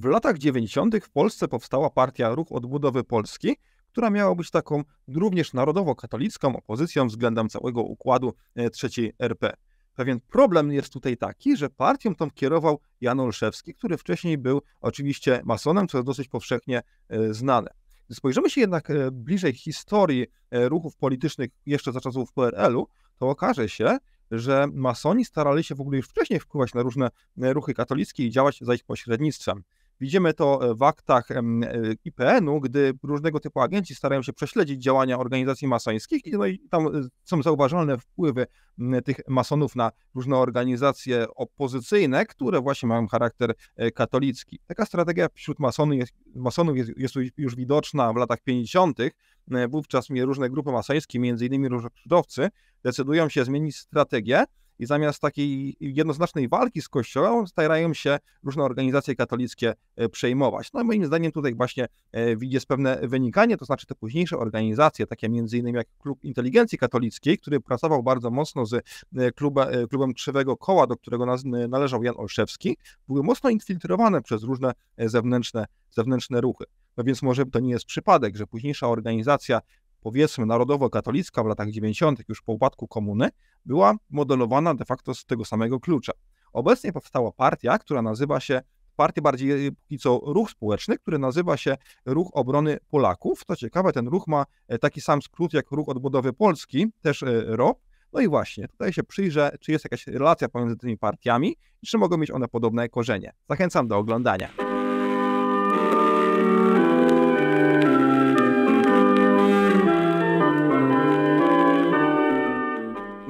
W latach 90. w Polsce powstała partia Ruch Odbudowy Polski, która miała być taką również narodowo-katolicką opozycją względem całego układu e, III RP. Pewien problem jest tutaj taki, że partią tą kierował Jan Olszewski, który wcześniej był oczywiście masonem, co jest dosyć powszechnie e, znane. Gdy spojrzymy się jednak e, bliżej historii ruchów politycznych jeszcze za czasów PRL-u, to okaże się, że masoni starali się w ogóle już wcześniej wpływać na różne ruchy katolickie i działać za ich pośrednictwem. Widzimy to e, w aktach e, IPN-u, gdy różnego typu agenci starają się prześledzić działania organizacji masońskich i, no i tam e, są zauważalne wpływy tych masonów na różne organizacje opozycyjne, które właśnie mają charakter katolicki. Taka strategia wśród masonów jest, masonów jest, jest już widoczna w latach 50. Wówczas różne grupy masońskie, m.in. różnokrzyżowcy, decydują się zmienić strategię i zamiast takiej jednoznacznej walki z Kościołem starają się różne organizacje katolickie e, przejmować. No moim zdaniem tutaj właśnie e, widzę pewne wynikanie, to znaczy te późniejsze organizacje, takie między innymi jak Klub Inteligencji Katolickiej, który pracował bardzo mocno z e, klubem Krzywego Koła, do którego należał Jan Olszewski, były mocno infiltrowane przez różne zewnętrzne, zewnętrzne ruchy. No więc może to nie jest przypadek, że późniejsza organizacja powiedzmy narodowo-katolicka w latach 90., już po upadku komuny, była modelowana de facto z tego samego klucza. Obecnie powstała partia, która nazywa się partii bardziej e, póki co ruch społeczny, który nazywa się Ruch Obrony Polaków. To ciekawe, ten ruch ma e, taki sam skrót jak Ruch Odbudowy Polski, też e, ROP. No i właśnie, tutaj się przyjrzę, czy jest jakaś relacja pomiędzy tymi partiami i czy mogą mieć one podobne korzenie. Zachęcam do oglądania.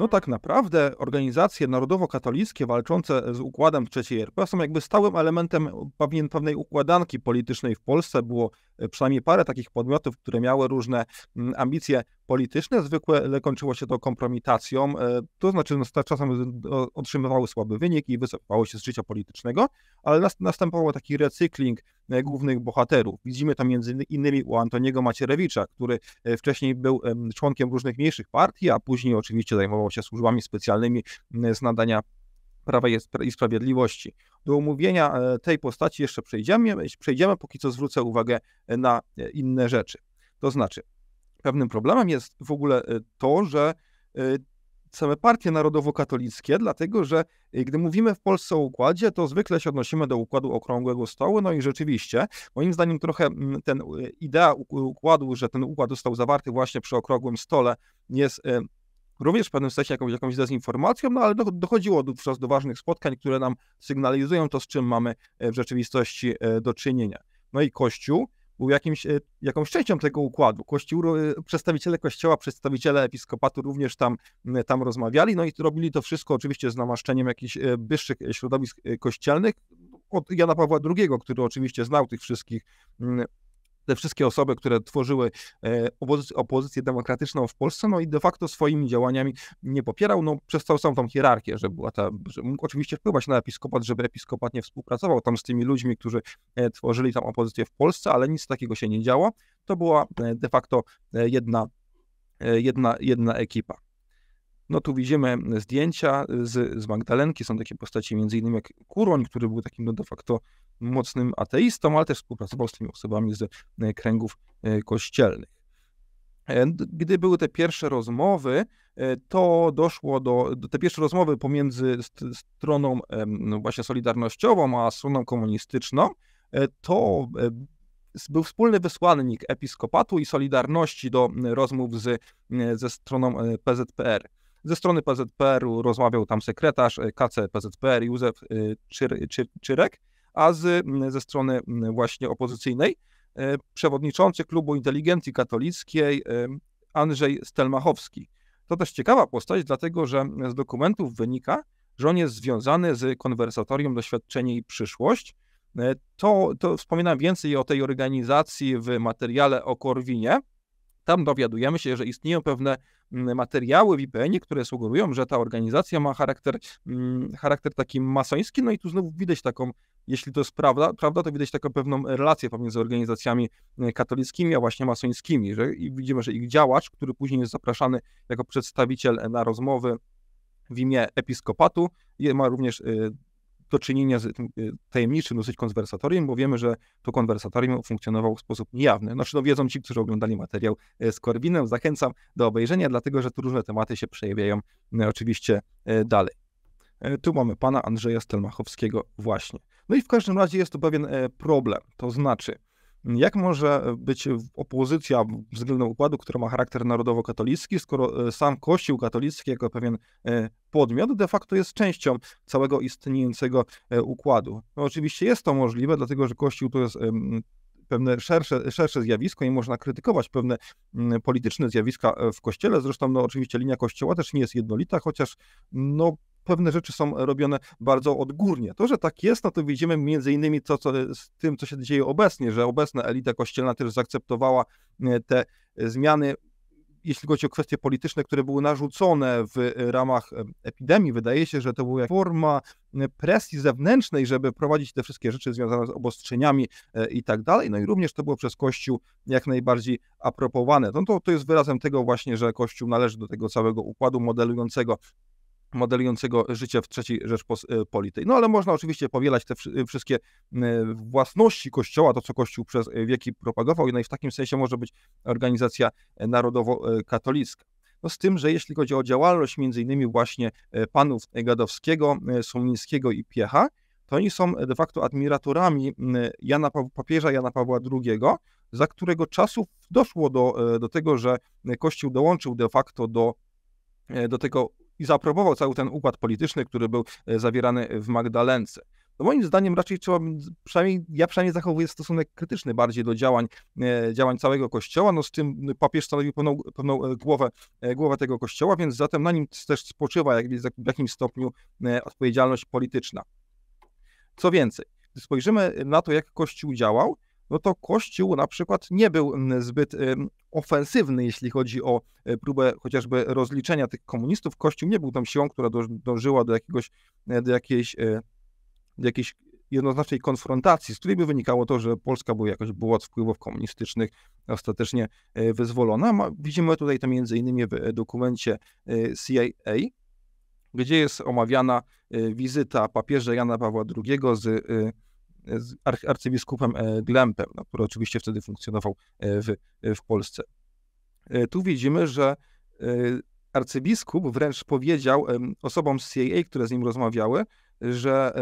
No tak naprawdę organizacje narodowo-katolickie walczące z układem III RP są jakby stałym elementem pewnej układanki politycznej w Polsce. Było Y, przynajmniej parę takich podmiotów, które miały różne mm, ambicje polityczne, zwykle kończyło się to kompromitacją, y, to znaczy no, czasem otrzymywały słaby wynik i wycofywały się z życia politycznego, ale następował taki recykling y, głównych bohaterów. Widzimy to między innymi u Antoniego Macierewicza, który wcześniej był członkiem różnych mniejszych partii, a później oczywiście zajmował się służbami specjalnymi z nadania Prawa i Sprawiedliwości. Do omówienia e, tej postaci jeszcze przejdziemy, przejdziemy, póki co zwrócę uwagę e, na e, inne rzeczy. To znaczy, pewnym problemem jest w ogóle to, że same partie narodowo-katolickie, dlatego że gdy mówimy w Polsce o układzie, to zwykle się odnosimy do układu okrągłego stołu, no i rzeczywiście, moim zdaniem trochę ten idea układu, że ten układ został zawarty właśnie przy okrągłym stole, jest również w pewnym sensie jakąś, jakąś dezinformacją, no ale dochodziło wówczas do ważnych spotkań, które nam sygnalizują to, z czym mamy e, w rzeczywistości e, do czynienia. No i Kościół był jakimś, e, jakąś częścią tego układu. Kościół, przedstawiciele Kościoła, przedstawiciele episkopatu również tam, tam rozmawiali, no i robili to wszystko oczywiście z namaszczeniem jakichś wyższych środowisk kościelnych, od Jana Pawła II, który oczywiście znał tych wszystkich te wszystkie osoby, które tworzyły e, opozycję, demokratyczną w Polsce, no i de facto swoimi działaniami nie popierał, no przez całą tą hierarchię, że była ta, że mógł oczywiście wpływać na episkopat, żeby episkopat nie współpracował tam z tymi ludźmi, którzy e, tworzyli tam opozycję w Polsce, ale nic takiego się nie działo. To była e, de facto jedna, jedna, jedna ekipa. No tu widzimy zdjęcia z, z Magdalenki, są takie postacie między innymi jak Kuroń, który był takim no de facto mocnym ateistą, ale też współpracował z tymi osobami z e, kręgów e, kościelnych. E, gdy były te pierwsze rozmowy, to doszło do, do te pierwsze rozmowy pomiędzy st stroną no właśnie solidarnościową a stroną komunistyczną, to był wspólny wysłannik episkopatu i Solidarności do rozmów z, ze stroną PZPR. Ze strony PZPR-u rozmawiał tam sekretarz y, KC PZPR Józef y, Czyrek, a z, ze strony właśnie opozycyjnej y, przewodniczący klubu inteligencji katolickiej Andrzej Stelmachowski. To też ciekawa postać, dlatego że z dokumentów wynika, że on jest związany z konwersatorium Doświadczenie i Przyszłość. To, to wspominam więcej o tej organizacji w materiale o Korwinie. Tam dowiadujemy się, że istnieją pewne materiały w IPN-ie, które sugerują, że ta organizacja ma charakter, charakter taki masoński, no i tu znowu widać taką, jeśli to jest prawda, prawda, to widać taką pewną relację pomiędzy organizacjami e, katolickimi, a właśnie masońskimi, że widzimy, że ich działacz, który później jest zapraszany jako przedstawiciel na rozmowy w imię episkopatu, ma również e, do czynienia z y, tajemniczym dosyć konwersatorium, bo wiemy, że to konwersatorium funkcjonowało w sposób niejawny. Znaczy, no wiedzą ci, którzy oglądali materiał y, z Korbinem. Zachęcam do obejrzenia, dlatego że tu różne tematy się przejawiają y, oczywiście dalej. Tu mamy pana Andrzeja Stelmachowskiego właśnie. No i w każdym razie jest to pewien problem, to znaczy jak może e, być e, opozycja względem układu, który ma charakter narodowo-katolicki, skoro e, sam Kościół katolicki jako pewien podmiot de facto jest częścią całego istniejącego układu? No, oczywiście jest to możliwe, dlatego że Kościół to jest pewne szersze, szersze zjawisko i można krytykować pewne polityczne zjawiska w Kościele. Zresztą no, oczywiście linia Kościoła też nie jest jednolita, chociaż no, pewne rzeczy są robione bardzo odgórnie. To, że tak jest, no to widzimy między innymi to, co, z tym, co się dzieje obecnie, że obecna elita kościelna też zaakceptowała e, te e, zmiany, jeśli chodzi o kwestie polityczne, które były narzucone w ramach e, epidemii. Wydaje się, że to była forma presji zewnętrznej, żeby prowadzić te wszystkie rzeczy związane z obostrzeniami i tak dalej. No i również to było przez Kościół jak najbardziej aprobowane. No to, to jest wyrazem tego właśnie, że Kościół należy do tego całego układu modelującego modelującego życie w III Rzeczpospolitej. No ale można oczywiście powielać te y, wszystkie y, własności Kościoła, to co Kościół przez y, wieki propagował, no i w takim sensie może być organizacja e, narodowo-katolicka. No z tym, że jeśli chodzi o działalność między innymi właśnie e, panów Gadowskiego, e, Sumlińskiego i Piecha, to oni są de facto admiratorami Jana, papieża Jana Pawła II, za którego czasów doszło do, do tego, że Kościół dołączył de facto do do tego i zaaprobował cały ten układ polityczny, który był e, zawierany w Magdalence. No moim zdaniem raczej trzeba, przynajmniej ja przynajmniej zachowuję stosunek krytyczny bardziej do działań, e, działań całego kościoła, no z czym papież stanowił pewną, pewną e, głowę, głowę tego kościoła, więc zatem na nim też spoczywa jak, w jakimś stopniu odpowiedzialność polityczna. Co więcej, gdy spojrzymy na to, jak Kościół działał, no to Kościół na przykład nie był zbyt ofensywny, jeśli chodzi o e, próbę chociażby rozliczenia tych komunistów. Kościół nie był tą siłą, która dążyła do, jakiegoś, e, do jakiejś, e, do jakiejś jednoznacznej konfrontacji, z której by wynikało to, że Polska była jakoś była od wpływów komunistycznych ostatecznie wyzwolona. Widzimy tutaj to między innymi w dokumencie CIA, gdzie jest omawiana wizyta papieża Jana Pawła II z z arcybiskupem e, Glempem, no, który oczywiście wtedy funkcjonował e, w, e, w Polsce. Tu widzimy, że arcybiskup wręcz powiedział osobom z CIA, które z nim rozmawiały, że,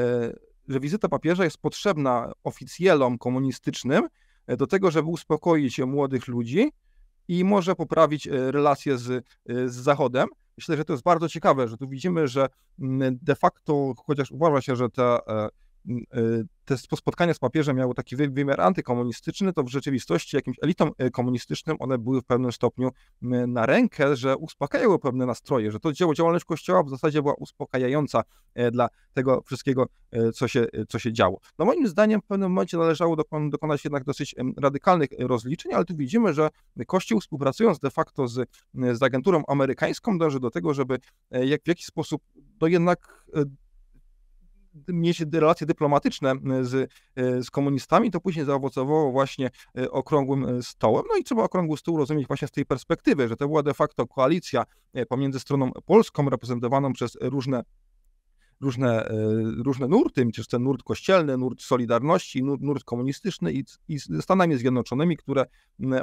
że wizyta papieża jest potrzebna oficjelom komunistycznym do tego, żeby uspokoić młodych ludzi i może poprawić relacje z, z Zachodem. Myślę, że to jest bardzo ciekawe, że tu widzimy, że de facto, chociaż uważa się, że ta Y, te spotkania z papieżem miały taki wymiar antykomunistyczny, to w rzeczywistości jakimś elitom y, komunistycznym one były w pewnym stopniu na rękę, że uspokajały pewne nastroje, że to działalność Kościoła w zasadzie była uspokajająca e, dla tego wszystkiego, e, co się, e, co się działo. No moim zdaniem w pewnym momencie należało dokonać jednak dosyć radykalnych rozliczeń, ale tu widzimy, że Kościół współpracując de facto z, z agenturą amerykańską dąży do tego, żeby jak, w jakiś sposób to jednak mieć relacje dyplomatyczne y, z, y, z komunistami, to później zaowocowało właśnie y, okrągłym stołem. No i trzeba okrągły stół rozumieć właśnie z tej perspektywy, że to była de facto koalicja pomiędzy stroną polską reprezentowaną przez różne różne, e, różne nurty, przecież ten nurt kościelny, nurt Solidarności, nurt, nurt komunistyczny i, i Stanami Zjednoczonymi, które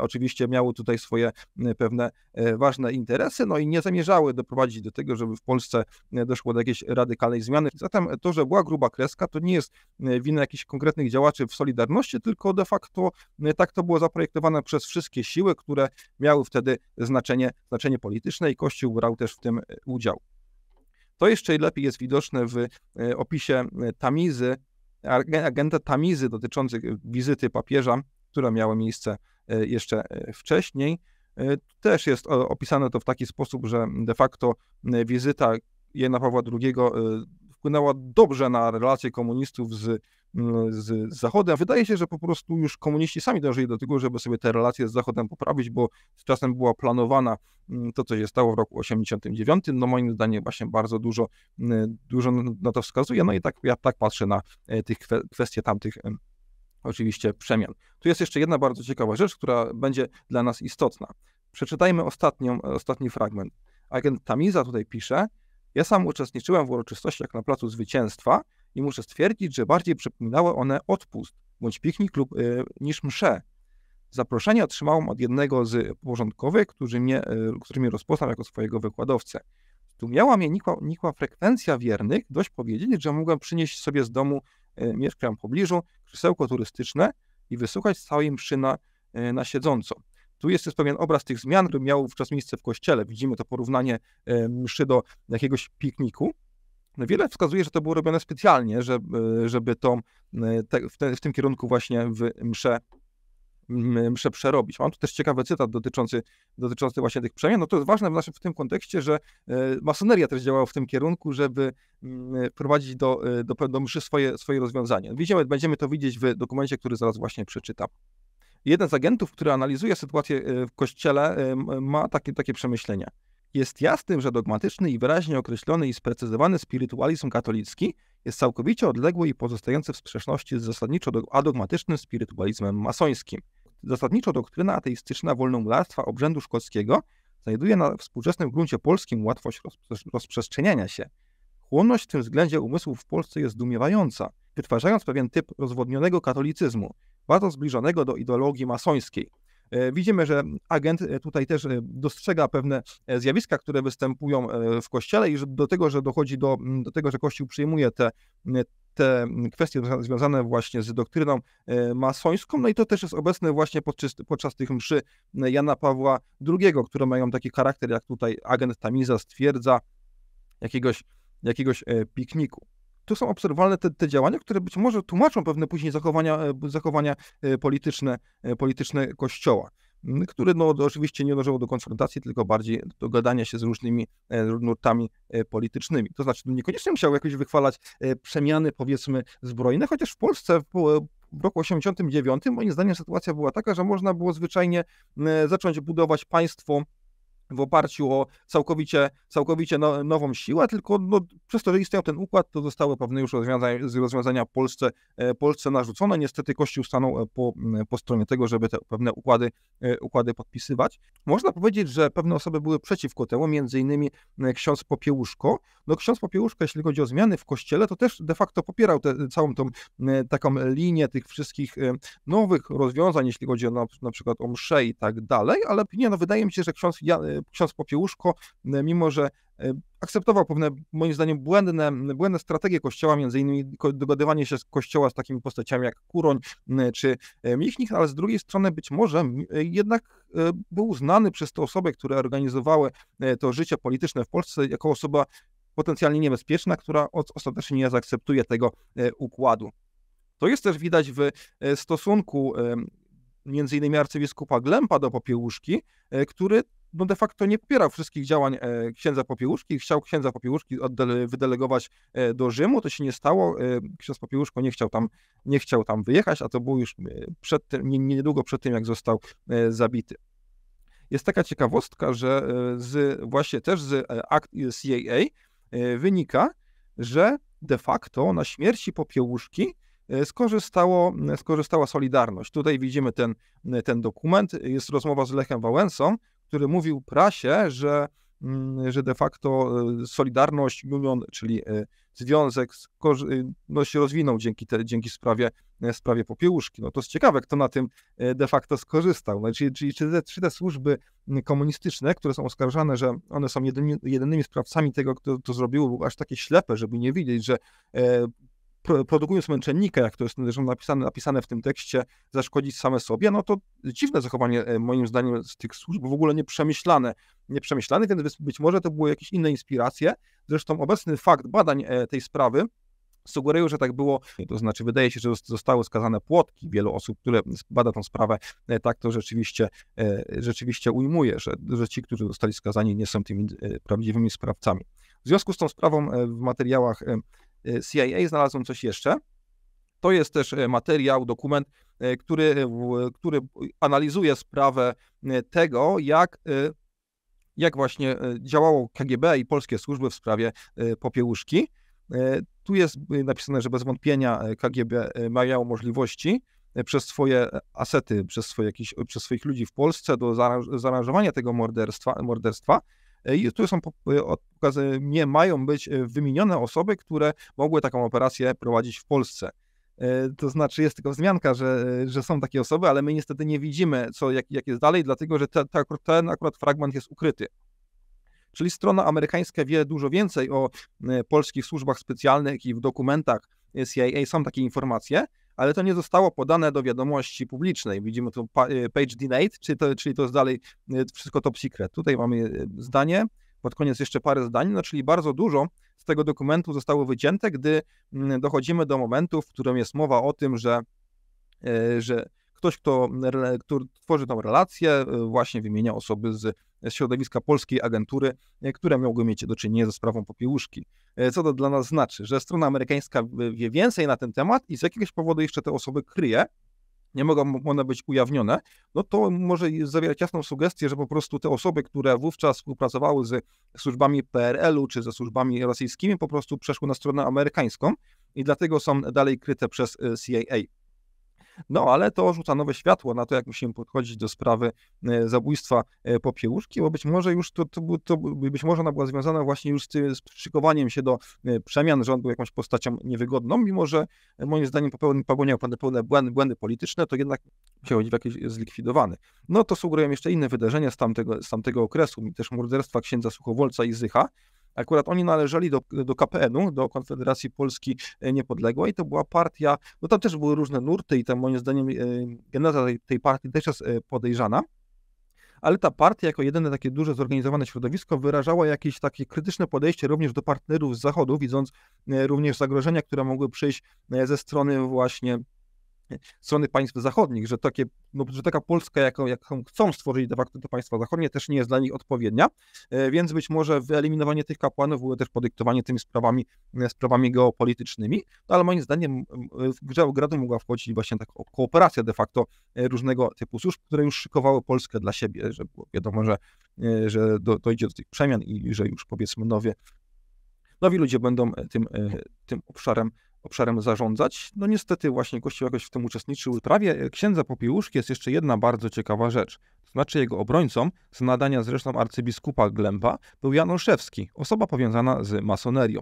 oczywiście miały tutaj swoje pewne e, ważne interesy, no i nie zamierzały doprowadzić do tego, żeby w Polsce e, doszło do jakiejś radykalnej zmiany. Zatem to, że była gruba kreska, to nie jest wina jakichś konkretnych działaczy w Solidarności, tylko de facto tak to było zaprojektowane przez wszystkie siły, które miały wtedy znaczenie, znaczenie polityczne i Kościół brał też w tym udział. To jeszcze lepiej jest widoczne w e, opisie e, Tamizy, agenda Tamizy dotyczących wizyty papieża, która miała miejsce e, jeszcze wcześniej. Też jest opisane to w taki sposób, że de facto wizyta Jana Pawła II wpłynęła dobrze na relacje komunistów z z, z Zachodem. wydaje się, że po prostu już komuniści sami dążyli do tego, żeby sobie te relacje z Zachodem poprawić, bo z czasem była planowana mm, to, co się stało w roku 89. No moim zdaniem właśnie bardzo dużo, mm, dużo na to wskazuje. No i tak ja tak patrzę na e, tych kwestie tamtych oczywiście przemian. Tu jest jeszcze jedna bardzo ciekawa rzecz, która będzie dla nas istotna. Przeczytajmy ostatnią, e, ostatni fragment. Agent Tamiza tutaj pisze: Ja sam uczestniczyłem w uroczystościach na Placu Zwycięstwa, i muszę stwierdzić, że bardziej przypominały one odpust bądź piknik lub y, niż msze. Zaproszenie otrzymałem od jednego z porządkowych, który mnie, y, który mnie rozpoznał jako swojego wykładowcę. Tu miała mnie nikła, nikła frekwencja wiernych, dość powiedzieć, że mogłem przynieść sobie z domu, y, mieszkam w pobliżu, krzesełko turystyczne i wysłuchać całej mszy na, y, na siedząco. Tu jest też pewien obraz tych zmian, który miał wówczas miejsce w kościele. Widzimy to porównanie y, mszy do jakiegoś pikniku. Wiele wskazuje, że to było robione specjalnie, żeby, żeby to e, te, w, te, w, tym kierunku właśnie w msze, msze przerobić. Mam tu też ciekawy cytat dotyczący, dotyczący właśnie tych przemian. No to jest ważne w, naszym, w tym kontekście, że e, masoneria też działała w tym kierunku, żeby prowadzić do, e, do, do mszy swoje, swoje rozwiązania. Widzimy, będziemy to widzieć w dokumencie, który zaraz właśnie przeczytam. Jeden z agentów, który analizuje sytuację w kościele, ma takie, takie przemyślenia jest jasnym, że dogmatyczny i wyraźnie określony i sprecyzowany spirytualizm katolicki jest całkowicie odległy i pozostający w sprzeczności z zasadniczo adogmatycznym spirytualizmem masońskim. Zasadniczo doktryna ateistyczna wolnomularstwa obrzędu szkockiego znajduje na współczesnym gruncie polskim łatwość rozprzestrzeniania się. Chłonność w tym względzie umysłów w Polsce jest zdumiewająca, wytwarzając pewien typ rozwodnionego katolicyzmu, bardzo zbliżonego do ideologii masońskiej. E, widzimy, że agent e, tutaj też e, dostrzega pewne zjawiska, które występują w kościele i że do tego, że dochodzi do, mm, do tego, że kościół przyjmuje te, mm, te mm, kwestie związane właśnie z doktryną masońską, no i to też jest obecne właśnie podczas, podczas tych mszy Jana Pawła II, które mają taki charakter, jak tutaj agent Tamiza stwierdza, jakiegoś, jakiegoś pikniku tu są obserwowalne te, te, działania, które być może tłumaczą pewne później zachowania, e, zachowania e, polityczne, e, polityczne Kościoła który no, oczywiście nie dążyło do konfrontacji, tylko bardziej do gadania się z różnymi nurtami politycznymi. To znaczy, no, niekoniecznie musiał jakoś wychwalać przemiany, powiedzmy, zbrojne, chociaż w Polsce w roku 89, moim zdaniem, sytuacja była taka, że można było zwyczajnie zacząć budować państwo w oparciu o całkowicie, całkowicie no, nową siłę, tylko no, przez to, że istniał ten układ, to zostały pewne już rozwiązania, rozwiązania Polsce, e, Polsce narzucone. Niestety Kościół stanął e, po, po stronie tego, żeby te pewne układy, e, układy podpisywać. Można powiedzieć, że pewne osoby były przeciwko temu, między innymi ksiądz Popiełuszko. No ksiądz Popiełuszko, jeśli chodzi o zmiany w Kościele, to też de facto popierał te, całą tą taką linię tych wszystkich nowych rozwiązań, jeśli chodzi o na, na przykład o msze i tak dalej, ale nie, no, wydaje mi się, że ksiądz Jan, ksiądz Popiełuszko, e, mimo że e, akceptował pewne, moim zdaniem, błędne, błędne strategie Kościoła, między innymi dogadywanie się z Kościoła z takimi postaciami jak Kuroń e, czy Michnik, ale z drugiej strony być może jednak był znany przez te osoby, które organizowały to życie polityczne w Polsce jako osoba potencjalnie niebezpieczna, która ostatecznie nie zaakceptuje tego układu. To jest też widać w stosunku między innymi arcybiskupa Glempa do Popiełuszki, który no de facto nie popierał wszystkich działań e, księdza Popiełuszki, chciał księdza Popiełuszki wydelegować e, do Rzymu, to się nie stało, e, ksiądz Popiełuszko nie chciał tam, nie chciał tam wyjechać, a to było już przed tym, niedługo przed tym, jak został zabity. Jest taka ciekawostka, że z, właśnie też z akt CAA wynika, że de facto na śmierci Popiełuszki skorzystało, skorzystała Solidarność. Tutaj widzimy ten, ten dokument, jest rozmowa z Lechem Wałęsą, który mówił prasie, że, mm, że de facto e, Solidarność Union, czyli e, związek e, no, się rozwinął dzięki, te, dzięki sprawie, sprawie Popiełuszki. No to jest ciekawe, kto na tym de facto skorzystał. No, czyli, czyli czy, te, czy te służby komunistyczne, które są oskarżane, że one są jedyni, jedynymi sprawcami tego, kto to zrobił, były aż takie ślepe, żeby nie widzieć, że e, produkując męczennika, jak to jest zresztą napisane, napisane w tym tekście, zaszkodzić same sobie, no to dziwne zachowanie e, moim zdaniem z tych służb, w ogóle nieprzemyślane. Nieprzemyślane, więc być może to były jakieś inne inspiracje. Zresztą obecny fakt badań e, tej sprawy sugeruje, że tak było, to znaczy wydaje się, że zostały skazane płotki wielu osób, które bada tą sprawę, e, tak to rzeczywiście, rzeczywiście ujmuje, że, że ci, którzy zostali skazani nie są tymi prawdziwymi sprawcami. W związku z tą sprawą w materiałach CIA, znalazłem coś jeszcze. To jest też e, materiał, dokument, e, który, który analizuje sprawę e, tego, jak, jak właśnie działało KGB i polskie służby w sprawie popiełuszki. Tu jest napisane, że bez wątpienia KGB miało możliwości przez swoje asety, przez, swoje jakieś, przez swoich ludzi w Polsce do zaaranżowania tego morderstwa, morderstwa i tu są y, nie mają być y, wymienione osoby, które mogły taką operację prowadzić w Polsce. Y, to znaczy, jest tylko wzmianka, że, że są takie osoby, ale my niestety nie widzimy, co, jak, jak jest dalej, dlatego że te, te, ten akurat fragment jest ukryty. Czyli strona amerykańska wie dużo więcej o polskich służbach specjalnych i w dokumentach CIA są takie informacje, ale to nie zostało podane do wiadomości publicznej. Widzimy tu e, page denied, czyli to, czyli to jest dalej e, wszystko top secret. Tutaj mamy e, zdanie, pod koniec jeszcze parę zdań, no czyli bardzo dużo z tego dokumentu zostało wycięte, gdy mm, dochodzimy do momentu, w którym jest mowa o tym, że, że ktoś, kto, kto tworzy tą relację, e, właśnie wymienia osoby z z środowiska polskiej agentury, e, które mogły mieć do czynienia ze sprawą popiełuszki. E, co to dla nas znaczy? Że strona amerykańska wie więcej na ten temat i z jakiegoś powodu jeszcze te osoby kryje, nie mogą one być ujawnione, no to może zawierać jasną sugestię, że po prostu te osoby, które wówczas współpracowały z służbami PRL-u czy ze służbami rosyjskimi, po prostu przeszły na stronę amerykańską i dlatego są dalej kryte przez CIA. No ale to rzuca nowe światło na to, jak musimy podchodzić do sprawy e, zabójstwa e, popiełuszki, bo być może już to, to, to być może ona była związana właśnie już z, z się do e, przemian, że on był jakąś postacią niewygodną, mimo że moim zdaniem popełnił, popełniał pewne błędy, błędy polityczne, to jednak w jakiś zlikwidowany. No to sugerują jeszcze inne wydarzenia z tamtego, z tamtego okresu, też morderstwa księdza Suchowolca i Zycha, Akurat oni należeli do, do KPN-u, do Konfederacji Polski e, Niepodległej. To była partia, no tam też były różne nurty i tam moim zdaniem e, geneza tej, tej partii też jest e, podejrzana ale ta partia jako jedyne takie duże zorganizowane środowisko wyrażała jakieś takie krytyczne podejście również do partnerów z Zachodu, widząc również zagrożenia, które mogły przyjść ze strony właśnie strony państw zachodnich, że, takie, no, że taka Polska, jaką, jaką chcą stworzyć de facto te państwa zachodnie, też nie jest dla nich odpowiednia, e, więc być może wyeliminowanie tych kapłanów było też podyktowanie tymi sprawami, e, sprawami geopolitycznymi, no, ale moim zdaniem w grze Gradu mogła wchodzić właśnie taka kooperacja de facto e, różnego typu służb, które już szykowały Polskę dla siebie, że było wiadomo, że, że do, dojdzie do tych przemian i że już powiedzmy nowie, nowi ludzie będą tym, tym obszarem obszarem zarządzać. No niestety właśnie Kościół jakoś w tym uczestniczył. W sprawie e, księdza Popiełuszki jest jeszcze jedna bardzo ciekawa rzecz. To znaczy jego obrońcą, z nadania zresztą arcybiskupa Głęba był Jan Olszewski, osoba powiązana z masonerią.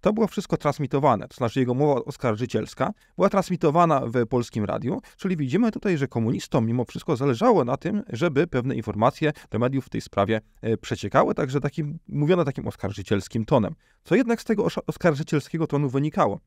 To było wszystko transmitowane, to znaczy jego mowa oskarżycielska była transmitowana w polskim radiu, czyli widzimy tutaj, że komunistom mimo wszystko zależało na tym, żeby pewne informacje do mediów w tej sprawie e, przeciekały, także takim, mówiono takim oskarżycielskim tonem. Co jednak z tego oskarżycielskiego tonu wynikało?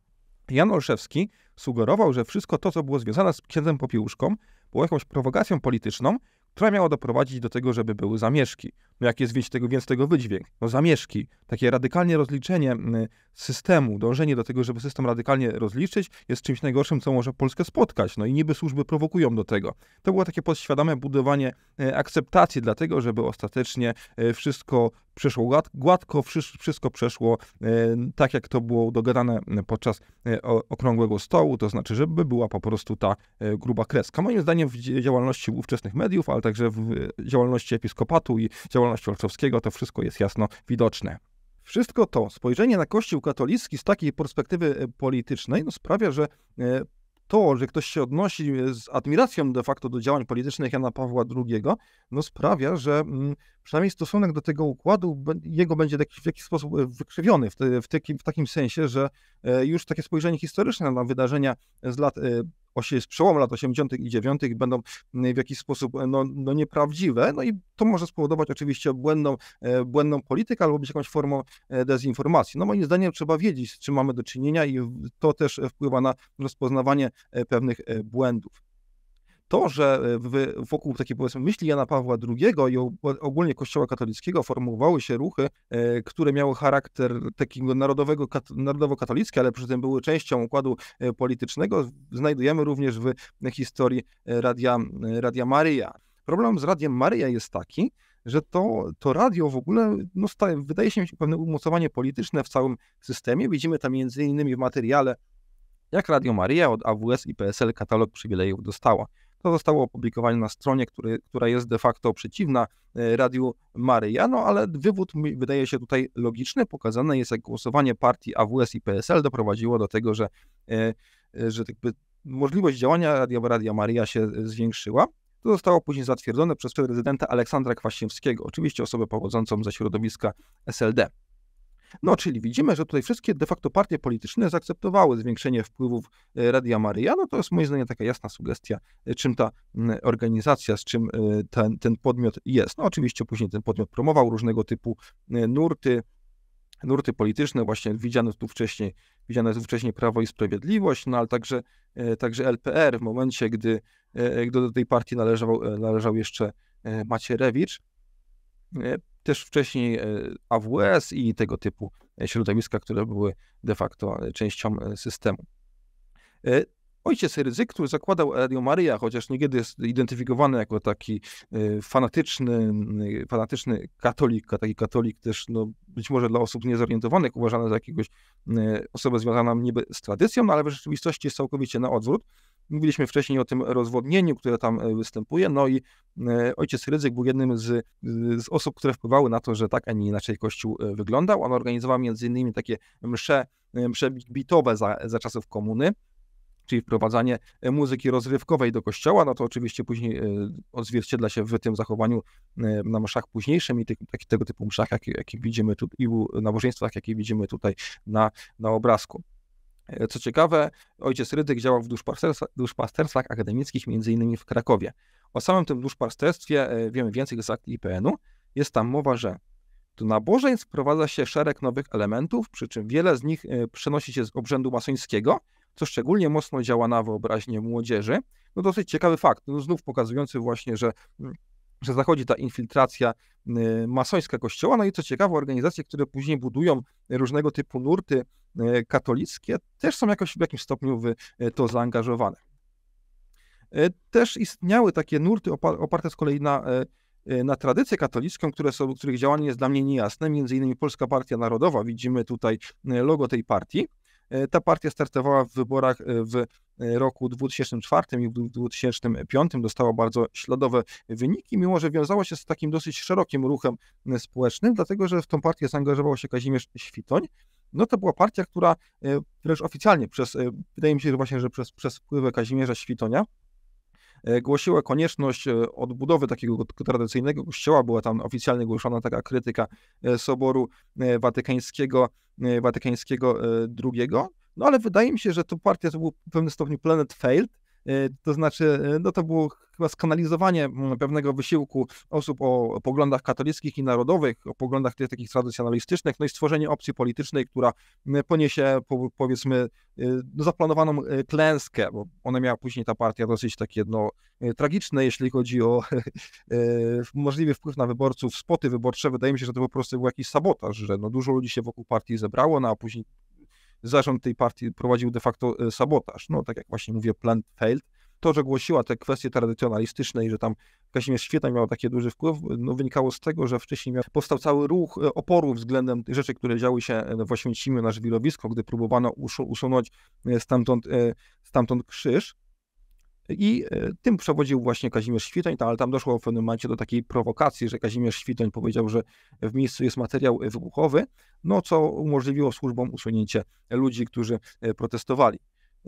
Jan Olszewski sugerował, że wszystko to, co było związane z księdzem Popiełuszką, było jakąś prowokacją polityczną która miała doprowadzić do tego, żeby były zamieszki. No jak jest więcej tego, więc tego wydźwięk. No zamieszki, takie radykalnie rozliczenie mm, systemu, dążenie do tego, żeby system radykalnie rozliczyć, jest czymś najgorszym, co może Polskę spotkać. No i niby służby prowokują do tego. To było takie podświadome budowanie e, akceptacji, dlatego żeby ostatecznie e, wszystko przeszło gładko, wszystko przeszło e, tak, jak to było dogadane mm, podczas okrągłego stołu, to znaczy, żeby była po prostu ta gruba kreska. Moim zdaniem w działalności ówczesnych mediów, ale tak Także w działalności episkopatu i działalności Olszowskiego to wszystko jest jasno widoczne. Wszystko to, spojrzenie na Kościół katolicki z takiej perspektywy e, politycznej no sprawia, że e, to, że ktoś się odnosi e, z admiracją de facto do działań politycznych Jana Pawła II, no sprawia, że mm, przynajmniej stosunek do tego układu jego będzie w jakiś sposób wykrzywiony, w, w takim sensie, że już takie spojrzenie historyczne na wydarzenia z lat osie, z przełomu lat 80. i 9. będą mm, w jakiś sposób e, no, no nieprawdziwe, no i to może spowodować oczywiście błędną, e, błędną politykę albo być jakąś formą e, dezinformacji. No moim zdaniem trzeba wiedzieć, z czym mamy do czynienia i to też wpływa na rozpoznawanie pewnych błędów to, że e, wokół takiej powiedzmy myśli Jana Pawła II i ogólnie Kościoła katolickiego formułowały się ruchy, e, które miały charakter takiego narodowego, narodowo-katolicki, ale przy tym były częścią układu e, politycznego, znajdujemy również w historii Radia, Radia Maryja. Problem z Radiem Maryja jest taki, że to, to radio w ogóle no, staje, wydaje się mieć pewne umocowanie polityczne w całym systemie. Widzimy tam między innymi w materiale, jak Radio Maria od AWS i PSL katalog przywilejów dostała. To zostało opublikowane na stronie, który, która jest de facto przeciwna e, Radiu Maryja, no ale wywód wydaje się tutaj logiczny. Pokazane jest, jak głosowanie partii AWS i PSL doprowadziło do tego, że, e, e, że jakby możliwość działania Radia, Radia Maria się zwiększyła. To zostało później zatwierdzone przez prezydenta Aleksandra Kwaśniewskiego, oczywiście osobę pochodzącą ze środowiska SLD. No, czyli widzimy, że tutaj wszystkie de facto partie polityczne zaakceptowały zwiększenie wpływów e, Radia Maryja. No to jest moim zdaniem taka jasna sugestia, e, czym ta organizacja, z czym e, ten, ten podmiot jest. No oczywiście później ten podmiot promował różnego typu nurty, nurty polityczne, właśnie widziane tu wcześniej, widziane tu wcześniej Prawo i Sprawiedliwość, no ale także, także LPR w momencie, gdy, gdy do tej partii należał, należał jeszcze Macierewicz też wcześniej e, AWS i tego typu e, środowiska, które były de facto e, częścią systemu. Ojciec Rydzyk, który zakładał Radio Maria, chociaż niekiedy jest identyfikowany jako taki fanatyczny, fanatyczny katolik, taki katolik też no, być może dla osób niezorientowanych uważany za jakiegoś osobę związaną niby z tradycją, no, ale w rzeczywistości jest całkowicie na odwrót. Mówiliśmy wcześniej o tym rozwodnieniu, które tam e, występuje, no i e, ojciec Rydzyk był jednym z, z osób, które wpływały na to, że tak, a nie inaczej Kościół e, wyglądał. On organizował między innymi takie msze, msze bitowe za, za czasów komuny, czyli wprowadzanie muzyki rozrywkowej do kościoła, no to oczywiście później odzwierciedla się w tym zachowaniu na mszach późniejszym i tych, tego typu mszach, jakie, widzimy tu, i nabożeństwach, jakie widzimy tutaj na, na obrazku. E, co ciekawe, ojciec Rydyk działał w duszpasterstwach, duszpasterstwach akademickich, m.in. w Krakowie. O samym tym duszpasterstwie e, wiemy więcej z akt IPN-u. Jest tam mowa, że do nabożeństw wprowadza się szereg nowych elementów, przy czym wiele z nich e, przenosi się z obrzędu masońskiego, co szczególnie mocno działa na wyobraźnię młodzieży. No dosyć ciekawy fakt, no znów pokazujący właśnie, że mm, że zachodzi ta infiltracja y, masońska kościoła. No i co ciekawe, organizacje, które później budują różnego typu nurty y, katolickie, też są jakoś w jakimś stopniu w y, to zaangażowane. Też istniały takie nurty oparte z kolei na, na tradycję katolicką, które są, których działanie jest dla mnie niejasne, między innymi Polska Partia Narodowa, widzimy tutaj logo tej partii. E, ta partia startowała w wyborach e, w e, roku 2004 i 2005 dostała bardzo śladowe wyniki, mimo że wiązała się z takim dosyć szerokim ruchem społecznym, dlatego że w tą partię zaangażował się Kazimierz Świtoń. No to była partia, która wręcz oficjalnie przez, wydaje mi się że właśnie, że przez, przez wpływy Kazimierza Świtonia E, głosiła konieczność e, odbudowy takiego tradycyjnego kościoła. Była tam oficjalnie głoszona taka krytyka e, Soboru Watykańskiego, Watykańskiego II. No ale wydaje mi się, że to partia to był w pewnym stopniu planet failed, to znaczy no to było chyba skanalizowanie mm, pewnego wysiłku osób o poglądach katolickich i narodowych, o poglądach tych takich tradycjonalistycznych, no i stworzenie opcji politycznej, która mm, poniesie powiedzmy y, no, zaplanowaną y, klęskę, bo ona miała później ta partia dosyć takie no, y, tragiczne, jeśli chodzi o możliwy wpływ na wyborców, spoty wyborcze. Wydaje mi się, że to po prostu był jakiś sabotaż, że no, dużo ludzi się wokół partii zebrało, no, a później zarząd tej partii prowadził de facto sabotaż. No, tak jak właśnie mówię, plan failed to, że głosiła te kwestie tradycjonalistyczne i że tam Kazimierz Świetna miał taki duży wpływ, no, wynikało z tego, że wcześniej miał, powstał cały ruch e, oporu względem tych rzeczy, które działy się e, w Oświęcimiu na żwirowisko, gdy próbowano usunąć e, stamtąd, stamtąd krzyż. I tym przewodził właśnie Kazimierz Świtoń, ale tam doszło w pewnym momencie do takiej prowokacji, że Kazimierz Świtoń powiedział, że w miejscu jest materiał wybuchowy, no co umożliwiło służbom usunięcie ludzi, którzy protestowali.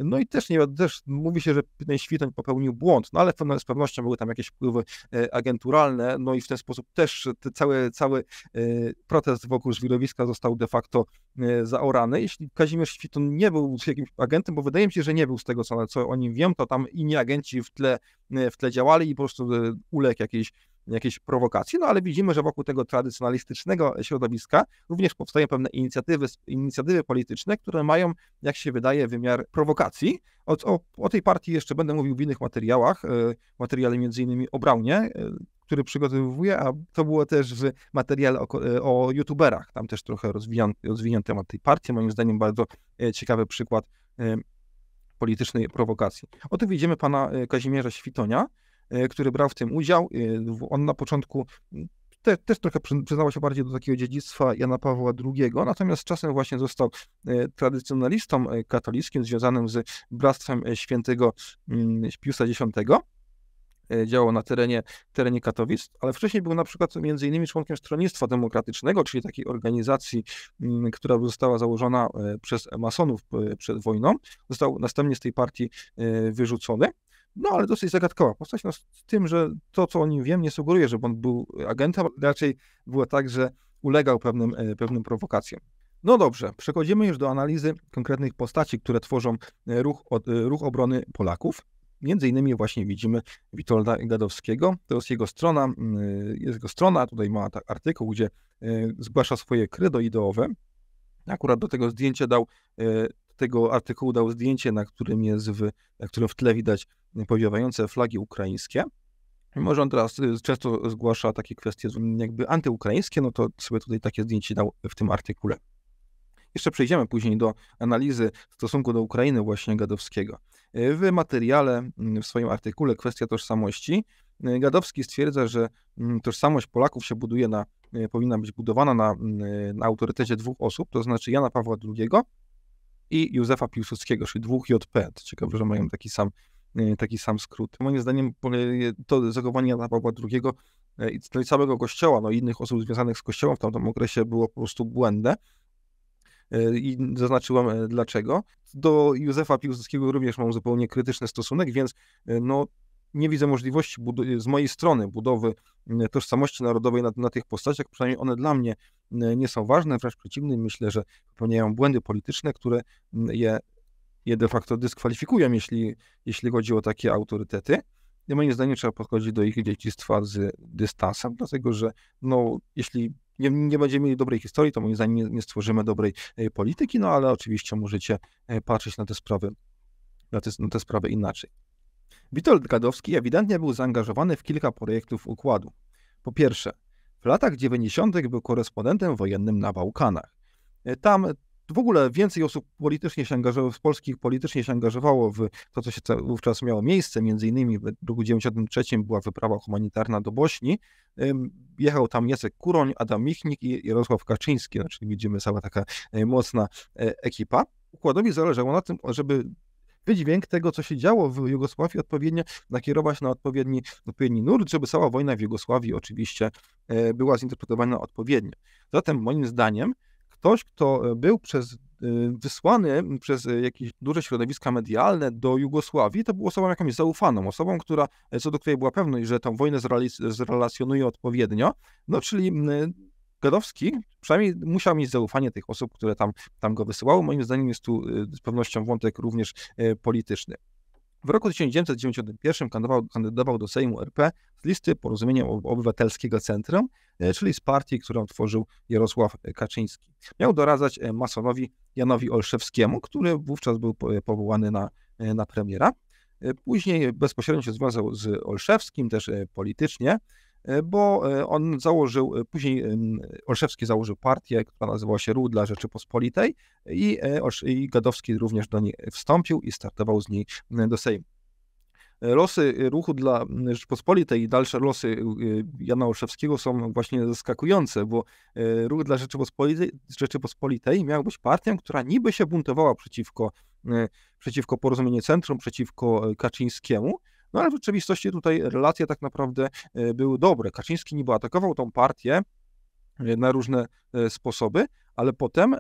No i też, nie, też mówi się, że ten Świtoń popełnił błąd, no ale z pewnością były tam jakieś wpływy e, agenturalne, no i w ten sposób też cały, cały e, protest wokół żwirowiska został de facto e, zaorany. Jeśli Kazimierz Świton nie był jakimś agentem, bo wydaje mi się, że nie był z tego, co, co o nim wiem, to tam inni agenci w tle, w tle działali i po prostu uległ jakiejś jakieś prowokacji, no ale widzimy, że wokół tego tradycjonalistycznego środowiska również powstają pewne inicjatywy, inicjatywy polityczne, które mają, jak się wydaje, wymiar prowokacji. O, o, o tej partii jeszcze będę mówił w innych materiałach, e, materiale między innymi o Braunie, e, który przygotowuję, a to było też w materiale o, e, o youtuberach. Tam też trochę rozwinięty, temat tej partii. Moim zdaniem bardzo ciekawy przykład politycznej prowokacji. Oto widzimy pana Kazimierza Świtonia, E, który brał w tym udział. E, on na początku te, też trochę przyznało się bardziej do takiego dziedzictwa Jana Pawła II, natomiast czasem właśnie został e, tradycjonalistą katolickim związanym z Bractwem Świętego mm, Piusa X działał na terenie, terenie Katowic, ale wcześniej był na przykład między innymi członkiem Stronnictwa Demokratycznego, czyli takiej organizacji, mm, która została założona przez masonów przed wojną. Został następnie z tej partii wyrzucony. No, ale dosyć zagadkowa postać, no, z tym, że to, co o nim wiem, nie sugeruje, że on był agentem, raczej było tak, że ulegał pewnym, e, pewnym prowokacjom. No dobrze, przechodzimy już do analizy konkretnych postaci, które tworzą e, ruch, e, ruch obrony Polaków. Między innymi właśnie widzimy Witolda Gadowskiego. To jest jego strona, jest jego strona, tutaj ma artykuł, gdzie zgłasza swoje kredo ideowe. Akurat do tego zdjęcia dał tego artykułu dał zdjęcie, na którym jest w, na którym w tle widać powiewające flagi ukraińskie. Mimo, że on teraz y, często zgłasza takie kwestie jakby antyukraińskie, no to sobie tutaj takie zdjęcie dał w tym artykule. Jeszcze przejdziemy później do analizy stosunku do Ukrainy właśnie Gadowskiego. Y, w materiale, mm, w swoim artykule Kwestia tożsamości, y, Gadowski stwierdza, że mm, tożsamość Polaków się buduje na, powinna być budowana na, mm, na autorytecie dwóch osób, to znaczy Jana Pawła II i Józefa Piłsudskiego, czyli dwóch JP. Ciekawe, że mają taki sam, e, taki sam skrót. Moim zdaniem to zachowanie Jana Pawła II e, i całego kościoła, no i innych osób związanych z kościołem w tamtym okresie było po prostu błędne e, i zaznaczyłem dlaczego. Do Józefa Piłsudskiego również mam zupełnie krytyczny stosunek, więc no, nie widzę możliwości z mojej strony budowy tożsamości narodowej na, na, tych postaciach, przynajmniej one dla mnie nie są ważne, wręcz przeciwnie, myślę, że popełniają błędy polityczne, które je, je de facto dyskwalifikują, jeśli, jeśli chodzi o takie autorytety. I moim zdaniem trzeba podchodzić do ich dzieciństwa z dystansem, dlatego że no, jeśli nie, nie będziemy mieli dobrej historii, to moim zdaniem nie, nie stworzymy dobrej e, polityki, no ale oczywiście możecie e, patrzeć na te sprawy na te, na te, sprawy inaczej. Witold Gadowski ewidentnie był zaangażowany w kilka projektów układu. Po pierwsze, w latach 90. był korespondentem wojennym na Bałkanach. E, tam w ogóle więcej osób politycznie się angażowało, z polskich politycznie się angażowało w to, co się wówczas miało miejsce. Między innymi w roku 93 była wyprawa humanitarna do Bośni. Jechał tam Jacek Kuroń, Adam Michnik i Jarosław Kaczyński, czyli znaczy widzimy cała taka e, mocna e, ekipa. Układowi zależało na tym, żeby wydźwięk tego, co się działo w Jugosławii, odpowiednio nakierować na odpowiedni, odpowiedni nurt, żeby cała wojna w Jugosławii oczywiście e, była zinterpretowana odpowiednio. Zatem moim zdaniem ktoś, kto e, był przez e, wysłany przez jakieś duże środowiska medialne do Jugosławii, to był osobą jakąś zaufaną, osobą, która, co do której była pewność, że tę wojnę zrelacjonuje odpowiednio, no czyli Gadowski przynajmniej musiał mieć zaufanie tych osób, które tam, tam go wysyłały. Moim zdaniem jest tu y, z pewnością wątek również y, polityczny. W roku 1991 kandydował, kandydował, do Sejmu RP z listy Porozumienia Obywatelskiego Centrum, y, czyli z partii, którą tworzył Jarosław Kaczyński. Miał doradzać masonowi Janowi Olszewskiemu, który wówczas był powołany na, na premiera. Później bezpośrednio się związał z Olszewskim, też politycznie. E, bo e, on założył, e, później Olszewski założył partię, która nazywała się Ruch dla Rzeczypospolitej i, i Gadowski również do niej wstąpił i startował z niej do Sejmu. Losy ruchu dla Rzeczypospolitej i dalsze losy Jana Olszewskiego są właśnie zaskakujące, bo ruch dla Rzeczypospolitej, Rzeczypospolitej miał być partią, która niby się buntowała przeciwko, przeciwko porozumieniu centrum, przeciwko Kaczyńskiemu, no ale w rzeczywistości tutaj relacje tak naprawdę e, były dobre. Kaczyński niby atakował tą partię e, na różne e, sposoby, ale potem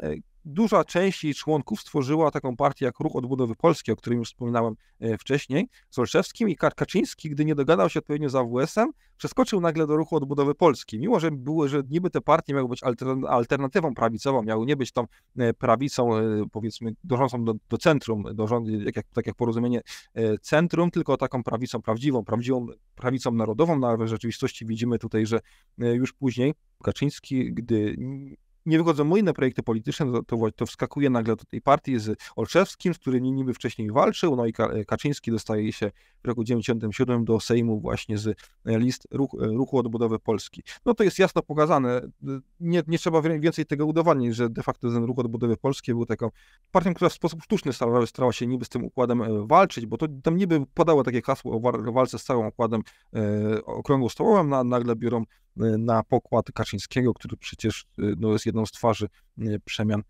duża część jej członków stworzyła taką partię jak Ruch Odbudowy Polski, o którym już wspominałem e, wcześniej, z Olszewskim i Kaczyński, gdy nie dogadał się odpowiednio z AWS-em, przeskoczył nagle do Ruchu Odbudowy Polski. Mimo, że były, że niby te partie miały być alternatywą prawicową, miały nie być tą e, prawicą, e, powiedzmy, dążącą do, do centrum, dążą, jak, jak, tak jak porozumienie centrum, tylko taką prawicą prawdziwą, prawdziwą prawicą narodową, no ale w rzeczywistości widzimy tutaj, że już później Kaczyński, gdy nie wychodzą moje inne projekty polityczne, no to, to, to wskakuje nagle do tej partii z Olszewskim, z którym niby wcześniej walczył, no i Kaczyński dostaje się w roku 97 do Sejmu właśnie z e, list ruch, e, Ruchu Odbudowy Polski. No to jest jasno pokazane, e, nie, nie trzeba więcej tego udowadniać, że de facto ten Ruch Odbudowy Polski był taką partią, która w sposób sztuczny starała, starała się niby z tym układem walczyć, bo to tam niby padało takie hasło o walce z całym układem e, okrągłą no nagle biorą Y, na pokład Kaczyńskiego, który przecież y, no, jest jedną z twarzy y, przemian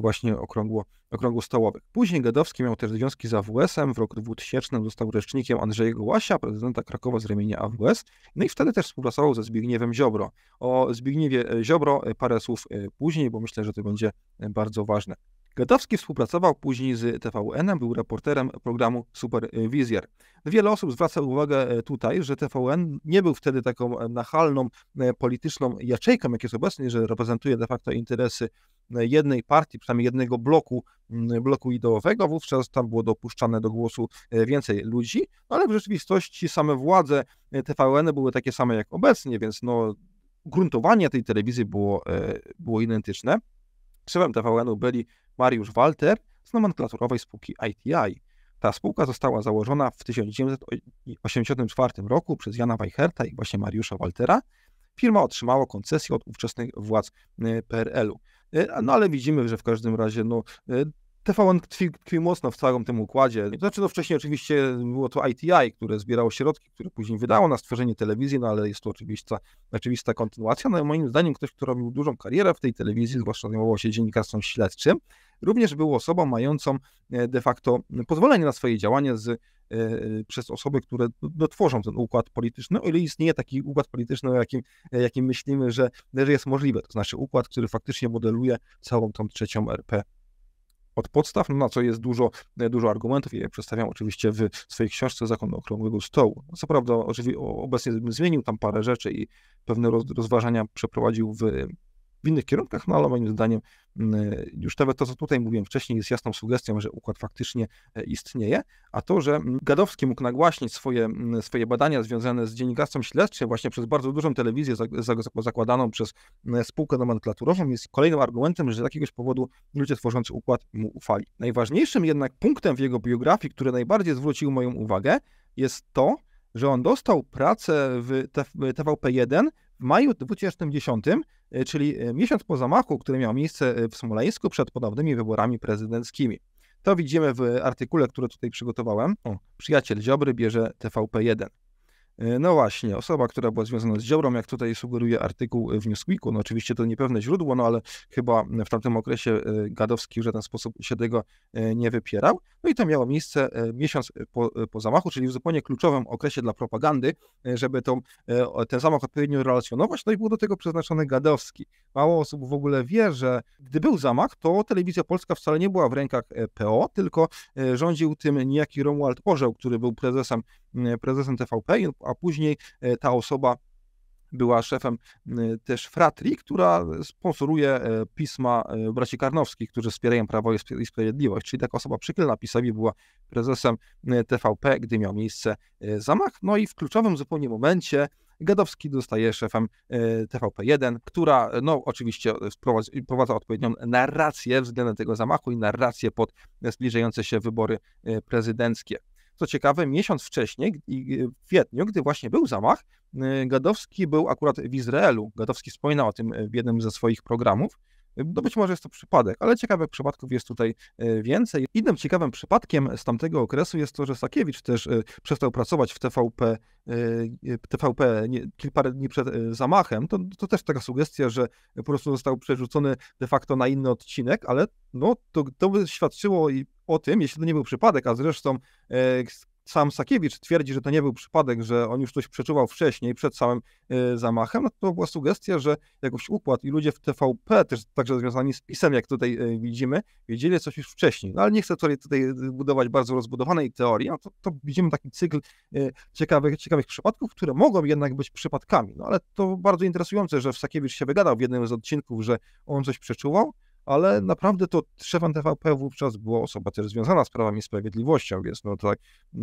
właśnie okrągło, okrągło stołowych. Później Gadowski miał też związki z AWS-em. W roku 2000 został rzecznikiem Andrzejego Łasia, prezydenta Krakowa z ramienia AWS. No i wtedy też współpracował ze Zbigniewem Ziobro. O Zbigniewie e, Ziobro e, parę słów e, później, bo myślę, że to będzie bardzo ważne. Gadowski współpracował później z TVN-em, był reporterem programu Superwizjer. Wiele osób zwraca uwagę e, tutaj, że TVN nie był wtedy taką e, nachalną e, polityczną jaczejką, jak jest obecnie, że reprezentuje de facto interesy jednej partii, przynajmniej jednego bloku, bloku ideowego. Wówczas tam było dopuszczane do głosu więcej ludzi, no ale w rzeczywistości same władze TVN były takie same jak obecnie, więc no, gruntowanie tej telewizji było, było identyczne. Szefem TVN-u byli Mariusz Walter z nomenklaturowej spółki ITI. Ta spółka została założona w 1984 roku przez Jana Weicherta i właśnie Mariusza Waltera. Firma otrzymała koncesję od ówczesnych władz y, PRL-u. Y, no ale widzimy, że w każdym razie no, y, TVN tkwi, tkwi mocno w całym tym układzie. Znaczy, no wcześniej oczywiście było to ITI, które zbierało środki, które później wydało na stworzenie telewizji, no ale jest to oczywista, oczywista kontynuacja. No moim zdaniem ktoś, kto robił dużą karierę w tej telewizji, zwłaszcza zajmował się dziennikarstwem śledczym, również był osobą mającą e, de facto pozwolenie na swoje działanie z, e, przez osoby, które dotworzą no, no, ten układ polityczny, o ile istnieje taki układ polityczny, o jakim, e, jakim myślimy, że, że jest możliwe. To znaczy układ, który faktycznie modeluje całą tą trzecią RP od podstaw, no na co jest dużo, e, dużo argumentów i je przedstawiam oczywiście w swojej książce Zakon Okrągłego Stołu. No co prawda oczywiście obecnie zmienił tam parę rzeczy i pewne rozważania przeprowadził w w innych kierunkach, no ale moim zdaniem mm, już nawet to, co tutaj mówiłem wcześniej, jest jasną sugestią, że układ faktycznie e, istnieje, a to, że mm, Gadowski mógł nagłaśnić swoje, mm, swoje badania związane z dziennikarstwem śledczym właśnie przez bardzo dużą telewizję zakładaną przez spółkę nomenklaturową, jest kolejnym argumentem, że z jakiegoś powodu ludzie tworzący układ mu ufali. Najważniejszym jednak punktem w jego biografii, który najbardziej zwrócił moją uwagę, jest to, że on dostał pracę w TVP1 w maju 2010, e, czyli e, miesiąc po zamachu, który miał miejsce e, w Smoleńsku przed podobnymi wyborami prezydenckimi. To widzimy w artykule, który tutaj przygotowałem. O, przyjaciel Ziobry bierze TVP1. E, no właśnie, osoba, która była związana z Ziobrą, jak tutaj sugeruje artykuł w Newsweeku, no oczywiście to niepewne źródło, no ale chyba w tamtym okresie e, Gadowski w żaden sposób się tego e, nie wypierał. No i to miało miejsce miesiąc po, po zamachu, czyli w zupełnie kluczowym okresie dla propagandy, żeby tą, ten zamach odpowiednio relacjonować, no i był do tego przeznaczony Gadowski. Mało osób w ogóle wie, że gdy był zamach, to telewizja polska wcale nie była w rękach PO, tylko rządził tym niejaki Romuald Orzeł, który był prezesem E, prezesem TVP, a później e, ta osoba była szefem e, też Fratri, która sponsoruje pisma braci Karnowskich, którzy wspierają Prawo i Sprawiedliwość. Czyli taka osoba przychylna PiSowi była prezesem TVP, gdy miał miejsce zamach. No i w kluczowym zupełnie momencie Gadowski dostaje szefem TVP1, która no, oczywiście wprowadza odpowiednią narrację względem tego zamachu i narrację pod zbliżające się wybory prezydenckie. Co ciekawe, miesiąc wcześniej, w kwietniu, gdy właśnie był zamach, y, Gadowski był akurat w Izraelu. Gadowski wspominał o tym y, w jednym ze swoich programów. Y, no być może jest to przypadek, ale ciekawych przypadków jest tutaj więcej. Innym ciekawym przypadkiem z tamtego okresu jest to, że Sakiewicz też przestał pracować w TVP, TVP kilka dni przed zamachem. To, to też taka sugestia, że po prostu został przerzucony de facto na inny odcinek, ale no, to, to by świadczyło i o tym, jeśli to nie był przypadek, a zresztą e, sam Sakiewicz twierdzi, że to nie był przypadek, że on już coś przeczuwał wcześniej, przed samym e, zamachem, no to była sugestia, że jakoś układ i ludzie w TVP, też także związani z PiSem, jak tutaj e, widzimy, wiedzieli coś już wcześniej. No ale nie chcę tutaj, tutaj budować bardzo rozbudowanej teorii, no to, to widzimy taki cykl ciekawych, ciekawych przypadków, które mogą jednak być przypadkami. No ale to bardzo interesujące, że Sakiewicz się wygadał w jednym z odcinków, że on coś przeczuwał, ale naprawdę to szefem TVP wówczas była osoba też związana z prawami i sprawiedliwością, więc no tak,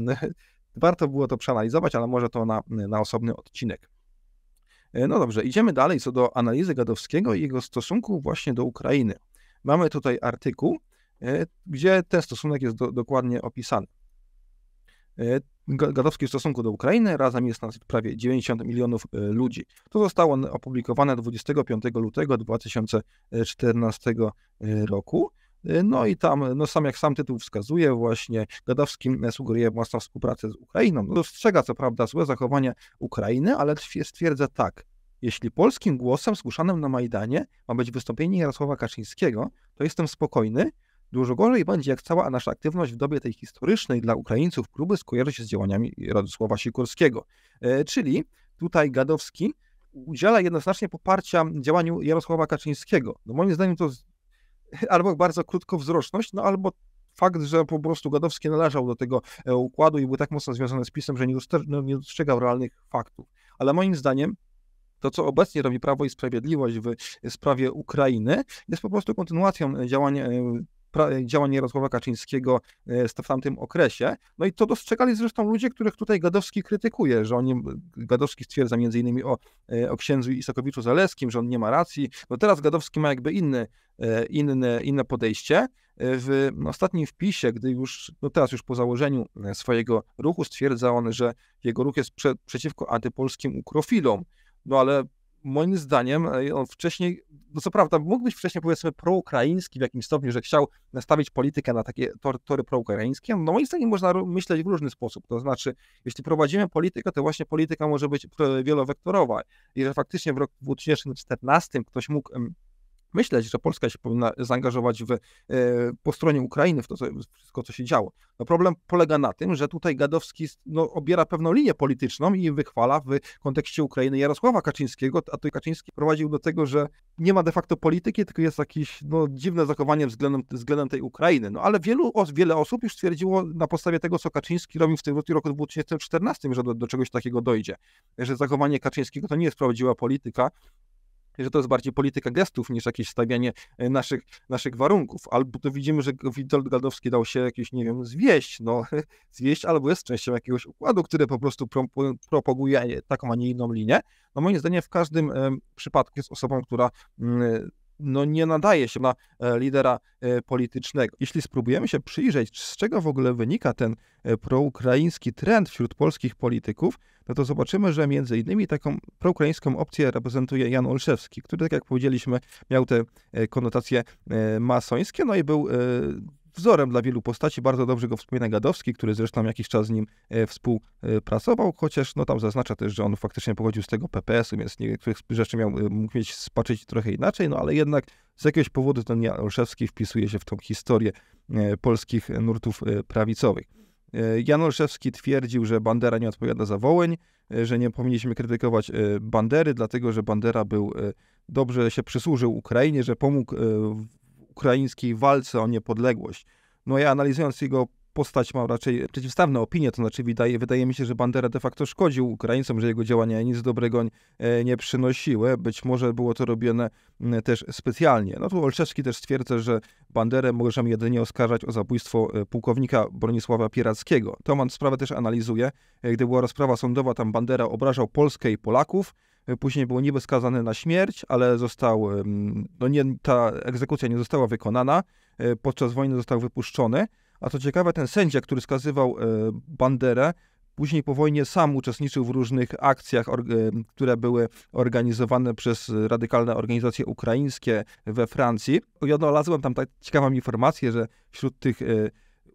warto było to przeanalizować, ale może to na, na osobny odcinek. No dobrze, idziemy dalej co do analizy Gadowskiego i jego stosunku właśnie do Ukrainy. Mamy tutaj artykuł, e, gdzie ten stosunek jest do, dokładnie opisany. E, gadowskich w stosunku do Ukrainy, razem jest nas prawie 90 milionów y, ludzi. To zostało opublikowane 25 lutego 2014 y, roku. Y, no i tam, no sam jak sam tytuł wskazuje, właśnie Gadowski sugeruje własną współpracę z Ukrainą. No, dostrzega co prawda złe zachowanie Ukrainy, ale stwierdza tak. Jeśli polskim głosem słyszanym na Majdanie ma być wystąpienie Jarosława Kaczyńskiego, to jestem spokojny, Dużo gorzej będzie, jak cała nasza aktywność w dobie tej historycznej dla Ukraińców próby skojarzy się z działaniami Radosława Sikorskiego. E, czyli tutaj Gadowski udziela jednoznacznie poparcia działaniu Jarosława Kaczyńskiego. No moim zdaniem to albo bardzo krótkowzroczność, no albo fakt, że po prostu Gadowski należał do tego e, układu i był tak mocno związany z PiSem, że nie, dostrzegał, no, nie dostrzegał realnych faktów. Ale moim zdaniem to, co obecnie robi Prawo i Sprawiedliwość w e, sprawie Ukrainy, jest po prostu kontynuacją działań działań Jarosława Kaczyńskiego e, w tamtym okresie. No i to dostrzegali zresztą ludzie, których tutaj Gadowski krytykuje, że oni, Gadowski stwierdza między innymi o, e, o księdzu Isakowiczu Zaleskim, że on nie ma racji. No teraz Gadowski ma jakby inny, e, inne, inne podejście. W ostatnim wpisie, gdy już, no teraz już po założeniu swojego ruchu stwierdza on, że jego ruch jest prze, przeciwko antypolskim ukrofilom. No ale moim zdaniem e, on wcześniej, no co prawda mógł być wcześniej powiedzmy proukraiński w jakimś stopniu, że chciał nastawić politykę na takie tory, tory proukraińskie, no moim zdaniem można myśleć w różny sposób, to znaczy jeśli prowadzimy politykę, to właśnie polityka może być wielowektorowa i że faktycznie w roku 2014 ktoś mógł myśleć, że Polska się powinna zaangażować w, e, po stronie Ukrainy w to co, wszystko, co się działo. No problem polega na tym, że tutaj Gadowski no, obiera pewną linię polityczną i wychwala w kontekście Ukrainy Jarosława Kaczyńskiego, a to Kaczyński prowadził do tego, że nie ma de facto polityki, tylko jest jakieś no, dziwne zachowanie względem, względem tej Ukrainy. No ale wielu, wiele osób już stwierdziło na podstawie tego, co Kaczyński robił w tym roku 2014, że do, do czegoś takiego dojdzie. Że zachowanie Kaczyńskiego to nie jest prawdziwa polityka, że to jest bardziej polityka gestów niż jakieś stawianie e, naszych, naszych warunków. Albo to widzimy, że Witold Galdowski dał się jakieś, nie wiem, zwieść, no, zwieść albo jest częścią jakiegoś układu, który po prostu propaguje taką, a nie inną linię. No moim zdaniem w każdym przypadku jest osobą, która mm, no nie nadaje się na e, lidera e, politycznego. Jeśli spróbujemy się przyjrzeć, z czego w ogóle wynika ten e, proukraiński trend wśród polskich polityków, no to zobaczymy, że między innymi taką proukraińską opcję reprezentuje Jan Olszewski, który, tak jak powiedzieliśmy, miał te konotacje masońskie, no i był wzorem dla wielu postaci. Bardzo dobrze go wspomina Gadowski, który zresztą jakiś czas z nim e, współpracował, chociaż no tam zaznacza też, że on faktycznie pochodził z tego PPS-u, więc niektórych rzeczy miał, e, mógł mieć spaczyć trochę inaczej, no ale jednak z jakiegoś powodu ten Jan Olszewski wpisuje się w tą historię e, polskich nurtów prawicowych. Jan Olszewski twierdził, że Bandera nie odpowiada za Wołyń, że nie powinniśmy krytykować Bandery, dlatego że Bandera był dobrze się przysłużył Ukrainie, że pomógł ukraińskiej walce o niepodległość. No ja analizując jego postać mam raczej przeciwstawne opinie, to znaczy wydaje, wydaje mi się, że Bandera de facto szkodził Ukraińcom, że jego działania nic dobrego e, nie przynosiły. Być może było to robione też specjalnie. No tu Olszewski też stwierdza, że Banderę możemy jedynie oskarżać o zabójstwo e, pułkownika Bronisława Pierackiego. Toman sprawę też analizuje. E, gdy była rozprawa sądowa, tam Bandera obrażał Polskę i Polaków, Y, później był niby skazany na śmierć, ale został, no nie, ta egzekucja nie została wykonana. Y, podczas wojny został wypuszczony. A co ciekawe, ten sędzia, który skazywał y, Banderę, Później po wojnie sam uczestniczył w różnych akcjach, które były organizowane przez radykalne organizacje ukraińskie we Francji. I odnalazłem tam tak ciekawą informację, że wśród tych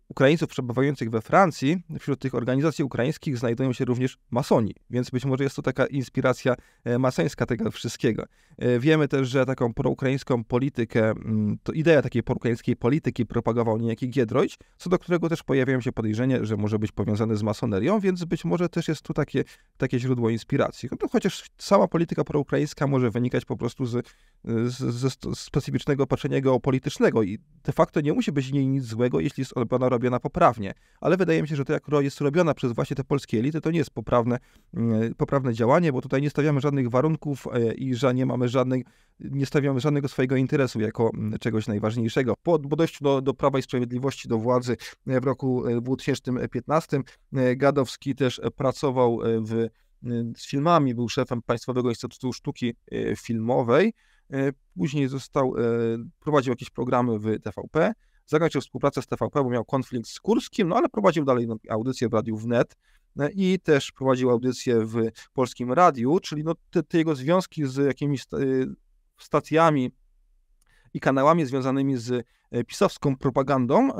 Ukraińców przebywających we Francji, wśród tych organizacji ukraińskich znajdują się również masoni, więc być może jest to taka inspiracja e, masońska tego wszystkiego. E, wiemy też, że taką proukraińską politykę, mm, to idea takiej proukraińskiej polityki propagował niejaki Giedroyć, co do którego też pojawiają się podejrzenia, że może być powiązany z masonerią, więc być może też jest tu takie, takie źródło inspiracji. No, chociaż sama polityka proukraińska może wynikać po prostu z, z, ze specyficznego patrzenia geopolitycznego i de facto nie musi być w niej nic złego, jeśli jest ona robiona poprawnie. Ale wydaje mi się, że to jak jest robiona przez właśnie te polskie elity, to nie jest poprawne, mm, poprawne działanie, bo tutaj nie stawiamy żadnych warunków e, i że nie mamy żadnych nie stawiamy żadnego swojego interesu jako mm, czegoś najważniejszego. Po, po dojściu do, do Prawa i Sprawiedliwości, do władzy e, w roku 2015 e, Gadowski też pracował w mm, z filmami, był szefem Państwowego Instytutu Sztuki Filmowej. Później został, prowadził jakieś programy w TVP. Zakończył współpracę z TVP, bo miał konflikt z Kurskim, no ale prowadził dalej no, audycję w Radiu Wnet e, i też prowadził audycję w Polskim Radiu, czyli no te, te jego związki z jakimiś e, stacjami i kanałami związanymi z e, pisowską propagandą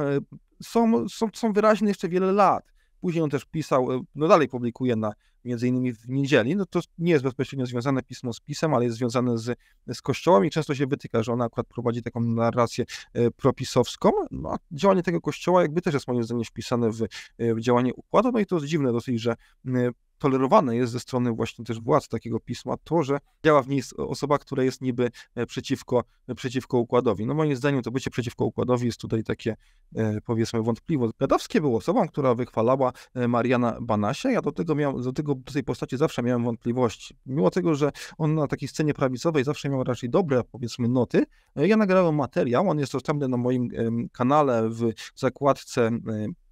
są, są, są wyraźne jeszcze wiele lat. Później on też pisał, e, no dalej publikuje na, między innymi w niedzieli, no to nie jest bezpośrednio związane pismo z pisem, ale jest związane z, z kościołem i często się wytyka, że ona akurat prowadzi taką narrację e, propisowską. No, a działanie tego kościoła jakby też jest moim zdaniem wpisane w, e, w działanie układu, no i to jest dziwne dosyć, że tolerowane jest ze strony właśnie też władz takiego pisma to, że działa w niej osoba, która jest niby e, przeciwko, e, przeciwko układowi. No moim zdaniem to bycie przeciwko układowi jest tutaj takie e, powiedzmy wątpliwe. Gadawskie był osobą, która wychwalała Mariana Banasia. Ja do tego, miał, do tego do tej postaci zawsze miałem wątpliwości. Mimo tego, że on na takiej scenie prawicowej zawsze miał raczej dobre powiedzmy noty, ja nagrałem materiał, on jest dostępny na moim kanale w zakładce,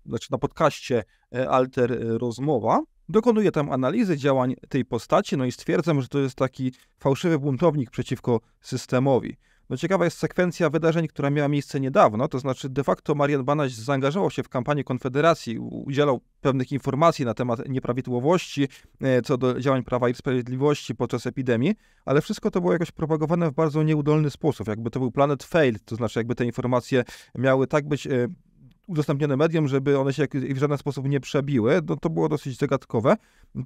znaczy na podcaście Alter Rozmowa. Dokonuję tam analizy działań tej postaci, no i stwierdzam, że to jest taki fałszywy buntownik przeciwko systemowi. No ciekawa jest sekwencja wydarzeń, która miała miejsce niedawno, to znaczy de facto Marian Banaś zaangażował się w kampanię Konfederacji, udzielał pewnych informacji na temat nieprawidłowości e, co do działań Prawa i Sprawiedliwości podczas epidemii, ale wszystko to było jakoś propagowane w bardzo nieudolny sposób, jakby to był planet failed, to znaczy jakby te informacje miały tak być e, udostępnione mediom, żeby one się w żaden sposób nie przebiły, no to było dosyć zagadkowe.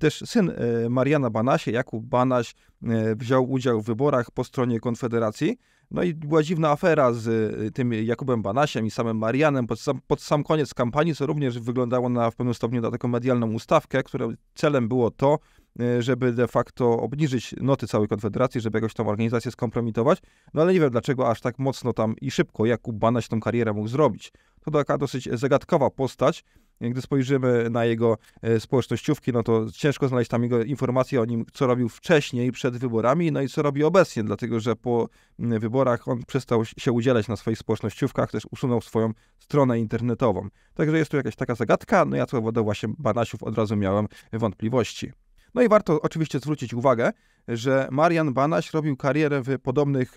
Też syn e, Mariana Banasie, Jakub Banaś, e, wziął udział w wyborach po stronie Konfederacji. No i była dziwna afera z e, tym Jakubem Banasiem i samym Marianem pod sam, pod sam koniec kampanii, co również wyglądało na w pewnym stopniu na taką medialną ustawkę, której celem było to, Y, żeby de facto obniżyć noty całej Konfederacji, żeby jakoś tą organizację skompromitować. No ale nie wiem, dlaczego aż tak mocno tam i szybko Jakub Banaś tą karierę mógł zrobić. To taka dosyć zagadkowa postać. Gdy spojrzymy na jego y, społecznościówki, no to ciężko znaleźć tam jego informacje o nim, co robił wcześniej, przed wyborami, no i co robi obecnie, dlatego że po mm, wyborach on przestał się udzielać na swoich społecznościówkach, też usunął swoją stronę internetową. Także jest tu jakaś taka zagadka, no ja co do właśnie Banasiów od razu miałem wątpliwości. No i warto oczywiście zwrócić uwagę, że Marian Banaś robił karierę w podobnych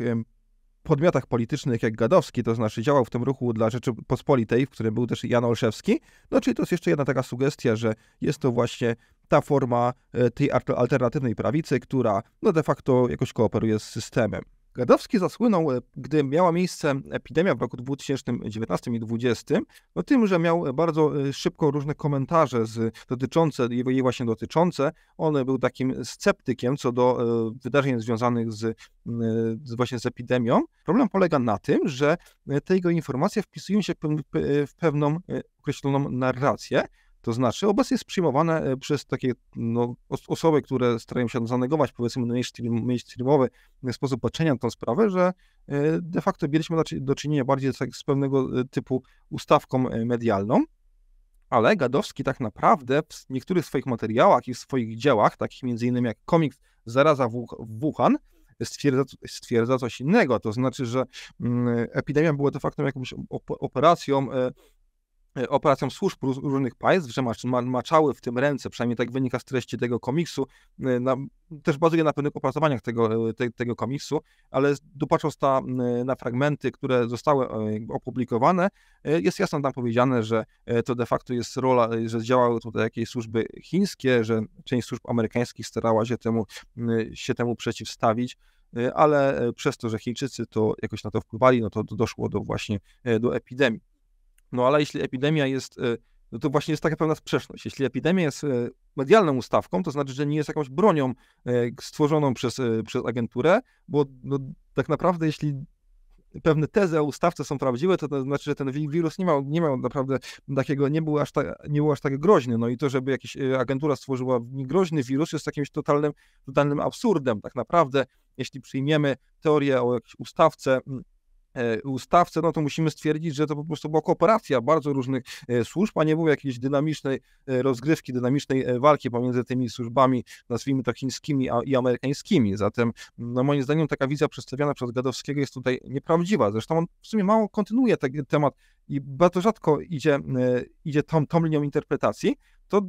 podmiotach politycznych jak Gadowski, to znaczy działał w tym ruchu dla Rzeczypospolitej, w którym był też Jan Olszewski. No czyli to jest jeszcze jedna taka sugestia, że jest to właśnie ta forma e, tej alternatywnej prawicy, która no de facto jakoś kooperuje z systemem. Gadowski zasłynął, e, gdy miała miejsce epidemia w roku 2019 i 2020, no tym, że miał e, bardzo e, szybko różne komentarze z, dotyczące, jej właśnie dotyczące. On był takim sceptykiem co do wydarzeń związanych z, z właśnie z epidemią. Problem polega na tym, że te jego informacje wpisują się w pewną określoną narrację, to znaczy, obecnie jest przyjmowane e, przez takie no, osoby, które starają się zanegować, powiedzmy, mainstream, mainstreamowy e, sposób patrzenia na tę sprawę, że e, de facto mieliśmy do czynienia bardziej z tak, pewnego typu ustawką medialną, ale Gadowski tak naprawdę w niektórych swoich materiałach i w swoich dziełach, takich między innymi jak komiks Zaraza w Wuhan, stwierdza, stwierdza coś innego, to znaczy, że mm, epidemia była de facto jakąś operacją E, operacją służb różnych państw, że maczały w tym ręce, przynajmniej tak wynika z treści tego komiksu, e, na, też bazuje na pewnych opracowaniach tego, e, te, tego komiksu, ale dopatrząc na, na fragmenty, które zostały opublikowane, jest jasno tam powiedziane, że to de facto jest rola, że działały tutaj jakieś służby chińskie, że część służb amerykańskich starała się temu, się temu przeciwstawić, ale przez to, że Chińczycy to jakoś na to wpływali, no to doszło do właśnie do epidemii. No ale jeśli epidemia jest, e, no to właśnie jest taka pewna sprzeczność. Jeśli epidemia jest e, medialną ustawką, to znaczy, że nie jest jakąś bronią e, stworzoną przez, przez agenturę, bo no, tak naprawdę jeśli pewne tezy o ustawce są prawdziwe, to, to znaczy, że ten wirus nie miał, nie miał naprawdę takiego, nie był, aż ta, nie był aż tak groźny. No i to, żeby jakaś agentura stworzyła groźny wirus jest jakimś totalnym, totalnym absurdem. Tak naprawdę, jeśli przyjmiemy teorię o jakiejś ustawce, E, ustawce, no to musimy stwierdzić, że to po prostu była kooperacja bardzo różnych e, służb, a nie było jakiejś dynamicznej e, rozgrywki, dynamicznej walki pomiędzy tymi służbami, nazwijmy to chińskimi i amerykańskimi. Zatem, no moim zdaniem, taka wizja przedstawiana przez Gadowskiego jest tutaj nieprawdziwa. Zresztą on w sumie mało kontynuuje ten temat i bardzo rzadko idzie, idzie tą, tą linią interpretacji. To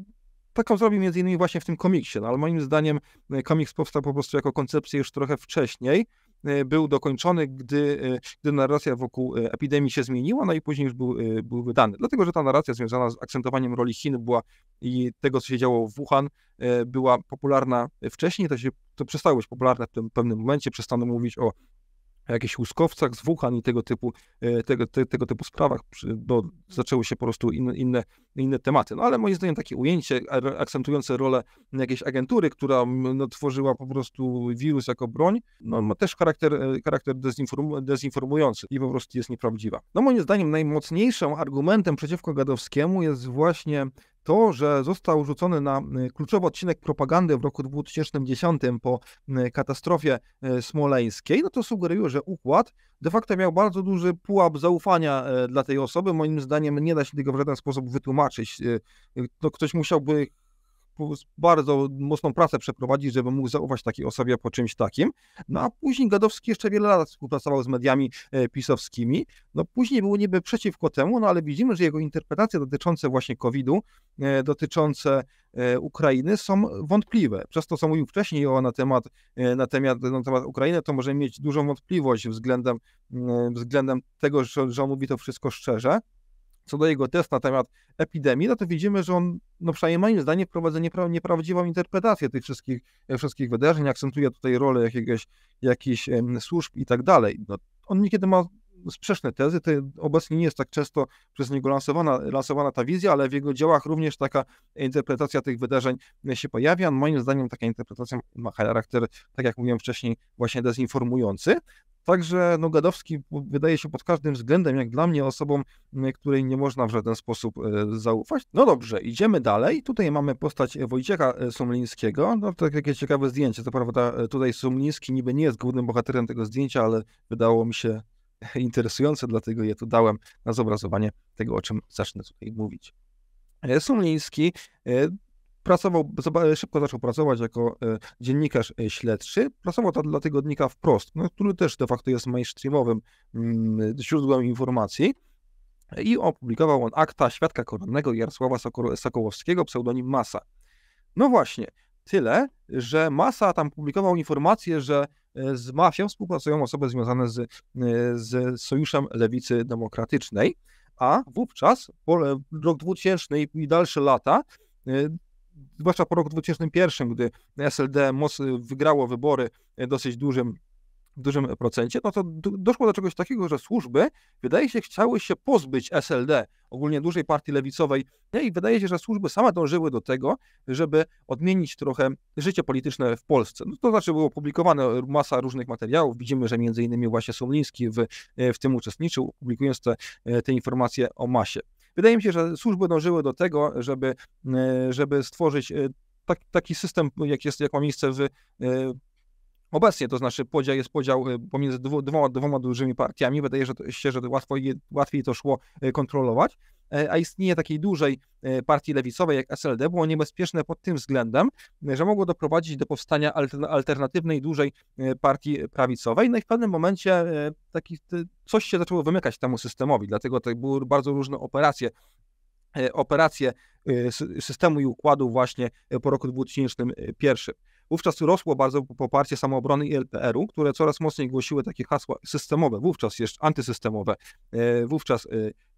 taką zrobił między innymi właśnie w tym komiksie, no, ale moim zdaniem komiks powstał po prostu jako koncepcja już trochę wcześniej, Y, był dokończony, gdy, y, gdy narracja wokół y, epidemii się zmieniła, no i później już był, był wydany. Dlatego, że ta narracja związana z akcentowaniem roli Chin była i tego, co się działo w Wuhan, była popularna wcześniej, to, się, to przestało być popularne w tym pewnym momencie, przestano mówić o jakichś łuskowcach z i tego typu, e, tego, te, tego typu sprawach, bo zaczęły się po prostu in, inne, inne tematy. No ale moim zdaniem takie ujęcie akcentujące rolę jakiejś agentury, która no, tworzyła po prostu wirus jako broń, no, ma też charakter, e, charakter dezinform, dezinformujący i po prostu jest nieprawdziwa. No moim zdaniem najmocniejszym argumentem przeciwko Gadowskiemu jest właśnie to, że został rzucony na y, kluczowy odcinek propagandy w roku 2010 po y, katastrofie y, smoleńskiej, no to sugeruje, że układ de facto miał bardzo duży pułap zaufania e, dla tej osoby. Moim zdaniem nie da się tego w żaden sposób wytłumaczyć. No, ktoś musiałby bardzo mocną pracę przeprowadzić, żeby mógł zaufać takiej osobie po czymś takim. No a później Gadowski jeszcze wiele lat współpracował z mediami e, pisowskimi. No później był niby przeciwko temu, no ale widzimy, że jego interpretacje dotyczące właśnie COVID-u, e, dotyczące e, Ukrainy są wątpliwe. Przez to, co mówił wcześniej o na temat, na temat, na temat Ukrainy, to możemy mieć dużą wątpliwość względem, względem tego, że, że on mówi to wszystko szczerze co do jego test na temat epidemii, no to widzimy, że on, no przynajmniej moim zdaniem, prowadzi niepra nieprawdziwą interpretację tych wszystkich, e, wszystkich wydarzeń, akcentuje tutaj rolę jakiegoś, jakichś służb i tak dalej. No, on niekiedy ma sprzeczne tezy. To obecnie nie jest tak często przez niego lansowana, lansowana ta wizja, ale w jego dziełach również taka interpretacja tych wydarzeń się pojawia. No, moim zdaniem taka interpretacja ma charakter, tak jak mówiłem wcześniej, właśnie dezinformujący. Także no, Gadowski wydaje się pod każdym względem, jak dla mnie, osobą, której nie można w żaden sposób e, zaufać. No dobrze, idziemy dalej. Tutaj mamy postać Wojciecha e, Sumlińskiego. No to takie ciekawe zdjęcie. Co prawda e, tutaj Sumliński niby nie jest głównym bohaterem tego zdjęcia, ale wydało mi się interesujące, dlatego je tu dałem na zobrazowanie tego, o czym zacznę tutaj mówić. E, Sumliński e, pracował, e, szybko zaczął pracować jako dziennikarz śledczy. Pracował tam dla tygodnika wprost, no, który też de facto jest mainstreamowym mm, źródłem informacji. I opublikował on akta świadka koronnego Jarosława Sokołowskiego, pseudonim Masa. No właśnie, tyle, że Masa tam publikował informację, że E, z mafią współpracują osoby związane z, e, z Sojuszem Lewicy Demokratycznej, a wówczas rok 2000 i dalsze lata e, zwłaszcza po roku 2001, gdy SLD moc wygrało wybory dosyć dużym w dużym procencie, no to doszło do czegoś takiego, że służby, wydaje się, chciały się pozbyć SLD, ogólnie dużej partii lewicowej, i wydaje się, że służby same dążyły do tego, żeby odmienić trochę życie polityczne w Polsce. No, to znaczy było publikowana masa różnych materiałów, widzimy, że między innymi właśnie Sumliński w, e, w tym uczestniczył, publikując te, e, te informacje o masie. Wydaje mi się, że służby dążyły do tego, żeby, e, żeby stworzyć tak, taki system, jak, jest, jak ma miejsce w obecnie, to znaczy podział jest podział y, pomiędzy dwoma, dwoma dużymi partiami, wydaje się, że łatwo, łatwiej to szło y, kontrolować, e, a istnienie takiej dużej y, partii lewicowej jak SLD było niebezpieczne pod tym względem, że mogło doprowadzić do powstania alternatywnej, dużej partii prawicowej, no i w pewnym momencie taki, coś się zaczęło wymykać temu systemowi, dlatego to były bardzo różne operacje operacje systemu i układu właśnie po roku 2001. Wówczas rosło bardzo poparcie samoobrony i LPR-u, które coraz mocniej głosiły takie hasła systemowe, wówczas jeszcze antysystemowe, e, wówczas e,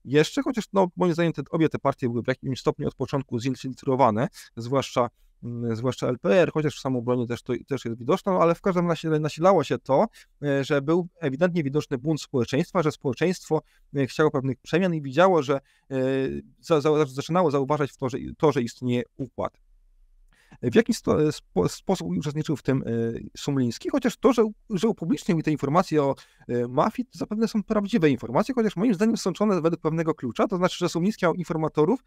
jeszcze, chociaż no, moim zdaniem te, obie te partie były w jakimś stopniu od początku zinfiltrowane, zwłaszcza mm, zwłaszcza LPR, chociaż w samoobronie też, to, też jest widoczne, no ale w każdym razie nasilało się to, e, że był ewidentnie widoczny bunt społeczeństwa, że społeczeństwo chciało pewnych przemian i widziało, że za, za, zaczynało zauważać w to że, to, że istnieje układ. W jaki e, spo, sposób uczestniczył w tym e, Sumliński, chociaż to, że, że upublicznił te informacje o e, mafii, to zapewne są prawdziwe informacje, chociaż moim zdaniem sączone według pewnego klucza, to znaczy, że Sumliński miał informatorów,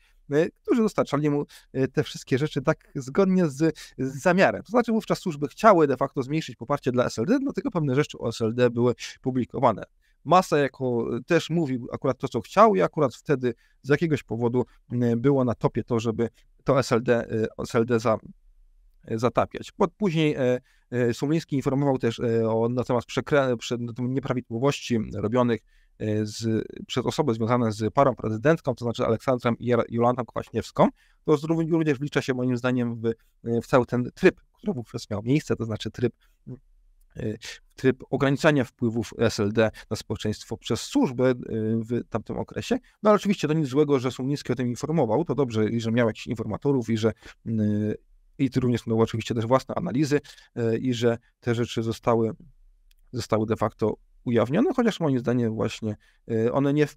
którzy dostarczali mu te wszystkie rzeczy tak zgodnie z, z zamiarem. To znaczy wówczas służby chciały de facto zmniejszyć poparcie dla SLD, dlatego pewne rzeczy o SLD były publikowane. Masa jako też mówił akurat to, co chciał, i akurat wtedy z jakiegoś powodu było na topie to, żeby to SLD, SLD za, E, zatapiać. Później e, e, Słowiński informował też o na temat przekre, nieprawidłowości robionych z, przez osoby związane z parą prezydencką, to znaczy Aleksandrem i Jolantą Kwaśniewską, to również wlicza się moim zdaniem w, w cały ten tryb, który wówczas miał miejsce, to znaczy tryb, tryb ograniczania wpływów SLD na społeczeństwo przez służby w tamtym okresie. No ale oczywiście to nic złego, że Słownicki o tym informował, to dobrze, i że miał jakichś informatorów i że i tu również miało oczywiście też własne analizy e, i że te rzeczy zostały, zostały de facto ujawnione, chociaż moim zdaniem właśnie e, one nie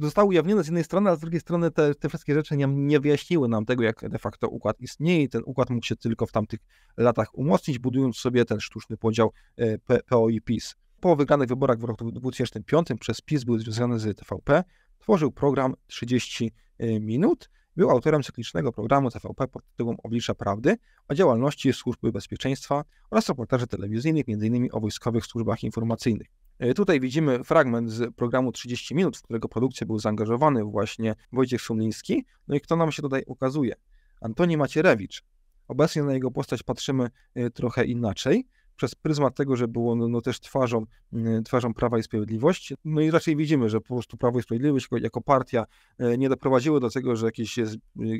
zostały ujawnione z jednej strony, a z drugiej strony te, te wszystkie rzeczy nie, nie wyjaśniły nam tego, jak de facto układ istnieje i ten układ mógł się tylko w tamtych latach umocnić, budując sobie ten sztuczny podział e, PO i PiS. Po wygranych wyborach w roku 2005 przez PiS był związany z TVP, tworzył program 30 minut, był autorem cyklicznego programu TVP pod tytułem Oblicza Prawdy o działalności służby bezpieczeństwa oraz reportaży telewizyjnych, m.in. o wojskowych służbach informacyjnych. E, tutaj widzimy fragment z programu 30 minut, w którego produkcję był zaangażowany właśnie Wojciech Sumliński. No i kto nam się tutaj ukazuje? Antoni Macierewicz. Obecnie na jego postać patrzymy e, trochę inaczej przez pryzmat tego, że było no, no też twarzą, y, twarzą Prawa i Sprawiedliwości. No i raczej widzimy, że po prostu Prawo i Sprawiedliwość jako, jako partia y, nie doprowadziły do tego, że jakieś y,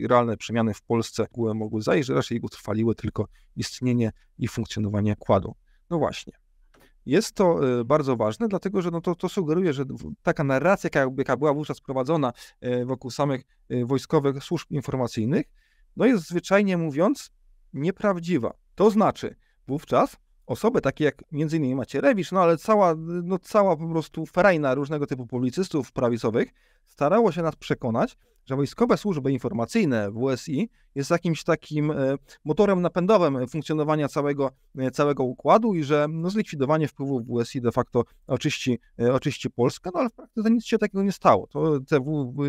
realne przemiany w Polsce mogły zajść, że raczej utrwaliły tylko istnienie i funkcjonowanie kładu. No właśnie. Jest to bardzo ważne, dlatego że no to, to sugeruje, że taka narracja, jaka, jaka była wówczas prowadzona wokół samych wojskowych służb informacyjnych, no jest zwyczajnie mówiąc nieprawdziwa. To znaczy, wówczas osoby, takie jak między innymi Macierewicz, no ale cała, no cała po prostu ferajna różnego typu publicystów prawicowych starało się nas przekonać, że wojskowe służby informacyjne WSI jest jakimś takim e, motorem napędowym funkcjonowania całego, e, całego układu i że no, zlikwidowanie wpływów WSI de facto oczyści, e, oczyści Polskę, no ale w praktyce nic się takiego nie stało. To te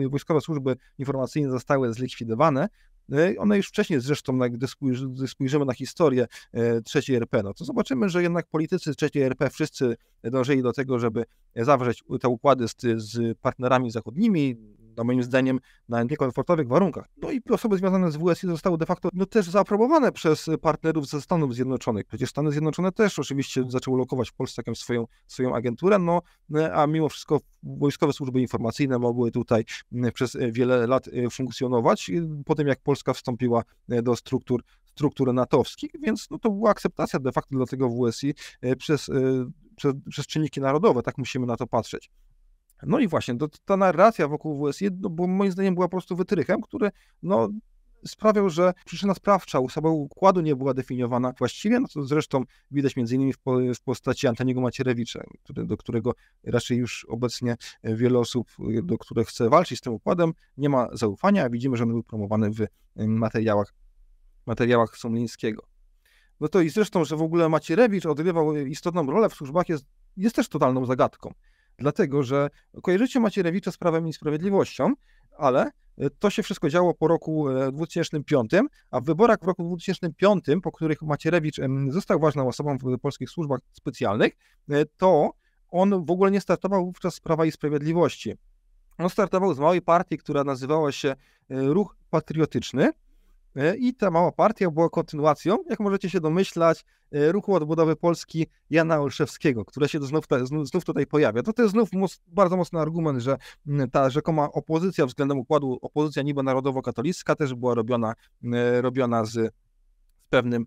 wojskowe służby informacyjne zostały zlikwidowane, no one już wcześniej zresztą, gdy spojrzymy na historię e, trzeciej RP, no to zobaczymy, że jednak politycy trzeciej RP wszyscy dążyli do tego, żeby zawrzeć te układy z, z partnerami zachodnimi, no moim zdaniem, na niekomfortowych warunkach. No i osoby związane z WSI zostały de facto no, też zaaprobowane przez y, partnerów ze Stanów Zjednoczonych. Przecież Stany Zjednoczone też oczywiście zaczęły lokować w Polsce jakąś swoją, swoją agenturę, no, no a mimo wszystko wojskowe służby informacyjne mogły tutaj y, przez y, wiele lat funkcjonować po tym, jak Polska wstąpiła do struktur struktur natowskich, więc no, to była akceptacja de facto dla tego WSI przez przez, przez czynniki narodowe, tak musimy na to patrzeć. No i właśnie, to, ta narracja wokół WSI, no, bo moim zdaniem była po prostu wytrychem, który no, sprawiał, że przyczyna sprawcza u samego układu nie była definiowana właściwie, no to zresztą widać między innymi w, po, w postaci Antoniego Macierewicza, który, do którego raczej już obecnie e, wiele osób, e, do których chce walczyć z tym układem, nie ma zaufania, a widzimy, że on był promowany w e, materiałach, materiałach Sumlińskiego. No to i zresztą, że w ogóle Macierewicz odgrywał istotną rolę w służbach jest, jest też totalną zagadką dlatego że kojarzycie Macierewicza z Prawem i Sprawiedliwością, ale e, to się wszystko działo po roku 2005, e, a w wyborach w roku 2005, po których Macierewicz został ważną osobą w polskich służbach specjalnych, e, to on w ogóle nie startował wówczas z Prawa i Sprawiedliwości. On startował z małej partii, która nazywała się Ruch Patriotyczny E, I ta mała partia była kontynuacją, jak możecie się domyślać, e, ruchu odbudowy Polski Jana Olszewskiego, które się znów, te, znów tutaj pojawia. To, to jest znów bardzo mocny argument, że ta rzekoma opozycja względem układu, opozycja niby narodowo-katolicka też była robiona, e, robiona z pewnym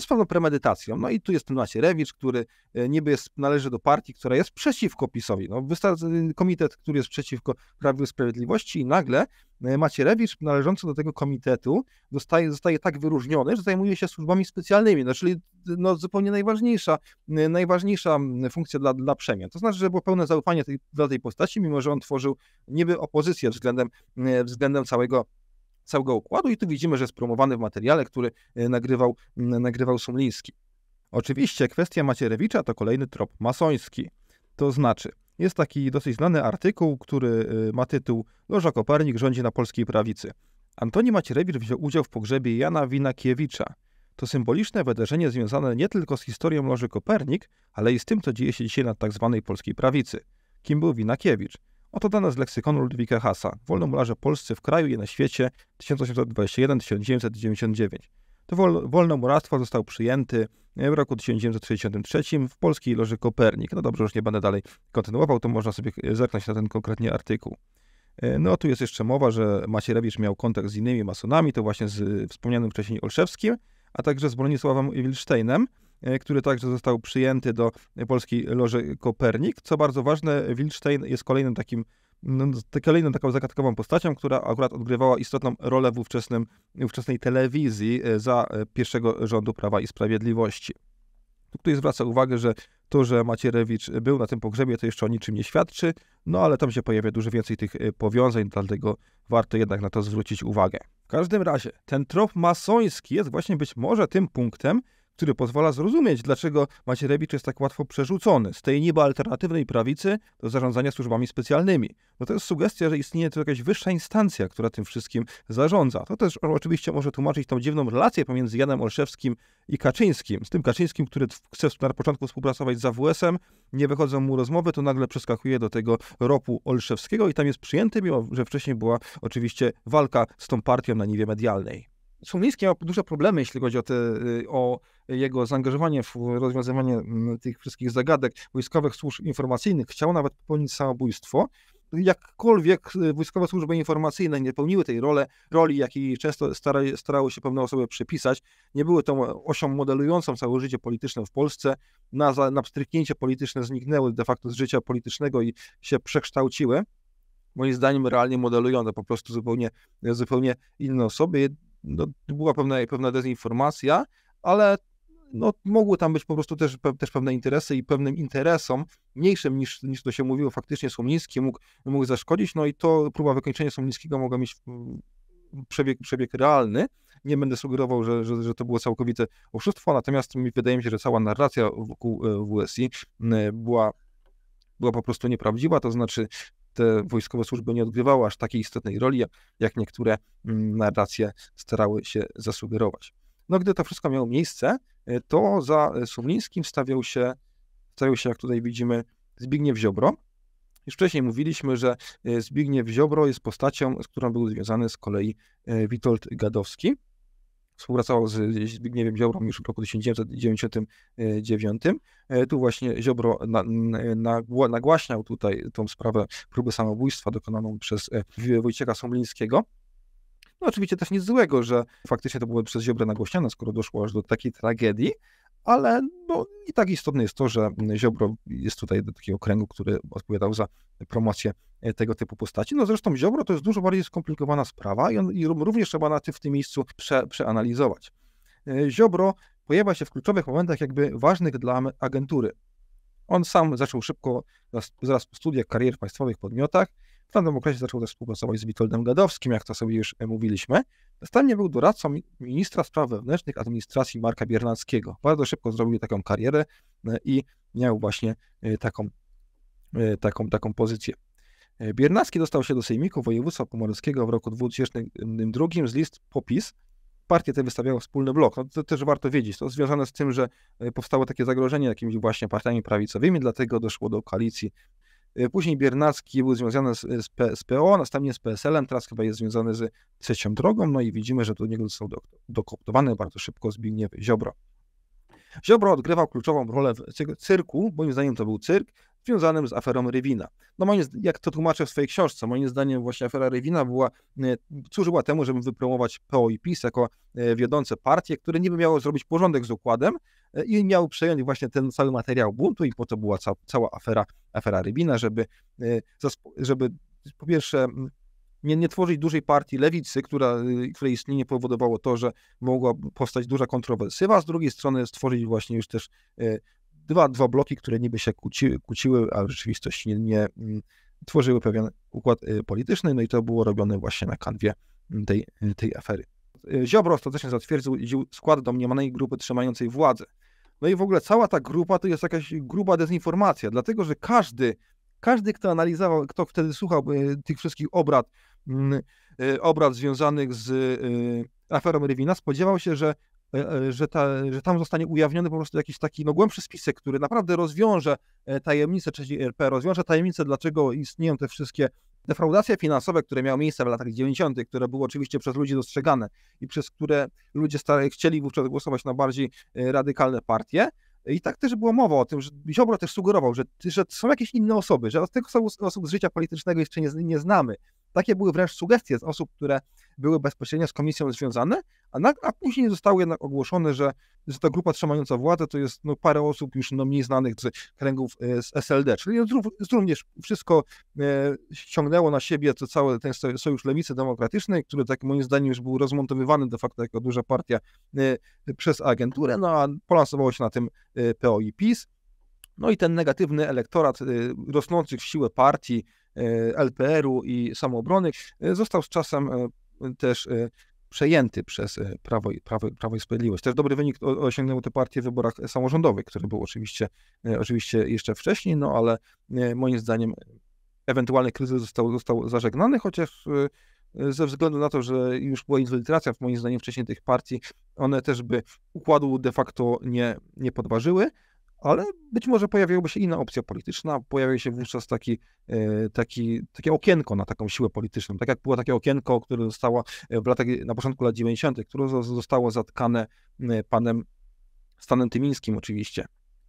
z pewną premedytacją. No i tu jest ten rewicz, który e, niby jest, należy do partii, która jest przeciwko PiSowi. No, e, komitet, który jest przeciwko Prawie i Sprawiedliwości i nagle e, rewicz należący do tego komitetu zostaje zostaje tak wyróżniony, że zajmuje się służbami specjalnymi, no, czyli no, zupełnie najważniejsza, najważniejsza funkcja dla, dla przemian. To znaczy, że było pełne zaufanie tej, dla tej postaci, mimo że on tworzył niby opozycję względem, względem całego całego układu i tu widzimy, że jest promowany w materiale, który e, nagrywał, nagrywał Szumliński. Oczywiście kwestia Macierewicza to kolejny trop masoński. To znaczy, jest taki dosyć znany artykuł, który e, ma tytuł Loża Kopernik rządzi na polskiej prawicy. Antoni Macierewicz wziął udział w pogrzebie Jana Winakiewicza. To symboliczne wydarzenie związane nie tylko z historią Loży Kopernik, ale i z tym, co dzieje się dzisiaj na tzw. Tak polskiej prawicy. Kim był Winakiewicz? Oto dane z leksykonu Ludwika Hasa, wolnomularze polscy w kraju i na świecie 1821-1999. To wol, wolnomularstwo został przyjęty e, w roku 1963 w Polskiej Loży Kopernik. No dobrze, już nie będę dalej kontynuował, to można sobie e, zerknąć na ten konkretnie artykuł. E, no tu jest jeszcze mowa, że Macierewicz miał kontakt z innymi masonami, to właśnie z wspomnianym wcześniej Olszewskim, a także z Bronisławem Wilsteinem, E, który także został przyjęty do polskiej loży Kopernik. Co bardzo ważne, Wilczstein jest kolejnym takim no, kolejną taką zagadkową postacią, która akurat odgrywała istotną rolę w ówczesnym, ówczesnej telewizji e, za e, pierwszego rządu Prawa i Sprawiedliwości. Tutaj zwraca uwagę, że to, że Macierewicz był na tym pogrzebie, to jeszcze o niczym nie świadczy, no ale tam się pojawia dużo więcej tych powiązań, dlatego warto jednak na to zwrócić uwagę. W każdym razie, ten trop masoński jest właśnie być może tym punktem, który pozwala zrozumieć, dlaczego Macierewicz jest tak łatwo przerzucony z tej niby alternatywnej prawicy do zarządzania służbami specjalnymi. No to jest sugestia, że istnieje tu jakaś wyższa instancja, która tym wszystkim zarządza. To też oczywiście może tłumaczyć tą dziwną relację pomiędzy Janem Olszewskim i Kaczyńskim. Z tym Kaczyńskim, który chce na początku współpracować z AWS-em, nie wychodzą mu rozmowy, to nagle przeskakuje do tego ropu Olszewskiego i tam jest przyjęty, mimo że wcześniej była oczywiście walka z tą partią na niwie medialnej. Słomliński ma duże problemy, jeśli chodzi o, te, y, o jego zaangażowanie w rozwiązywanie tych wszystkich zagadek wojskowych służb informacyjnych, chciał nawet popełnić samobójstwo, jakkolwiek y, wojskowe służby informacyjne nie pełniły tej role, roli, jakiej często starały, starały się pewne osoby przypisać, nie były tą osią modelującą całe życie polityczne w Polsce, na, na pstryknięcie polityczne zniknęły de facto z życia politycznego i się przekształciły. Moim zdaniem realnie modelują po prostu zupełnie, zupełnie inne osoby. No, była pewna, pewna dezinformacja, ale no, mogły tam być po prostu też, też pewne interesy i pewnym interesom, mniejszym niż, niż to się mówiło faktycznie Słomiński mógł, mógł zaszkodzić, no i to próba wykończenia Słomińskiego mogła mieć mm, przebieg, przebieg realny. Nie będę sugerował, że, że, że to było całkowite oszustwo, natomiast mi wydaje mi się, że cała narracja wokół e, WSI mm, była, była po prostu nieprawdziwa, to znaczy te wojskowe służby nie odgrywały aż takiej istotnej roli, jak, jak niektóre mm, narracje starały się zasugerować. No, gdy to wszystko miało miejsce, y, to za y, Słowlińskim stawiał się, stawiał się, jak tutaj widzimy, Zbigniew Ziobro. Już wcześniej mówiliśmy, że y, Zbigniew Ziobro jest postacią, z którą był związany z kolei Witold Gadowski. Współpracował z Zbigniewem Ziobrą już w roku 1999. Tu właśnie Ziobro nagłaśniał tutaj tą sprawę próby samobójstwa dokonaną przez Wojciecha Somlińskiego. No oczywiście też nic złego, że faktycznie to było przez Ziobrę nagłośniane, skoro doszło aż do takiej tragedii, ale no, i tak istotne jest to, że mm, Ziobro jest tutaj do takiego kręgu, który odpowiadał za promocję e, tego typu postaci. No zresztą Ziobro to jest dużo bardziej skomplikowana sprawa i, on, i również trzeba na tym, w tym miejscu prze, przeanalizować. E, Ziobro pojawia się w kluczowych momentach jakby ważnych dla agentury. On sam zaczął szybko, zaraz po studiach karier w państwowych podmiotach, w tamtym okresie zaczął też współpracować z Witoldem Gadowskim, jak to sobie już e, mówiliśmy. Następnie był doradcą ministra spraw wewnętrznych administracji Marka Biernackiego. Bardzo szybko zrobił taką karierę e, i miał właśnie e, taką, taką, taką pozycję. Biernacki dostał się do Sejmiku Województwa Pomorskiego w roku 2002 z list POPIS. Partie te wystawiały wspólny blok. No, to też warto wiedzieć. To związane z tym, że powstało takie zagrożenie jakimiś właśnie partiami prawicowymi, dlatego doszło do koalicji Y, później Biernacki był związany z, z, P, z PO, następnie z PSL-em, teraz chyba jest związany z trzecią drogą, no i widzimy, że do niego został do, dokoptowany bardzo szybko Zbigniew Ziobro. Ziobro odgrywał kluczową rolę w cyrku, moim zdaniem to był cyrk, związanym z aferą Rywina. No moim jak to tłumaczę w swojej książce, moim zdaniem właśnie afera Rywina była, e, służyła temu, żeby wypromować PO i PiS jako e, wiodące partie, które niby miało zrobić porządek z układem e, i miały przejąć właśnie ten cały materiał buntu i po to była ca cała afera, afera Rywina, żeby, żeby po pierwsze nie, nie tworzyć dużej partii lewicy, która, której istnienie powodowało to, że mogła powstać duża kontrowersywa, a z drugiej strony stworzyć właśnie już też dwa, dwa bloki, które niby się kłóciły, kłóciły a w rzeczywistości nie, nie mm, tworzyły pewien układ y, polityczny, no i to było robione właśnie na kanwie mm, tej, y, tej afery. Y, Ziobro ostatecznie zatwierdził skład domniemanej grupy trzymającej władzę. No i w ogóle cała ta grupa to jest jakaś gruba dezinformacja, dlatego że każdy, każdy kto analizował, kto wtedy słuchał tych wszystkich obrad, mm, obrad związanych z aferą Rywina, spodziewał się, że E, e, że, ta, że tam zostanie ujawniony po prostu jakiś taki no, głębszy spisek, który naprawdę rozwiąże e, tajemnicę III RP, rozwiąże tajemnicę, dlaczego istnieją te wszystkie defraudacje finansowe, które miały miejsce w latach 90., które były oczywiście przez ludzi dostrzegane i przez które ludzie stare chcieli wówczas głosować na bardziej radykalne partie. I tak też była mowa o tym, że Ziobro też sugerował, że, że są jakieś inne osoby, że od tych osób z życia politycznego jeszcze nie, nie znamy, takie były wręcz sugestie z osób, które były bezpośrednio z komisją związane, a, na, a później zostało jednak ogłoszone, że, że ta grupa trzymająca władzę to jest no, parę osób już no, mniej znanych z kręgów e, z SLD, czyli również wszystko e, ściągnęło na siebie to cały ten sojusz lewicy demokratycznej, który tak moim zdaniem już był rozmontowywany de facto jako duża partia e, przez agenturę, no a polansowało się na tym e, PO i PiS. No i ten negatywny elektorat y, rosnących w siłę partii y, LPR-u i samoobrony y, został z czasem też przejęty przez Prawo, Prawo, Prawo i Sprawiedliwość. Też dobry wynik osiągnęły te partie w wyborach samorządowych, który był oczywiście, oczywiście jeszcze wcześniej, no ale moim zdaniem ewentualny kryzys został, został zażegnany, chociaż ze względu na to, że już była infiltracja, moim zdaniem, wcześniej tych partii, one też by układu de facto nie, nie podważyły ale być może pojawiłaby się inna opcja polityczna, pojawia się wówczas taki, e, taki, takie okienko na taką siłę polityczną, tak jak było takie okienko, które zostało e, w latach, na początku lat 90., które zostało zatkane e, panem Stanem Tymińskim oczywiście.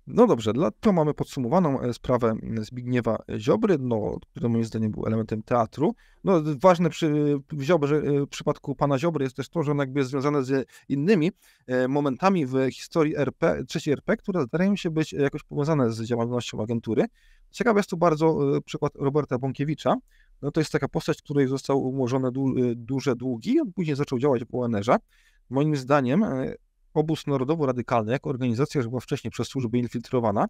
No dobrze, to mamy podsumowaną e, sprawę mm, Zbigniewa e, Ziobry, no, który moim zdaniem był elementem teatru. No, ważne przy e, Ziobrze, w przypadku pana Ziobry jest też to, że on jakby jest związany z innymi momentami w historii RP, III RP, które zdają się być jakoś powiązane z działalnością agentury. Ciekawy jest tu bardzo przykład Roberta Bąkiewicza. No, to jest taka postać, której zostały umorzone du duże długi, on później zaczął działać w ONR-ze. Moim zdaniem obóz narodowo-radykalny jako organizacja że była wcześniej przez służby infiltrowana.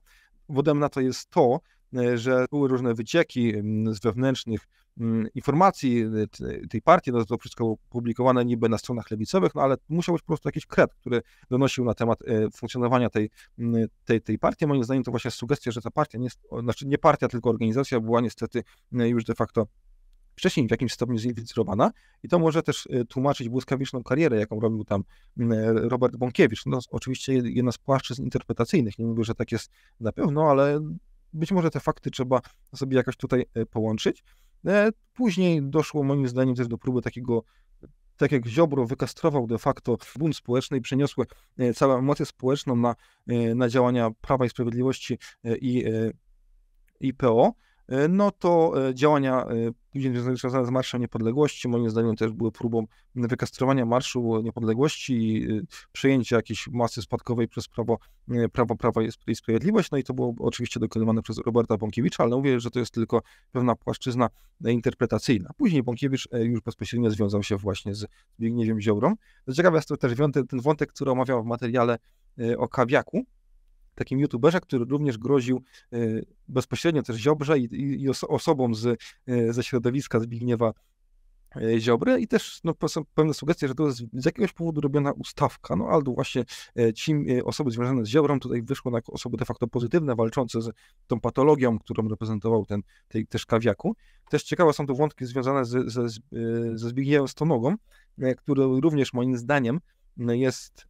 Wodem na to jest to, e, że były różne wycieki mm, z wewnętrznych mm, informacji e, tej partii, no to wszystko publikowane niby na stronach lewicowych, no ale musiał być po prostu jakiś kred, który donosił na temat e, funkcjonowania tej, mm, tej, tej partii. Moim zdaniem to właśnie sugestia, że ta partia, nie, znaczy nie partia, tylko organizacja była niestety już de facto wcześniej w jakimś stopniu zinfiltrowana i to może też e, tłumaczyć błyskawiczną karierę, jaką robił tam e, Robert Bąkiewicz. No, oczywiście jedna z płaszczyzn interpretacyjnych, nie mówię, że tak jest na pewno, ale być może te fakty trzeba sobie jakoś tutaj e, połączyć. Później doszło moim zdaniem też do próby takiego tak jak Ziobro wykastrował de facto bunt społeczny i przeniosły całą emocję społeczną na, na działania Prawa i Sprawiedliwości i, i PO, no to działania ludzie związane z Marszem Niepodległości, moim zdaniem też były próbą wykastrowania Marszu Niepodległości i y, przejęcia jakiejś masy spadkowej przez prawo, y, prawo Prawa i Sprawiedliwość, no i to było oczywiście dokonywane przez Roberta Bąkiewicza, ale mówię, że to jest tylko pewna płaszczyzna e, interpretacyjna. Później Bąkiewicz e, już bezpośrednio związał się właśnie z Zbigniewem Ziobrą. Ciekawe jest to też ten wątek, który omawiał w materiale e, o kawiaku, takim youtuberze, który również groził e, bezpośrednio też Ziobrze i, i osobom z, e, ze środowiska Zbigniewa e, Ziobry i też no, są pewne sugestie, że to jest z jakiegoś powodu robiona ustawka, no albo właśnie ci osoby związane z Ziobrą tutaj wyszło na osoby de facto pozytywne, walczące z tą patologią, którą reprezentował ten, tej, też Kawiaku. Też ciekawe są tu wątki związane z, z, z, ze Zbigniewem Stonogą, który również moim zdaniem jest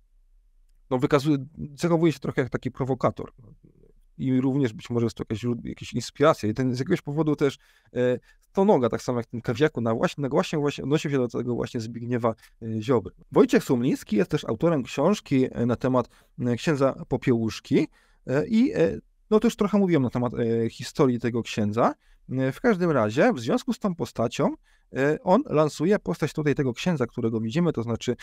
no wykazuje, zachowuje się trochę jak taki prowokator. I również być może jest to jakaś, jakaś inspiracja. I ten, z jakiegoś powodu też e, to noga, tak samo jak ten kawiaku, na właśnie, na właśnie, właśnie się do tego właśnie Zbigniewa e, Ziobry. Wojciech Sumliński jest też autorem książki e, na temat e, księdza Popiełuszki i no to już trochę mówiłem na temat historii tego księdza. W każdym razie, w związku z tą postacią, on lansuje postać tutaj tego księdza, którego widzimy, to znaczy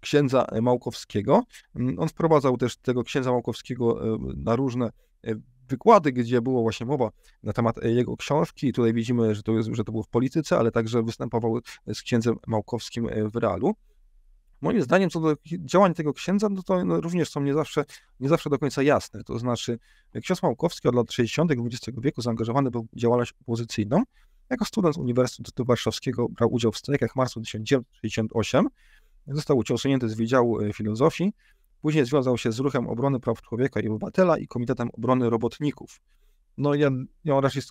księdza e, Małkowskiego. Mm, on wprowadzał też tego księdza Małkowskiego e, na różne e, wykłady, gdzie było właśnie mowa na temat jego książki. Tutaj widzimy, że to, jest, że to było w polityce, ale także występował z księdzem Małkowskim w realu. Moim zdaniem, co do działań tego księdza, no to no, również są nie zawsze, nie zawsze do końca jasne. To znaczy, ksiądz Małkowski od lat 60. XX wieku zaangażowany był w działalność opozycyjną. Jako student Uniwersytetu Warszawskiego brał udział w strajkach marcu 1968. Został usunięty z Wydziału e, Filozofii, później związał się z Ruchem Obrony Praw Człowieka i Obywatela i Komitetem Obrony Robotników. No ja, ja mam raczej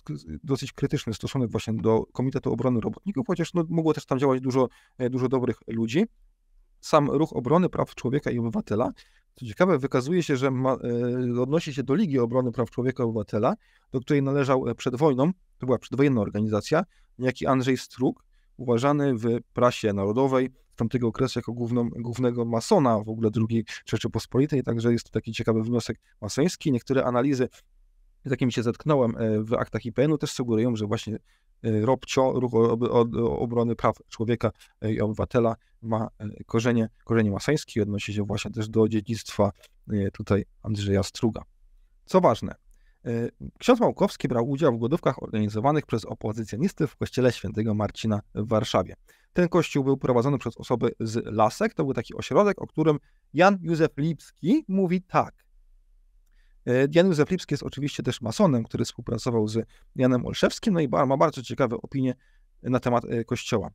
dosyć krytyczny stosunek właśnie do Komitetu Obrony Robotników, chociaż no, mogło też tam działać dużo, e, dużo dobrych ludzi. Sam Ruch Obrony Praw Człowieka i Obywatela, co ciekawe, wykazuje się, że ma, e, odnosi się do Ligi Obrony Praw Człowieka i Obywatela, do której należał przed wojną, to była przedwojenna organizacja, jaki Andrzej Struk, uważany w prasie narodowej tamtego okresu jako główną, głównego masona w ogóle II Rzeczypospolitej, także jest to taki ciekawy wniosek masoński. Niektóre analizy, z jakimi się zetknąłem e, w aktach IPN-u, też sugerują, że właśnie e, ROPCIO, Ruch Obrony Praw Człowieka i Obywatela, ma e, korzenie, korzenie masońskie i odnosi się właśnie też do dziedzictwa tutaj Andrzeja Struga. Co ważne, E, ksiądz Małkowski brał udział w głodówkach organizowanych przez opozycjonistów w kościele świętego Marcina w Warszawie. Ten kościół był prowadzony przez osoby z Lasek. To był taki ośrodek, o którym Jan Józef Lipski mówi tak. E, Jan Józef Lipski jest oczywiście też masonem, który współpracował z Janem Olszewskim, no i ma bardzo ciekawe opinie na temat e, kościoła.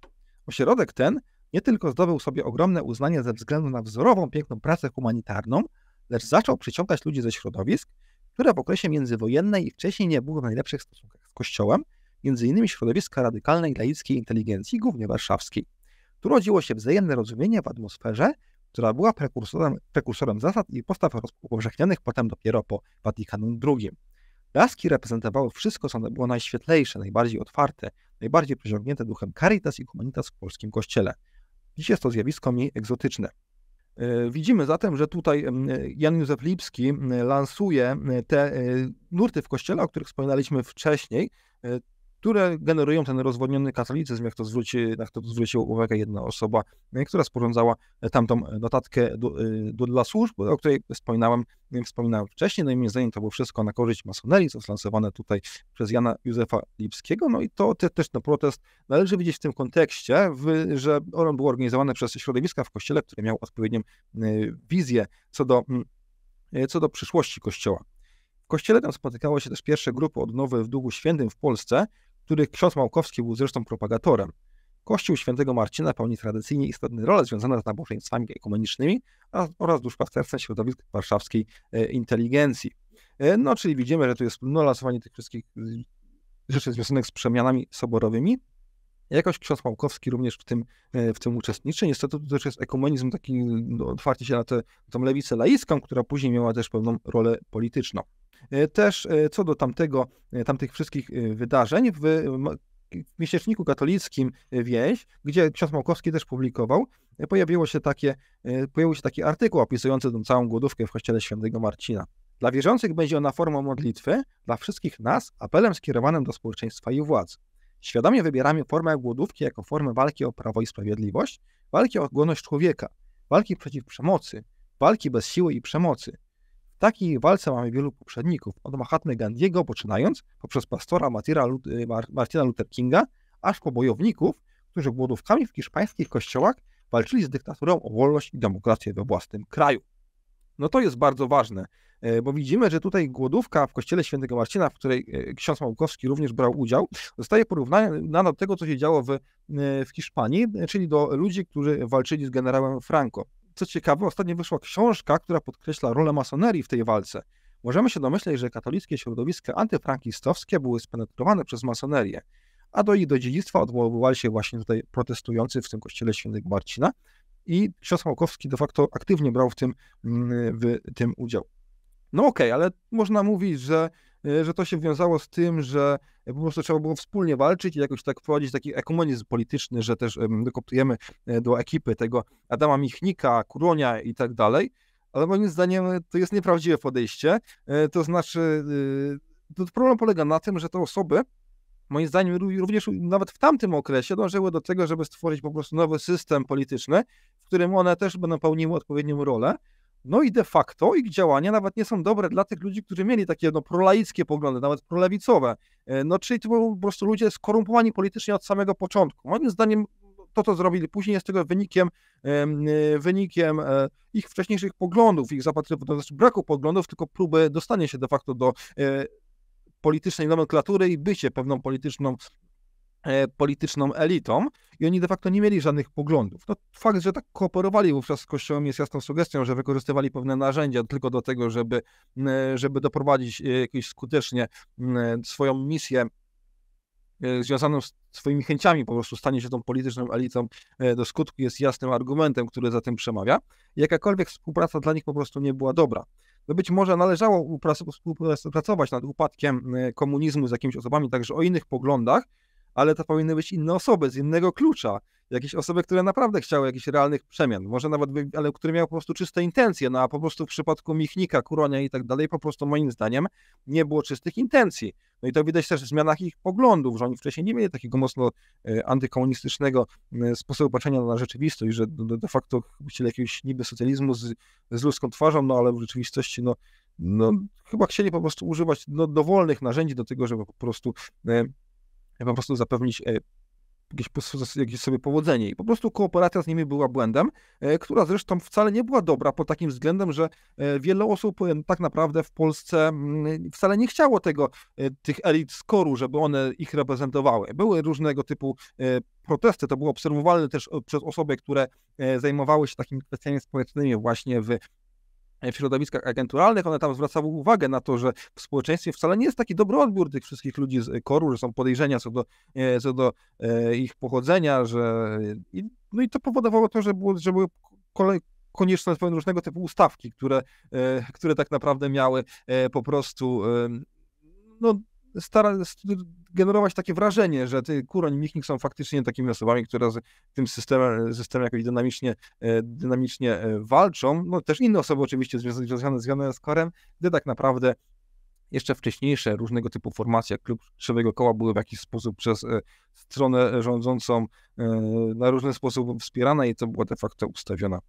Ośrodek ten nie tylko zdobył sobie ogromne uznanie ze względu na wzorową, piękną pracę humanitarną, lecz zaczął przyciągać ludzi ze środowisk, która w okresie międzywojennej i wcześniej nie była w najlepszych stosunkach z Kościołem, m.in. środowiska radykalnej laickiej inteligencji, głównie warszawskiej. Tu rodziło się wzajemne rozumienie w atmosferze, która była prekursorem, prekursorem zasad i postaw upowszechnionych potem dopiero po Watykanu II. Laski reprezentowały wszystko, co było najświetlejsze, najbardziej otwarte, najbardziej przeciągnięte duchem caritas i humanitas w polskim kościele. Dziś jest to zjawisko mniej egzotyczne. E, widzimy zatem, że tutaj e, Jan Józef Lipski lansuje te e, nurty w kościele, o których wspominaliśmy wcześniej, które generują ten rozwodniony katolicyzm, jak to, zwróci, jak to zwróciła uwagę jedna osoba, e, która sporządzała e, tamtą e, notatkę do, do, dla służb, o której wspominałem, wspominałem wcześniej. No i moim zdaniem to było wszystko na korzyść masonerii, co lansowane tutaj przez Jana Józefa Lipskiego. No i to te, też ten protest należy widzieć w tym kontekście, w, że on był organizowany przez środowiska w kościele, które miał odpowiednią wizję co do, mm, co do przyszłości kościoła. W kościele tam spotykało się też pierwsze grupy odnowy w długu Świętym w Polsce, których ksiądz Małkowski był zresztą propagatorem. Kościół świętego Marcina pełni tradycyjnie istotne role związane z nabożeństwami ekumenicznymi oraz duszpasterstwem środowisk warszawskiej e, inteligencji. E, no, czyli widzimy, że tu jest no, lasowanie tych wszystkich rzeczy związanych z przemianami soborowymi. Jakoś ksiądz Małkowski również w tym, e, w tym uczestniczy. Niestety to też jest ekumenizm taki no, otwarcie się na tę lewicę laicką, która później miała też pewną rolę polityczną. E, też e, co do tamtego, e, tamtych wszystkich wydarzeń, w miesięczniku katolickim Wieś, gdzie ksiądz Małkowski też publikował, pojawiło się takie, pojawił się taki artykuł opisujący tą całą głodówkę w kościele świętego Marcina. Dla wierzących będzie ona formą modlitwy, dla wszystkich nas apelem skierowanym do społeczeństwa i władz. Świadomie wybieramy formę głodówki jako formę walki o prawo i sprawiedliwość, walki o godność człowieka, walki przeciw przemocy, walki bez siły i przemocy, Takiej walce mamy wielu poprzedników, od Mahatmy Gandiego poczynając, poprzez pastora Martina, y, Martina Luther Kinga, aż po bojowników, którzy głodówkami w hiszpańskich kościołach walczyli z dyktaturą o wolność i demokrację we własnym kraju. No to jest bardzo ważne, y, bo widzimy, że tutaj głodówka w kościele świętego Marcina, w której y, ksiądz Małkowski również brał udział, zostaje porównana do tego, co się działo w, w Hiszpanii, czyli do ludzi, którzy walczyli z generałem Franco. Co ciekawe, ostatnio wyszła książka, która podkreśla rolę masonerii w tej walce. Możemy się domyśleć, że katolickie środowiska antyfrankistowskie były spenetrowane przez masonerię, a do ich do dziedzictwa odwoływali się właśnie tutaj protestujący w tym kościele świętego Marcina i ksiądz Małkowski de facto aktywnie brał w tym, mm, w tym udział. No okej, okay, ale można mówić, że Y, że to się wiązało z tym, że y, po prostu trzeba było wspólnie walczyć i jakoś tak wprowadzić taki ekumenizm polityczny, że też dokoptujemy y, do ekipy tego Adama Michnika, Kuronia i tak dalej. Ale moim zdaniem to jest nieprawdziwe podejście. To znaczy, to problem polega na tym, że te osoby, moim zdaniem również nawet w tamtym okresie dążyły do tego, żeby stworzyć po prostu nowy system polityczny, w którym one też będą pełniły odpowiednią rolę, no i de facto ich działania nawet nie są dobre dla tych ludzi, którzy mieli takie no, prolaickie poglądy, nawet prolewicowe. E, no czyli to byli po prostu ludzie skorumpowani politycznie od samego początku. Moim zdaniem to, co zrobili później, jest tego wynikiem, e, wynikiem e, ich wcześniejszych poglądów, ich zapatrywania, znaczy braku poglądów, tylko próby dostania się de facto do politycznej nomenklatury i bycie pewną polityczną E, polityczną elitą i oni de facto nie mieli żadnych poglądów. No, fakt, że tak kooperowali wówczas z Kościołem jest jasną sugestią, że wykorzystywali pewne narzędzia tylko do tego, żeby, e, żeby doprowadzić e, jakoś skutecznie swoją misję związaną z swoimi chęciami po prostu stanie się tą polityczną elitą do skutku jest jasnym argumentem, który za tym przemawia. Jakakolwiek współpraca dla nich po prostu nie była dobra. No być może należało współpracować nad upadkiem komunizmu z jakimiś osobami także o innych poglądach, ale to powinny być inne osoby z innego klucza. Jakieś osoby, które naprawdę chciały jakichś realnych przemian, może nawet, ale które miały po prostu czyste intencje, no a po prostu w przypadku Michnika, Kuronia i tak dalej, po prostu moim zdaniem nie było czystych intencji. No i to widać też w zmianach ich poglądów, że oni wcześniej nie mieli takiego mocno e, antykomunistycznego e, sposobu patrzenia na rzeczywistość, że de facto chcieli jakiegoś niby socjalizmu z, z ludzką twarzą, no ale w rzeczywistości no, no, chyba chcieli po prostu używać no, dowolnych narzędzi do tego, żeby po prostu e, po prostu zapewnić e, jakieś, jakieś sobie powodzenie. I po prostu kooperacja z nimi była błędem, e, która zresztą wcale nie była dobra pod takim względem, że e, wiele osób tak naprawdę w Polsce wcale nie chciało tego, tych elit skoru, żeby one ich reprezentowały. Były różnego typu protesty, to było obserwowane też przez osoby, które zajmowały się takimi kwestiami społecznymi właśnie w E, w środowiskach agenturalnych, one tam zwracały uwagę na to, że w społeczeństwie wcale nie jest taki dobry odbiór tych wszystkich ludzi z koru, że są podejrzenia co do, e, co do e, ich pochodzenia, że no i to powodowało to, że, było, że były kolej, konieczne różnego typu ustawki, które, które tak naprawdę miały po prostu no, stara, generować takie wrażenie, że ty, Kuroń i Michnik są faktycznie takimi osobami, które z tym systemem, systemem jakoś dynamicznie, e, dynamicznie e, walczą. No też inne osoby oczywiście związane, związane z korem, gdy tak naprawdę jeszcze wcześniejsze różnego typu formacje, jak klub Krzywego Koła, były w jakiś sposób przez e, stronę rządzącą na różny sposób wspierane i to była de facto ustawiona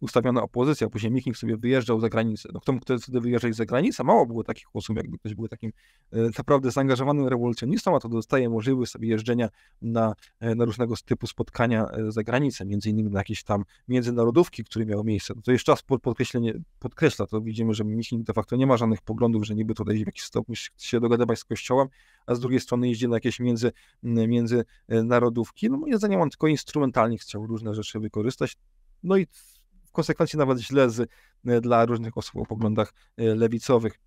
ustawiona opozycja, później Michnik sobie wyjeżdżał za granicę. No, kto, kto wtedy wyjeżdżać za granicę? Mało było takich osób, jakby ktoś był takim e, naprawdę zaangażowanym rewolucjonistą, a to dostaje możliwość sobie jeżdżenia na, e, na różnego typu spotkania e, za granicę, między innymi na jakieś tam międzynarodówki, które miały miejsce. No to jeszcze raz podkreślenie, podkreśla, to widzimy, że Michnik de facto nie ma żadnych poglądów, że niby tutaj w jakiś stopniu się dogadywać z Kościołem, a z drugiej strony jeździ na jakieś między, międzynarodówki. No moim zdaniem on tylko instrumentalnie chciał różne rzeczy wykorzystać. No i konsekwencje nawet źle z, e, dla różnych osób o poglądach e, lewicowych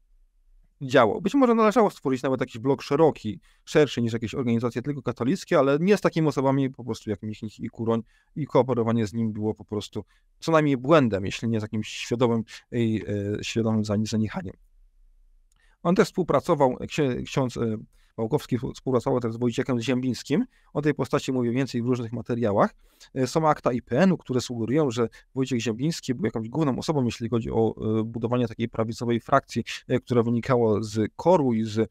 działo. Być może należało stworzyć nawet jakiś blok szeroki, szerszy niż jakieś organizacje tylko katolickie, ale nie z takimi osobami po prostu jak Michnik i Kuroń i kooperowanie z nim było po prostu co najmniej błędem, jeśli nie z jakimś świadomym, yy, świadomym zanichaniem. On też współpracował, ksiądz Wałkowski współpracował też z Wojciechem Ziębińskim. O tej postaci mówię więcej w różnych materiałach. E, są akta IPN-u, które sugerują, że Wojciech Ziębiński był jakąś główną osobą, jeśli chodzi o e, budowanie takiej prawicowej frakcji, e, która wynikała z koru i z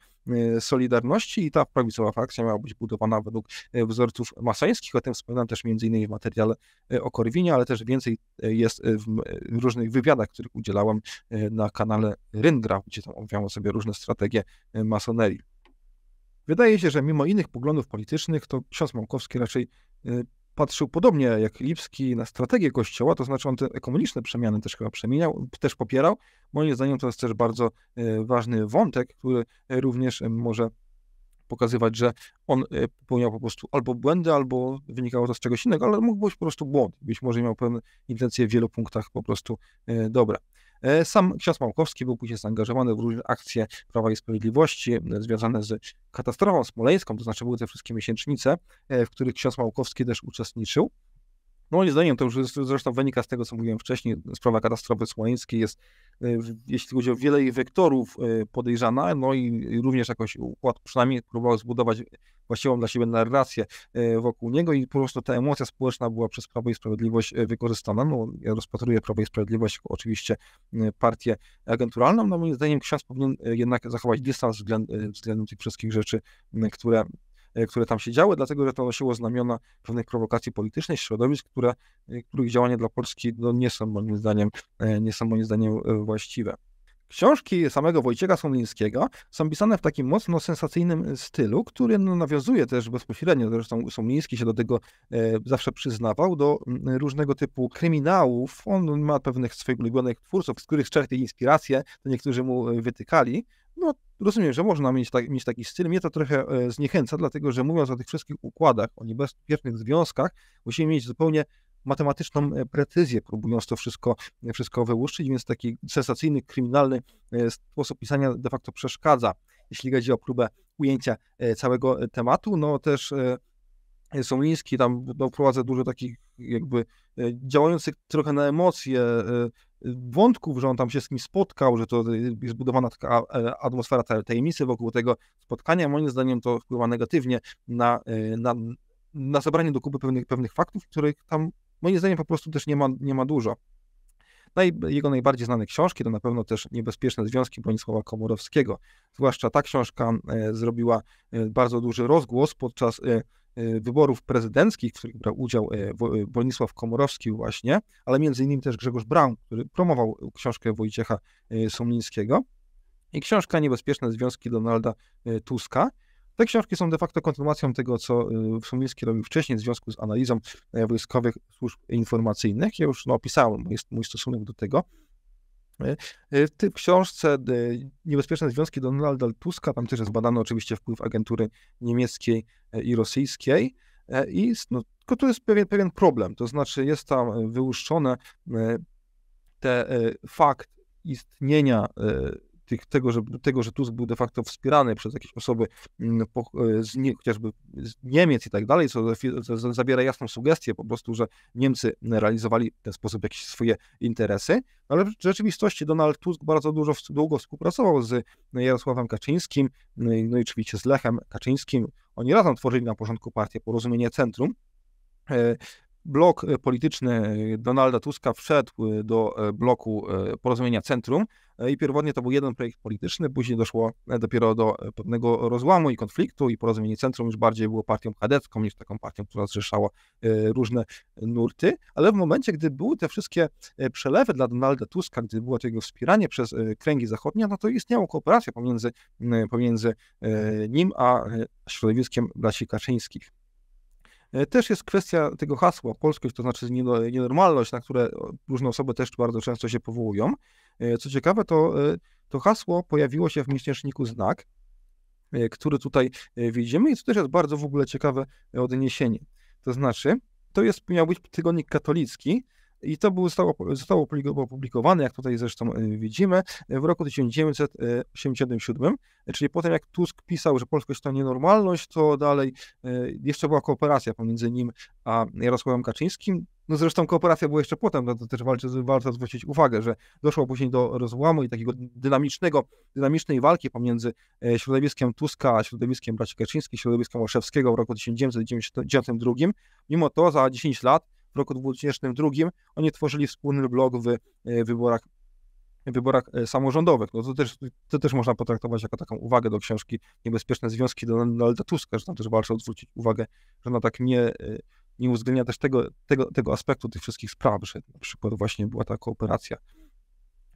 Solidarności i ta prawicowa frakcja miała być budowana według wzorców masońskich. O tym wspominam też m.in. w materiale o Korwinie, ale też więcej jest w różnych wywiadach, których udzielałem na kanale Ryndra, gdzie tam omawiamy sobie różne strategie masonerii. Wydaje się, że mimo innych poglądów politycznych, to ksiądz Małkowski raczej y, patrzył podobnie jak Lipski na strategię Kościoła, to znaczy on te ekonomiczne przemiany też chyba przemieniał, też popierał. Moim zdaniem to jest też bardzo y, ważny wątek, który również może pokazywać, że on y, popełniał po prostu albo błędy, albo wynikało to z czegoś innego, ale mógł być po prostu błąd. Być może miał pewne intencje w wielu punktach po prostu dobre. E, sam ksiądz Małkowski był później zaangażowany w różne akcje Prawa i Sprawiedliwości e, związane z katastrofą smoleńską, to znaczy były te wszystkie miesięcznice, e, w których ksiądz Małkowski też uczestniczył. Moim zdaniem to już zresztą wynika z tego, co mówiłem wcześniej, sprawa katastrofy słońskiej jest, y, jeśli chodzi o wiele jej wektorów, y, podejrzana, no i również jakoś układ przynajmniej próbował zbudować właściwą dla siebie narrację y, wokół niego i po prostu ta emocja społeczna była przez Prawo i Sprawiedliwość wykorzystana. No, ja rozpatruję Prawo i Sprawiedliwość jako oczywiście partię agenturalną, no moim zdaniem ksiądz powinien jednak zachować dystans względem, względem tych wszystkich rzeczy, które E, które tam się działy, dlatego że to nosiło znamiona pewnej prowokacji politycznej środowisk, które, e, których działania dla Polski no, nie, są moim zdaniem, e, nie są moim zdaniem właściwe. Książki samego Wojciecha Sądlińskiego są pisane w takim mocno sensacyjnym stylu, który no, nawiązuje też bezpośrednio, zresztą Sądliński się do tego e, zawsze przyznawał, do różnego typu kryminałów. On ma pewnych swoich ulubionych twórców, z których czerpie inspirację, to niektórzy mu wytykali. No, Rozumiem, że można mieć, tak, mieć taki styl. Mnie to trochę e, zniechęca, dlatego że mówiąc o tych wszystkich układach, o niebezpiecznych związkach, musimy mieć zupełnie matematyczną e, precyzję, próbując to wszystko, e, wszystko wyłuszczyć, więc taki sensacyjny, kryminalny sposób pisania de facto przeszkadza, jeśli chodzi o próbę ujęcia całego tematu. No też są Somiński, tam no, prowadzę dużo takich jakby e, działających trochę na emocje e, e, wątków, że on tam się z kim spotkał, że to jest budowana taka atmosfera tajemnicy wokół tego spotkania. Moim zdaniem to wpływa negatywnie na, na, na zebranie do kupy pewnych, pewnych faktów, których tam moim zdaniem po prostu też nie ma, nie ma dużo. Naj, jego najbardziej znane książki to na pewno też Niebezpieczne Związki Bronisława Komorowskiego. Zwłaszcza ta książka e, zrobiła e, bardzo duży rozgłos podczas e, Y, wyborów prezydenckich, w których brał udział y, y, Bolnisław Komorowski właśnie, ale między innymi też Grzegorz Braun, który promował książkę Wojciecha Somlińskiego i książka Niebezpieczne Związki Donalda Tuska. Te książki są de facto kontynuacją tego, co Somliński robił wcześniej w związku z analizą e, wojskowych służb informacyjnych. Ja już no, opisałem mój, mój stosunek do tego. Y, w tej książce y, Niebezpieczne związki Donalda Tuska, tam też jest badany oczywiście wpływ agentury niemieckiej y, i rosyjskiej. I no, tylko tu jest pewien, pewien problem, to znaczy jest tam wyłuszczone te fakt istnienia tych, tego, że, tego, że Tusk był de facto wspierany przez jakieś osoby mm, po, e, z, nie, chociażby z Niemiec i tak dalej, co zabiera jasną sugestię po prostu, że Niemcy realizowali w ten sposób jakieś swoje interesy, no, ale w rzeczywistości Donald Tusk bardzo dużo, długo współpracował z no, Jarosławem Kaczyńskim, no, no i oczywiście z Lechem Kaczyńskim. Oni razem tworzyli na początku partię Porozumienie Centrum, e, blok e, polityczny e, Donalda Tuska wszedł e, do bloku porozumienia centrum i pierwotnie to był jeden projekt polityczny, później doszło dopiero do pewnego rozłamu i konfliktu i porozumienie centrum już bardziej było partią kadecką niż taką partią, która zrzeszała różne nurty, ale w momencie, gdy były te wszystkie przelewy dla Donalda Tuska, gdy było to jego wspieranie przez kręgi zachodnie, no to istniała kooperacja pomiędzy, pomiędzy nim a środowiskiem braci Kaczyńskich. E, też jest kwestia tego hasła polskość, to znaczy nienormalność, na które różne osoby też bardzo często się powołują. E, co ciekawe, to, e, to hasło pojawiło się w miesięczniku Znak, który tutaj widzimy i co też jest bardzo w ogóle ciekawe odniesienie. To znaczy, to jest, miał być tygodnik katolicki, i to było, zostało, zostało opublikowane, jak tutaj zresztą y, widzimy, w roku 1987, czyli potem jak Tusk pisał, że Polskość to nienormalność, to dalej y, jeszcze była kooperacja pomiędzy nim a Jarosławem Kaczyńskim. No zresztą kooperacja była jeszcze potem, no to też warto, zwrócić uwagę, że doszło później do rozłamu i takiego dynamicznego, dynamicznej walki pomiędzy y, środowiskiem Tuska, środowiskiem braci Kaczyńskich, środowiskiem Olszewskiego w roku 1992. Mimo to za 10 lat w roku 2002 oni tworzyli wspólny blok e, w wyborach wyborach e, samorządowych. No to też, to też można potraktować jako taką uwagę do książki Niebezpieczne Związki Donalda Tuska, że tam też warto zwrócić uwagę, że ona tak nie, e, nie uwzględnia też tego, tego, tego aspektu tych wszystkich spraw, że na przykład właśnie była ta kooperacja.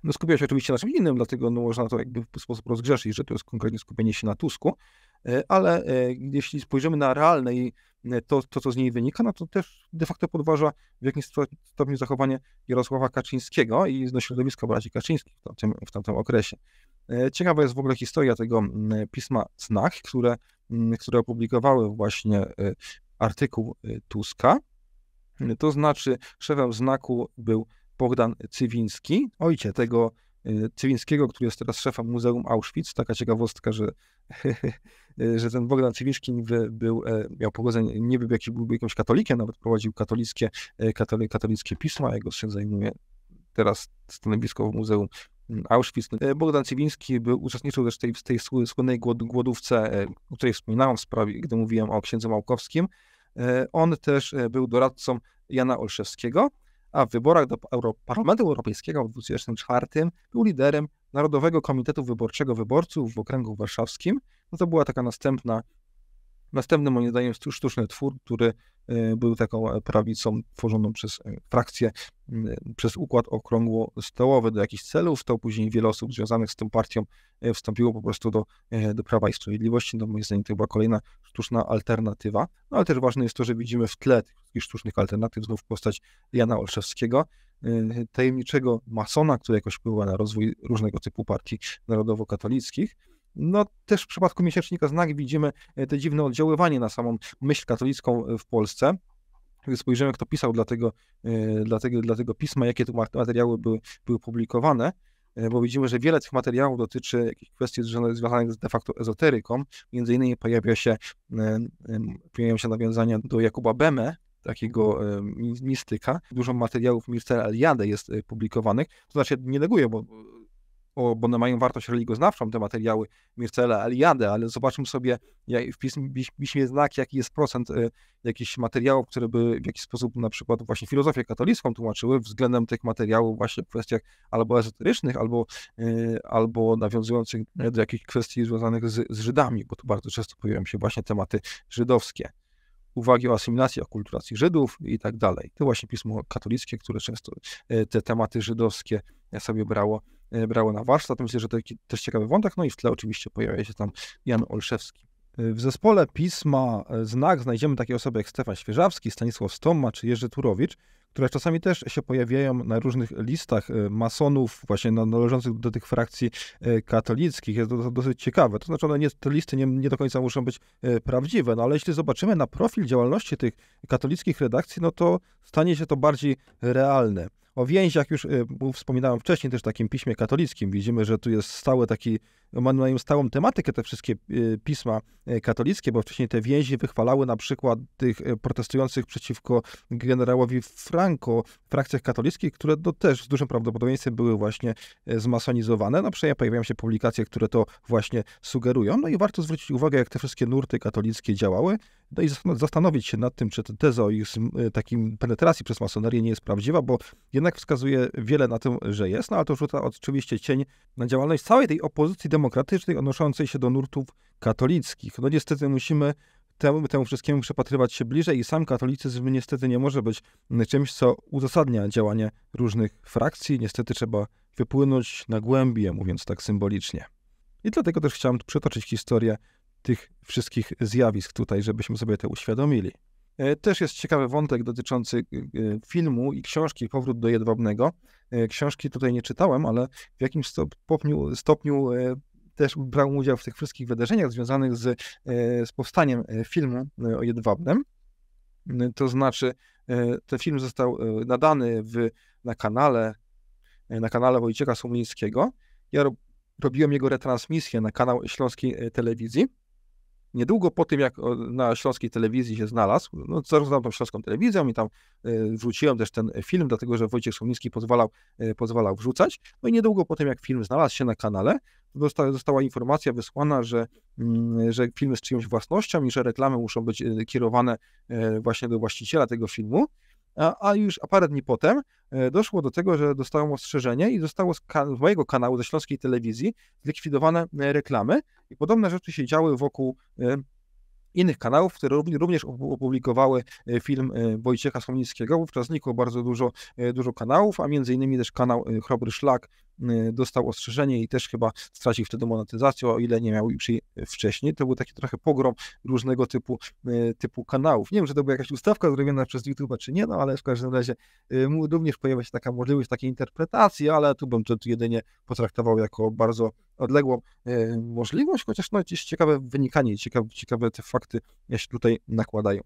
No skupia się oczywiście na czym innym, dlatego no, można to jakby w sposób rozgrzeszyć, że to jest konkretnie skupienie się na Tusku, E, ale e, jeśli spojrzymy na realne i e, to, to, co z niej wynika, no to też de facto podważa w jakimś stopniu zachowanie Jarosława Kaczyńskiego i no, środowiska braci Kaczyńskich w tamtym, w tamtym okresie. Ciekawa jest w ogóle historia tego pisma Znak, które, które opublikowały właśnie artykuł Tuska. To znaczy, szefem Znaku był Bogdan Cywiński, ojciec tego Cywińskiego, który jest teraz szefem Muzeum Auschwitz. Taka ciekawostka, że że ten Bogdan Cywilski niby był, e, miał pochodzenie, nie był, jaki był jakimś katolikiem, nawet prowadził katolickie, e, katoli, katolickie pisma, jego syn zajmuje teraz stanowisko w Muzeum Auschwitz. E, Bogdan Cywiński był, uczestniczył też tej, w tej słynnej głodówce, o której wspominałem w sprawie, gdy mówiłem o księdze Małkowskim. On też był doradcą Jana Olszewskiego, a w wyborach do Euro, Parlamentu Europejskiego w 2004 był liderem Narodowego Komitetu Wyborczego Wyborców w Okręgu Warszawskim, no to była taka następna Następny, moim zdaniem, jest sztuczny twór, który e, był taką e, prawicą tworzoną przez e, frakcję, przez układ okrągło-stołowy do jakichś celów. To później wiele osób związanych z tą partią wstąpiło po prostu do, do Prawa i Sprawiedliwości. No, moim zdaniem to była kolejna sztuczna alternatywa. No ale też ważne jest to, że widzimy w tle tych sztucznych alternatyw znów postać Jana Olszewskiego, tajemniczego masona, który jakoś wpływa na rozwój różnego typu partii narodowo-katolickich. No też w przypadku miesięcznika Znak widzimy e, te dziwne oddziaływanie na samą myśl katolicką e, w Polsce. Gdy spojrzymy, kto pisał dla tego, e, dla tego, dla tego pisma, jakie tu materiały były, były publikowane, bo widzimy, że wiele tych materiałów dotyczy jakichś kwestii związanych z de facto ezoteryką. Między innymi pojawia się, pojawiają się nawiązania do Jakuba Beme, takiego mistyka. Dużo materiałów Mircea Eliade jest publikowanych, to znaczy nie neguję, bo o, bo one mają wartość religioznawczą, te materiały Mircele, Eliade, ale zobaczmy sobie w piśmie znaki, jaki jest procent y, jakichś materiałów, które by w jakiś sposób na przykład właśnie filozofię katolicką tłumaczyły względem tych materiałów właśnie w kwestiach albo ezoterycznych, albo, y, albo nawiązujących tak. do jakichś kwestii związanych z, z Żydami, bo tu bardzo często pojawiają się właśnie tematy żydowskie uwagi o asymilacji, o kulturacji Żydów i tak dalej. To właśnie pismo katolickie, które często e, te tematy żydowskie e, sobie brało, e, brało na warsztat. Myślę, że to też ciekawy wątek. No i w tle oczywiście pojawia się tam Jan Olszewski. W zespole pisma Znak znajdziemy takie osoby jak Stefan Świeżawski, Stanisław Stoma czy Jerzy Turowicz, które czasami też się pojawiają na różnych listach e, masonów, właśnie należących do tych frakcji e, katolickich. Jest to dosyć ciekawe. To znaczy, one nie, te listy nie, nie do końca muszą być e, prawdziwe, no ale jeśli zobaczymy na profil działalności tych katolickich redakcji, no to stanie się to bardziej realne. O więziach już y, wspominałem wcześniej też w takim piśmie katolickim. Widzimy, że tu jest stałe taki, no, mają stałą tematykę te wszystkie y, pisma y, katolickie, bo wcześniej te więzi wychwalały na przykład tych protestujących przeciwko generałowi Franco w frakcjach katolickich, które to też z dużym prawdopodobieństwem były właśnie zmasonizowane. No przynajmniej pojawiają się publikacje, które to właśnie sugerują. No i warto zwrócić uwagę, jak te wszystkie nurty katolickie działały. No i zastanowić się nad tym, czy ta teza o ich e, takim penetracji przez masonerię nie jest prawdziwa, bo jednak wskazuje wiele na to, że jest, no ale to rzuca oczywiście cień na działalność całej tej opozycji demokratycznej odnoszącej się do nurtów katolickich. No niestety musimy temu, temu wszystkiemu przypatrywać się bliżej i sam katolicyzm niestety nie może być czymś, co uzasadnia działanie różnych frakcji. Niestety trzeba wypłynąć na głębie, mówiąc tak symbolicznie. I dlatego też chciałem przytoczyć historię tych wszystkich zjawisk tutaj, żebyśmy sobie to uświadomili. E, też jest ciekawy wątek dotyczący e, filmu i książki Powrót do Jedwabnego. E, książki tutaj nie czytałem, ale w jakimś stopniu, stopniu też brałem udział w tych wszystkich wydarzeniach związanych z, z powstaniem filmu o Jedwabnym. To znaczy, ten film został nadany w, na kanale na kanale Wojciecha Sumlińskiego. Ja robiłem jego retransmisję na kanał Śląskiej Telewizji niedługo po tym, jak na śląskiej telewizji się znalazł, no, zarządzałem tą śląską telewizją i tam e, wrzuciłem też ten film, dlatego że Wojciech Słomnicki pozwalał, e, pozwalał wrzucać. No i niedługo po tym, jak film znalazł się na kanale, została, została informacja wysłana, że, mm, że film jest czyjąś własnością i że reklamy muszą być e, kierowane właśnie do właściciela tego filmu a, już parę dni potem e, doszło do tego, że dostałem ostrzeżenie i zostało z, kan- z mojego kanału ze śląskiej telewizji zlikwidowane e, reklamy i podobne rzeczy się działy wokół e, innych kanałów, które również opublikowały film Wojciecha Słomnickiego. Wówczas znikło bardzo dużo, dużo kanałów, a między innymi też kanał Chrobry Szlak Y, dostał ostrzeżenie i też chyba stracił wtedy monetyzację, o ile nie miał już wcześniej. To był taki trochę pogrom różnego typu, y, typu kanałów. Nie wiem, czy to była jakaś ustawka zrobiona przez YouTube, czy nie, no ale w każdym razie y, również pojawia się taka możliwość takiej interpretacji, ale tu bym to jedynie potraktował jako bardzo odległą możliwość, chociaż no, jest ciekawe wynikanie, ciekawe, ciekawe te fakty się tutaj nakładają.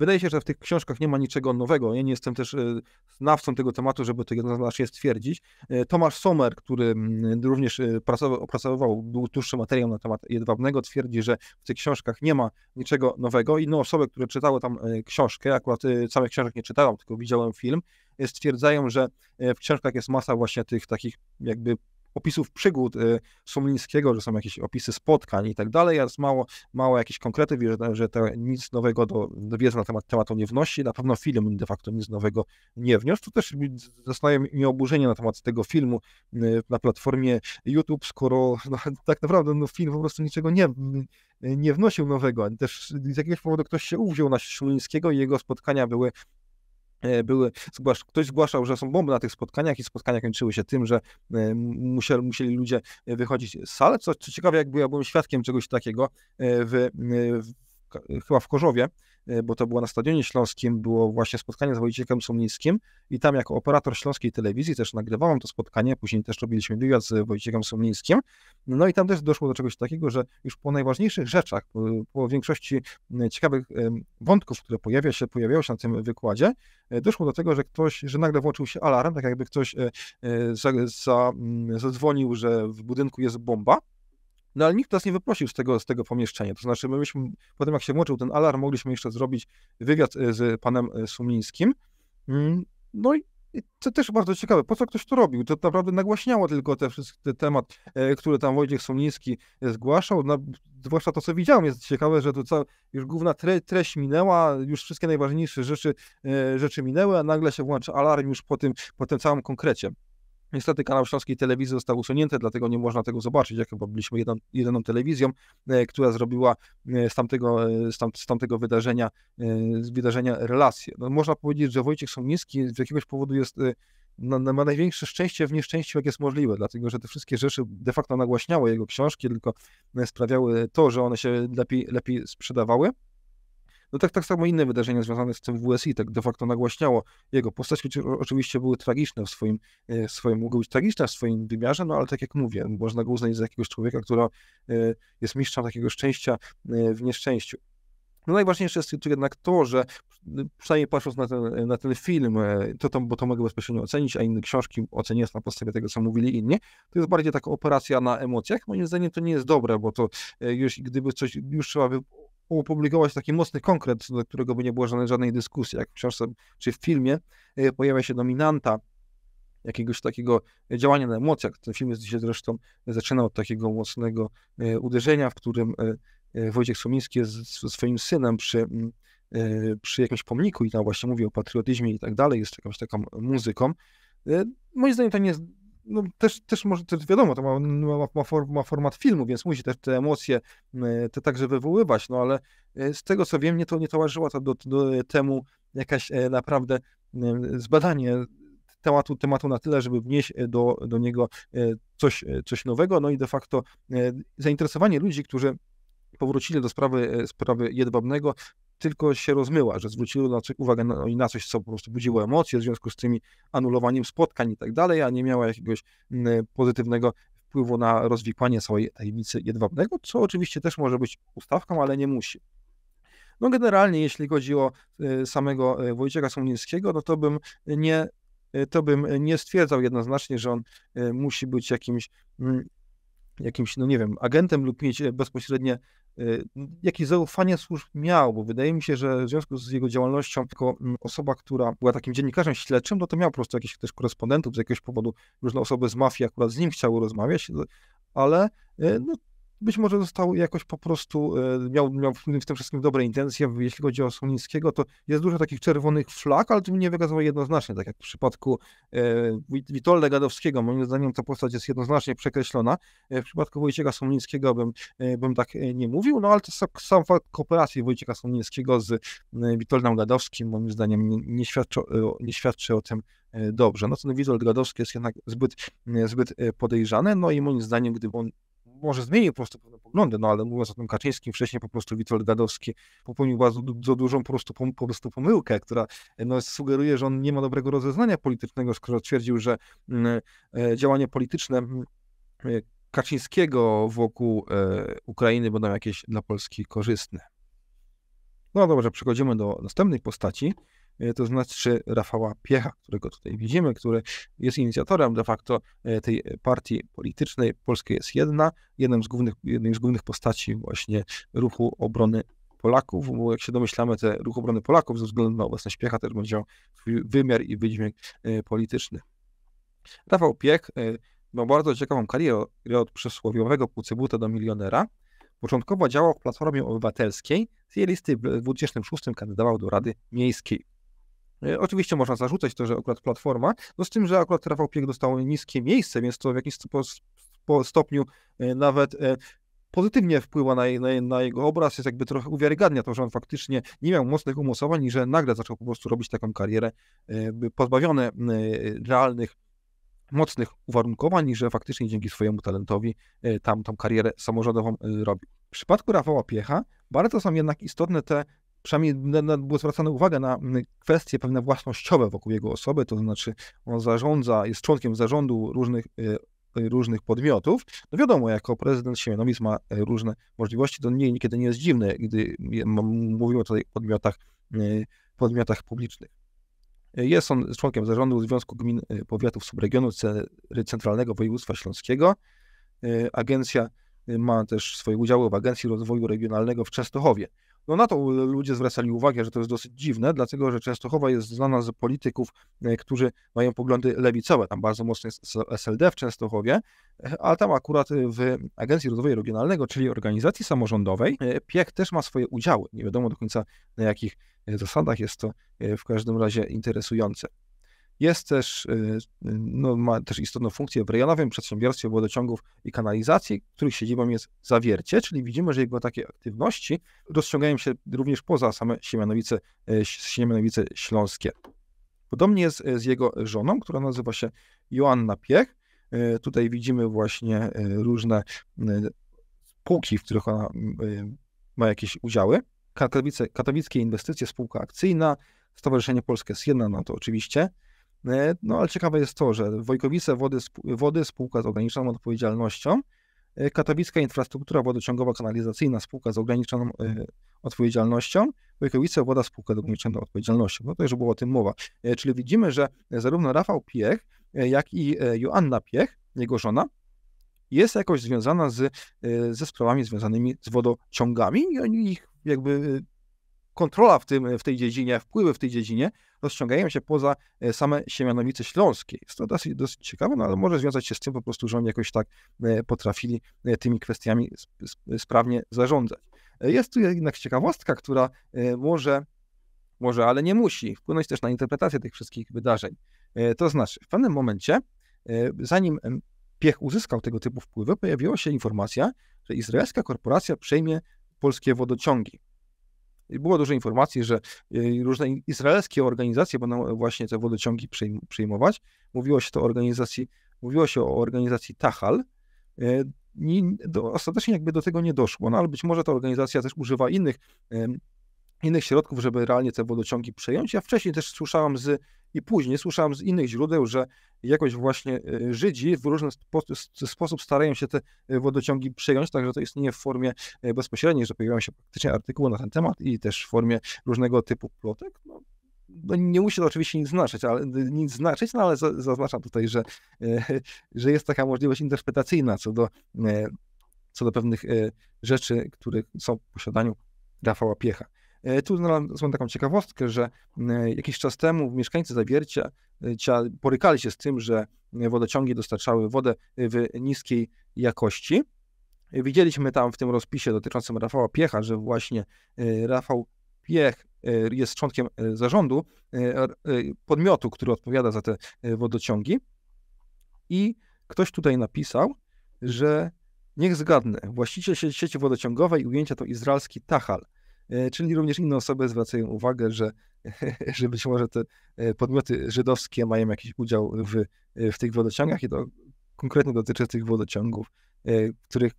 Wydaje się, że w tych książkach nie ma niczego nowego. Ja nie jestem też e, znawcą tego tematu, żeby to jednoznacznie stwierdzić. E, Tomasz Sommer, który mm, również e, był dłuższy materiał na temat jedwabnego, twierdzi, że w tych książkach nie ma niczego nowego. Inne osoby, które czytały tam książkę, akurat całych książek nie czytałem, tylko widziałem film, stwierdzają, że w książkach jest masa właśnie tych takich jakby opisów przygód y, Sumlińskiego, że są jakieś opisy spotkań i tak dalej, ale jest mało, mało jakieś konkrety, że, że to nic nowego do, do wiedzy na temat tematu nie wnosi. Na pewno film de facto nic nowego nie wniósł. To też zostaje mi oburzenie na temat tego filmu y, na platformie YouTube, skoro no, tak naprawdę no, film po prostu niczego nie, nie wnosił nowego. Też z jakiegoś powodu ktoś się uwziął na Szulińskiego i jego spotkania były E, były, zgłasz, ktoś zgłaszał, że są bomby na tych spotkaniach i spotkania kończyły się tym, że e, musieli, musieli ludzie wychodzić z sali. Co, co ciekawe, jakby ja byłem świadkiem czegoś takiego e, w, w chyba w Korzowie, Y, bo to było na Stadionie Śląskim, było właśnie spotkanie z Wojciechem Sumnickim i tam jako operator Śląskiej Telewizji też nagrywałem to spotkanie, później też robiliśmy wywiad z Wojciechem Sumnickim, no i tam też doszło do czegoś takiego, że już po najważniejszych rzeczach, po większości y, ciekawych y, wątków, które pojawia się, pojawiały się na tym wykładzie, doszło do tego, że ktoś, że nagle włączył się alarm, tak jakby ktoś za, za, mm, zadzwonił, że w budynku jest bomba, no ale nikt nas nie wyprosił z tego, z tego pomieszczenia. To znaczy, my myśmy, potem jak się włączył ten alarm, mogliśmy jeszcze zrobić wywiad e, z panem e, Sumińskim. Mm, no i to też bardzo ciekawe, po co ktoś to robił? To naprawdę nagłaśniało tylko te wszystkie temat, e, który tam Wojciech Sumiński zgłaszał. No, zwłaszcza to, co widziałem, jest ciekawe, że tu cała, już główna tre, treść minęła, już wszystkie najważniejsze rzeczy, rzeczy minęły, a nagle się włącza alarm już po tym, po tym całym konkrecie. Niestety kanał Śląskiej Telewizji został usunięty, dlatego nie można tego zobaczyć, jak chyba byliśmy jedną, jedyną telewizją, e, która zrobiła e, z tamtego, e, z tam, z tamtego wydarzenia, z wydarzenia relacje. No, można powiedzieć, że Wojciech Sumnicki z jakiegoś powodu jest no, no, ma największe szczęście w nieszczęściu, jak jest możliwe, dlatego że te wszystkie rzeczy de facto nagłaśniały jego książki, tylko sprawiały to, że one się lepiej, lepiej sprzedawały. No tak, tak samo inne wydarzenia związane z tym WSI tak de facto nagłaśniało jego postać, choć oczywiście były tragiczne w swoim, e, swoim mogły być tragiczne w swoim wymiarze, no ale tak jak mówię, można go uznać za jakiegoś człowieka, który e, jest mistrzem takiego szczęścia e, w nieszczęściu. No najważniejsze jest tu jednak to, że przynajmniej patrząc na ten, na ten film, to tam, bo to mogę bezpośrednio ocenić, a inne książki oceniając na podstawie tego, co mówili inni, to jest bardziej taka operacja na emocjach. Moim zdaniem to nie jest dobre, bo to już gdyby coś, już trzeba by opublikować taki mocny konkret, do którego by nie było żadnej, żadnej dyskusji. Jak w książce czy w filmie e, pojawia się dominanta jakiegoś takiego działania na emocjach. Ten film się zresztą zaczyna od takiego mocnego e, uderzenia, w którym e, Wojciech Słomiński jest ze swoim synem przy, przy jakimś pomniku i tam właśnie mówi o patriotyzmie i tak dalej, jest jakąś taką muzyką. Moim zdaniem to nie jest no, też, też może, też wiadomo, to ma, ma, ma, format filmu, więc musi też te emocje e, te także wywoływać, no ale e, z tego co wiem, nie, to nie towarzyszyła to do, do e, temu jakaś naprawdę zbadanie tematu, tematu na tyle, żeby wnieść do, do niego coś, coś nowego, no i de facto zainteresowanie ludzi, którzy powrócili do sprawy, sprawy Jedwabnego, tylko się rozmyła, że zwróciły uwagę na, na coś, co po prostu budziło emocje w związku z tymi anulowaniem spotkań i tak dalej, a nie miała jakiegoś mm, pozytywnego wpływu na rozwikłanie całej tajemnicy jedwabnego, co oczywiście też może być ustawką, ale nie musi. No generalnie, jeśli chodzi o e, samego e, Wojciecha Słomnickiego, no to bym nie, e, to bym nie stwierdzał jednoznacznie, że on musi być jakimś mm, jakimś, no nie wiem, agentem lub mieć bezpośrednie Y, jakie zaufanie służb miał, bo wydaje mi się, że w związku z jego działalnością jako mm, osoba, która była takim dziennikarzem śledczym, no to miał po prostu jakichś też korespondentów z jakiegoś powodu, różne osoby z mafii akurat z nim chciały rozmawiać, y, ale y, no, być może został jakoś po prostu, e, miał, miał w tym wszystkim dobre intencje. Jeśli chodzi o Sonickiego, to jest dużo takich czerwonych flag, ale to nie wykazało jednoznacznie, tak jak w przypadku e, Witolda Gadowskiego. Moim zdaniem ta postać jest jednoznacznie przekreślona. E, w przypadku Wojciecha Sonickiego bym, bym tak nie mówił, no ale to sam fakt kooperacji Wojciecha Sonickiego z Witoldem Gadowskim moim zdaniem nie, nie, świadczy, nie świadczy o tym dobrze. No ten Witold Gadowski jest jednak zbyt, zbyt podejrzany, no i moim zdaniem, gdyby on może zmienił po prostu pewne poglądy, no ale mówiąc o tym Kaczyńskim, wcześniej po prostu Witold Gadowski popełnił bardzo, dużą po prostu, po prostu pomyłkę, która no, sugeruje, że on nie ma dobrego rozeznania politycznego, skoro twierdził, że mm, e, działanie polityczne mm, e, Kaczyńskiego wokół e, Ukrainy będą jakieś dla Polski korzystne. No dobrze, przechodzimy do następnej postaci. E, to znaczy Rafała Piecha, którego tutaj widzimy, który jest inicjatorem de facto e, tej partii politycznej. Polska jest jedna, jednym z głównych, jednym z głównych postaci właśnie ruchu obrony Polaków, bo jak się domyślamy, te ruch obrony Polaków ze względu na obecność Piecha też będzie miał swój wymiar i wydźwięk e, polityczny. Rafał Piech ma bardzo ciekawą karierę od przysłowiowego pucybuta do milionera. Początkowo działał w Platformie Obywatelskiej, z jej listy w 2006 kandydował do Rady Miejskiej. E, oczywiście można zarzucać to, że akurat platforma, no z tym, że akurat Rafał Piek dostał niskie miejsce, więc to w jakimś stopniu e, nawet e, pozytywnie wpływa na, na, na, jego obraz, jest jakby trochę uwiarygadnia to, że on faktycznie nie miał mocnych umocowań i że nagle zaczął po prostu robić taką karierę pozbawione realnych, mocnych uwarunkowań i że faktycznie dzięki swojemu talentowi tam tą karierę samorządową robił. W przypadku Rafała Piecha bardzo są jednak istotne te przynajmniej na, na, była zwracana uwaga na mm, kwestie pewne własnościowe wokół jego osoby, to znaczy on zarządza, jest członkiem zarządu różnych, e, e, różnych podmiotów. No wiadomo, jako prezydent Siemianowic ma e, różne możliwości, to nie, niekiedy nie jest dziwne, gdy mówimy tutaj o podmiotach, podmiotach publicznych. Jest on członkiem zarządu Związku Gmin Powiatów Subregionu Centralnego Województwa Śląskiego. Agencja ma też swoje udziały w Agencji Rozwoju Regionalnego w Częstochowie. No na to ludzie zwracali uwagę, że to jest dosyć dziwne, dlatego że Częstochowa jest znana z polityków, e, którzy mają poglądy lewicowe. Tam bardzo mocno jest SLD w Częstochowie, e, a tam akurat w Agencji Rozwoju Regionalnego, czyli organizacji samorządowej, e, PIEK też ma swoje udziały. Nie wiadomo do końca na jakich zasadach jest to w każdym razie interesujące. Jest też, y, y, no, ma też istotną funkcję w rejonowym przedsiębiorstwie wodociągów i kanalizacji, których siedzibą jest Zawiercie, czyli widzimy, że jego takie aktywności rozciągają się również poza same Siemianowice, y, Siemianowice Śląskie. Podobnie jest z jego żoną, która nazywa się Joanna Piech. Tutaj widzimy właśnie różne spółki, w których ona ma jakieś udziały. Katowice, Katowickie Inwestycje, Spółka Akcyjna, Stowarzyszenie Polskie Siena, no to oczywiście, E, no ale ciekawe jest to, że Wojkowice Wody, Wody spółka z ograniczoną odpowiedzialnością, e, Katowicka Infrastruktura Wodociągowa Kanalizacyjna spółka z ograniczoną e, odpowiedzialnością, Wojkowice Woda spółka z ograniczoną odpowiedzialnością. No to już było o tym mowa. Czyli widzimy, że zarówno Rafał Piech, jak i Joanna Piech, jego żona, jest jakoś związana z, ze sprawami związanymi z wodociągami i ich jakby kontrola w, tym, w tej dziedzinie, wpływy w tej dziedzinie rozciągają się poza e, same siemianowice śląskie. Jest to dosyć, dosyć ciekawe, no ale może związać się z tym po prostu, że oni jakoś tak e, potrafili e, tymi kwestiami sprawnie zarządzać. Jest tu jednak ciekawostka, która może, może, ale nie musi wpłynąć też na interpretację tych wszystkich wydarzeń. To znaczy, w pewnym momencie, zanim Piech uzyskał tego typu wpływy, pojawiła się informacja, że izraelska korporacja przejmie polskie wodociągi. Było dużo informacji, że y, różne izraelskie organizacje będą e, właśnie te wodociągi przyjmować. Mówiło się to o organizacji, mówiło się o organizacji Tahal. E, ostatecznie jakby do tego nie doszło, no ale być może ta organizacja też używa innych innych środków, żeby realnie te wodociągi przejąć. Ja wcześniej też słyszałam z i później słyszałem z innych źródeł, że jakoś właśnie y, Żydzi w różny sposób starają się te y, wodociągi przejąć, także to istnieje w formie y, bezpośredniej, że pojawiają się praktycznie artykuły na ten temat i też w formie różnego typu plotek. No, no nie musi to oczywiście nic znaczyć, ale, nic znaczyć, no ale zaznaczam tutaj, że, że jest taka możliwość interpretacyjna co do, co do pewnych rzeczy, które są w posiadaniu Rafała Piecha. E, tu znalazłem taką ciekawostkę, że e, jakiś czas temu mieszkańcy Zawiercia borykali e, się z tym, że wodociągi dostarczały wodę w niskiej jakości. Widzieliśmy tam w tym rozpisie dotyczącym Rafała Piecha, że właśnie Rafał Piech jest członkiem zarządu podmiotu, który odpowiada za te wodociągi. I ktoś tutaj napisał, że niech zgadnę, właściciel sieci wodociągowej ujęcia to izraelski Tachal – E, czyli również inne osoby zwracają uwagę, że, że być może te e, podmioty żydowskie mają jakiś udział w, e, w tych wodociągach i to konkretnie dotyczy tych wodociągów, których,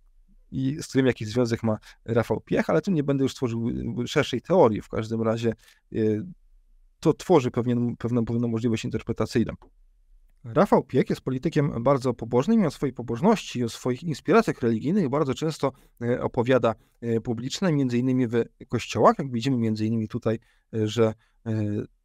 i z którym jakiś związek ma Rafał Piech, ale tu nie będę już tworzył szerszej teorii. W każdym razie to tworzy pewien, pewną, pewną możliwość interpretacyjną. Rafał Piek jest politykiem bardzo pobożnym i o swojej pobożności o swoich inspiracjach religijnych bardzo często e, opowiada e, publicznie, między innymi w kościołach, jak widzimy między innymi tutaj, e, że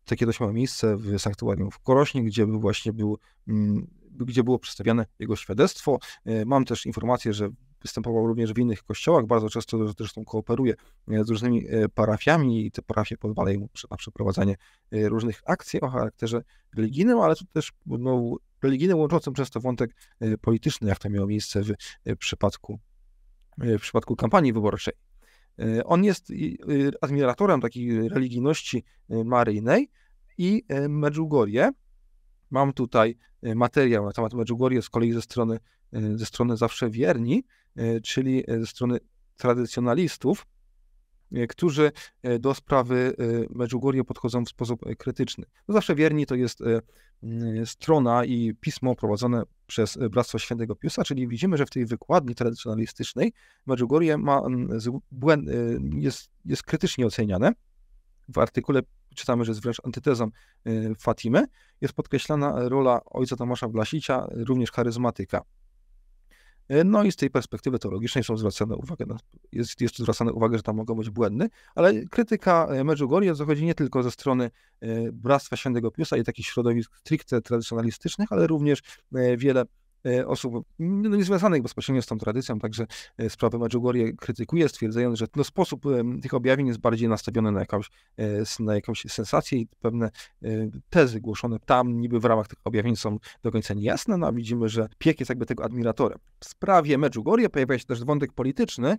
takie dość małe miejsce w sanktuarium w Korośnie, gdzie właśnie był, mm, gdzie było przedstawiane jego świadectwo. Mam też informację, że występował również w innych kościołach, bardzo często zresztą kooperuje e, z różnymi e, parafiami i te parafie pozwalają mu na przeprowadzanie e, różnych akcji o charakterze religijnym, ale to też no, religijnym łączącym często wątek polityczny, jak to miało miejsce w przypadku, w przypadku kampanii wyborczej. On jest admiratorem takiej religijności maryjnej i Medjugorje. Mam tutaj materiał na temat Medjugorje z kolei ze strony, ze strony Zawsze Wierni. E, czyli e, ze strony tradycjonalistów, e, którzy do sprawy Medjugorje podchodzą w sposób krytyczny. No zawsze wierni to jest mm, strona i pismo prowadzone przez Bractwo Świętego Piusa, czyli widzimy, że w tej wykładni tradycjonalistycznej Medjugorje ma, jest, jest krytycznie oceniane. W artykule czytamy, że jest wręcz antytezą Fatimy. Jest podkreślana rola ojca Tomasza Blasicia, również charyzmatyka. E, no i z tej perspektywy teologicznej są zwracane uwagę, na, jest, jest zwracane uwagę, że tam mogą być błędy, ale krytyka e, Medjugorje zachodzi nie tylko ze strony e, Bractwa Świętego Piusa i takich środowisk stricte tradycjonalistycznych, ale również wiele E, osób no, niezwiązanych bezpośrednio z tą tradycją, także e, sprawę Medjugorje krytykuje, stwierdzając, że no, sposób e, tych objawień jest bardziej nastawiony na jakąś, na jakąś sensację i pewne tezy głoszone tam niby w ramach tych objawień są do końca niejasne, no a widzimy, że Piek jest jakby tego admiratorem. W sprawie Medjugorje pojawia się też wątek polityczny.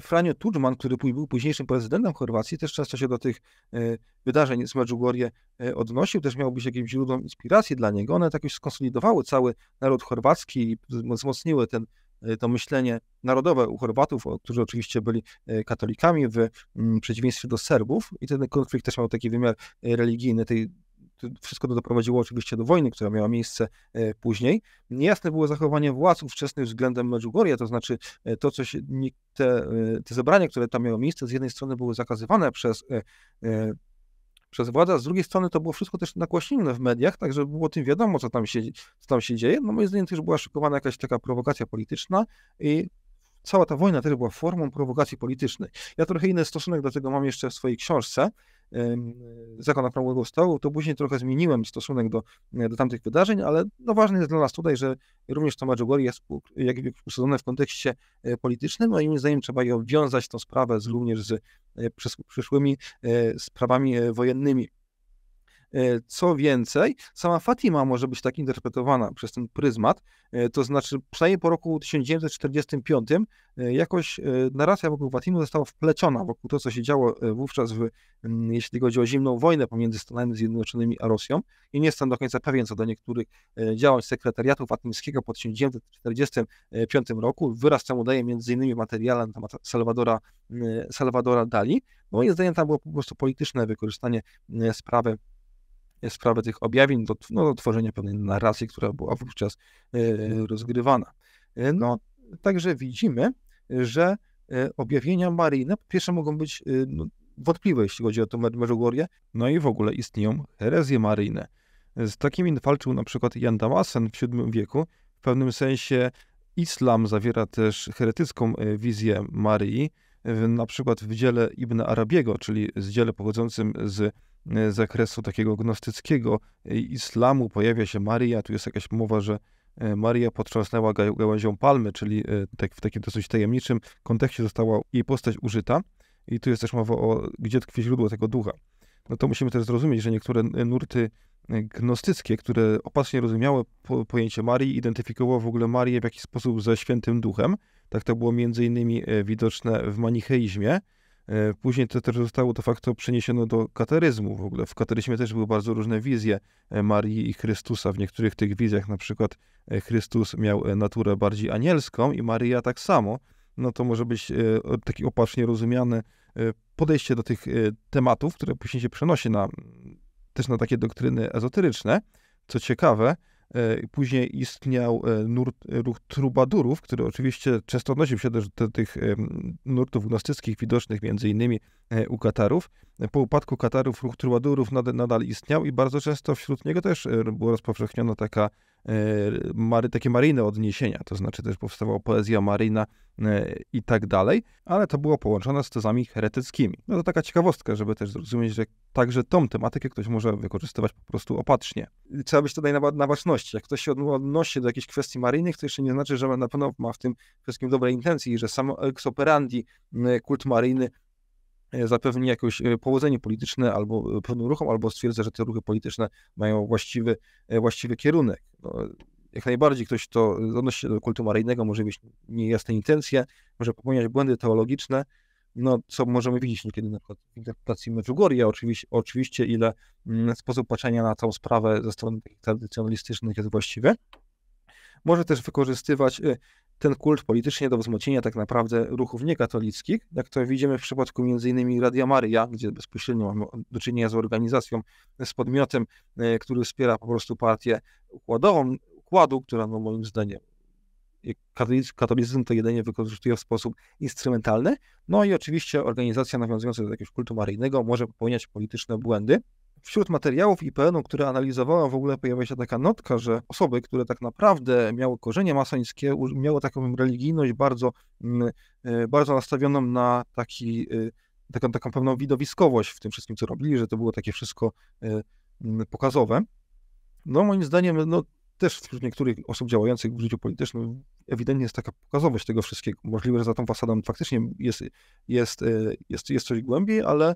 Franjo Tudjman, który był późniejszym prezydentem Chorwacji, też często się do tych wydarzeń z Medjugorje odnosił, też miał być jakimś źródłem inspiracji dla niego. One tak już skonsolidowały cały naród Chorwacji chorwacki wzmocniły ten, e, to myślenie narodowe u Chorwatów, którzy oczywiście byli e, katolikami w mm, przeciwieństwie do Serbów i ten konflikt też miał taki wymiar e, religijny tej wszystko to doprowadziło oczywiście do wojny, która miała miejsce później. Niejasne było zachowanie władz ówczesnych względem Medjugorje, to znaczy to, co się, te, te zebrania, które tam miały miejsce, z jednej strony były zakazywane przez przez władzę, a z drugiej strony to było wszystko też nakłaśnione w mediach, także było tym wiadomo, co tam się, co tam się dzieje. No moim zdaniem też była szykowana jakaś taka prowokacja polityczna i cała ta wojna też była formą prowokacji politycznej. Ja trochę inny stosunek do tego mam jeszcze w swojej książce, Zakon Okrągłego Stołu, to później trochę zmieniłem stosunek do, do tamtych wydarzeń, ale no ważne jest dla nas tutaj, że również to Medjugorje jest jakby usadzone w kontekście e, politycznym, no i moim zdaniem trzeba je wiązać tą sprawę z, również z e, przyszłymi e, sprawami wojennymi. E, co więcej, sama Fatima może być tak interpretowana przez ten pryzmat, e, to znaczy przynajmniej po roku 1945 e, jakoś narracja wokół Fatimy została wpleciona wokół to, co się działo wówczas, w, mm, jeśli chodzi o zimną wojnę pomiędzy Stanami Zjednoczonymi a Rosją. I nie jestem do końca pewien co do niektórych działań sekretariatu fatimskiego po 1945 roku. Wyraz temu daje m.in. materiał na temat Salwadora, Salwadora Dali. Moim zdaniem tam było po prostu polityczne wykorzystanie sprawy E, sprawę tych objawień, do, no, do tworzenia pewnej narracji, która była wówczas e, rozgrywana. E, no, także widzimy, że objawienia maryjne po pierwsze mogą być no, wątpliwe, jeśli chodzi o tę Medjugorje, no i w ogóle istnieją herezje maryjne. Z takimi walczył na przykład Jan Damasen w VII wieku. W pewnym sensie islam zawiera też heretycką wizję Maryi, na przykład w dziele Ibn Arabiego, czyli z dziele pochodzącym z E, zakresu takiego gnostyckiego e, islamu pojawia się Maria. Tu jest jakaś mowa, że e, Maria potrząsnęła gałęzią palmy, czyli tak w takim dosyć tajemniczym kontekście została jej postać użyta. I tu jest też mowa o gdzie tkwi źródło tego ducha. No to musimy też zrozumieć, że niektóre nurty gnostyckie, które opacznie rozumiały pojęcie Marii, identyfikowały w ogóle Marię w jakiś sposób ze świętym duchem. Tak to było między innymi widoczne w manicheizmie, E, później to też zostało de facto przeniesione do kateryzmu w ogóle. W kateryzmie też były bardzo różne wizje e, Marii i Chrystusa. W niektórych tych wizjach na przykład e, Chrystus miał naturę bardziej anielską i Maria tak samo. No to może być taki opacznie rozumiane podejście do tych tematów, które później się przenosi na, też na takie doktryny ezoteryczne. Co ciekawe, E, później istniał e, nurt, e, ruch trubadurów, który oczywiście często odnosił się też do tych nurtów gnostyckich, widocznych między innymi u Katarów. Po upadku Katarów ruch trubadurów nadal istniał i bardzo często wśród niego też była rozpowszechniona taka E, mary, takie maryjne odniesienia, to znaczy też powstawała poezja maryjna e, i tak dalej, ale to było połączone z tezami heretyckimi. No to taka ciekawostka, żeby też zrozumieć, że także tą tematykę ktoś może wykorzystywać po prostu opatrznie. Trzeba być tutaj na, na baczności. Jak ktoś się odnosi do jakichś kwestii maryjnych, to jeszcze nie znaczy, że na pewno ma w tym wszystkim dobre intencje i że sam ex operandi e, kult maryjny E, zapewni jakieś e, powodzenie polityczne albo e, pewnym ruchom, albo stwierdza, że te ruchy polityczne mają właściwy, właściwy kierunek. No, jak najbardziej ktoś, kto odnosi się do kultu maryjnego, może mieć niejasne intencje, może popełniać błędy teologiczne, no, co możemy widzieć niekiedy na przykład w interpretacji Medjugorje, oczywiście, oczywiście ile mm, sposób patrzenia na tą sprawę ze strony tradycjonalistycznych jest właściwy. Może też wykorzystywać ten kult politycznie do wzmocnienia tak naprawdę ruchów niekatolickich, jak to widzimy w przypadku m.in. Radia Maryja, gdzie bezpośrednio mamy do czynienia z organizacją, z podmiotem, e, który wspiera po prostu partię układową, układu, która no moim zdaniem katolicyzm to jedynie wykorzystuje w sposób instrumentalny. No i oczywiście organizacja nawiązująca do jakiegoś kultu maryjnego może popełniać polityczne błędy, Wśród materiałów IPN-u, które analizowałem, w ogóle pojawia się taka notka, że osoby, które tak naprawdę miały korzenie masońskie, miały taką religijność bardzo, mm, e, bardzo nastawioną na taki, e, taką, taką pewną widowiskowość w tym wszystkim, co robili, że to było takie wszystko e, mm, pokazowe. No moim zdaniem, no, też wśród niektórych osób działających w życiu politycznym ewidentnie jest taka pokazowość tego wszystkiego. Możliwe, że za tą fasadą faktycznie jest, jest, jest, jest coś głębiej, ale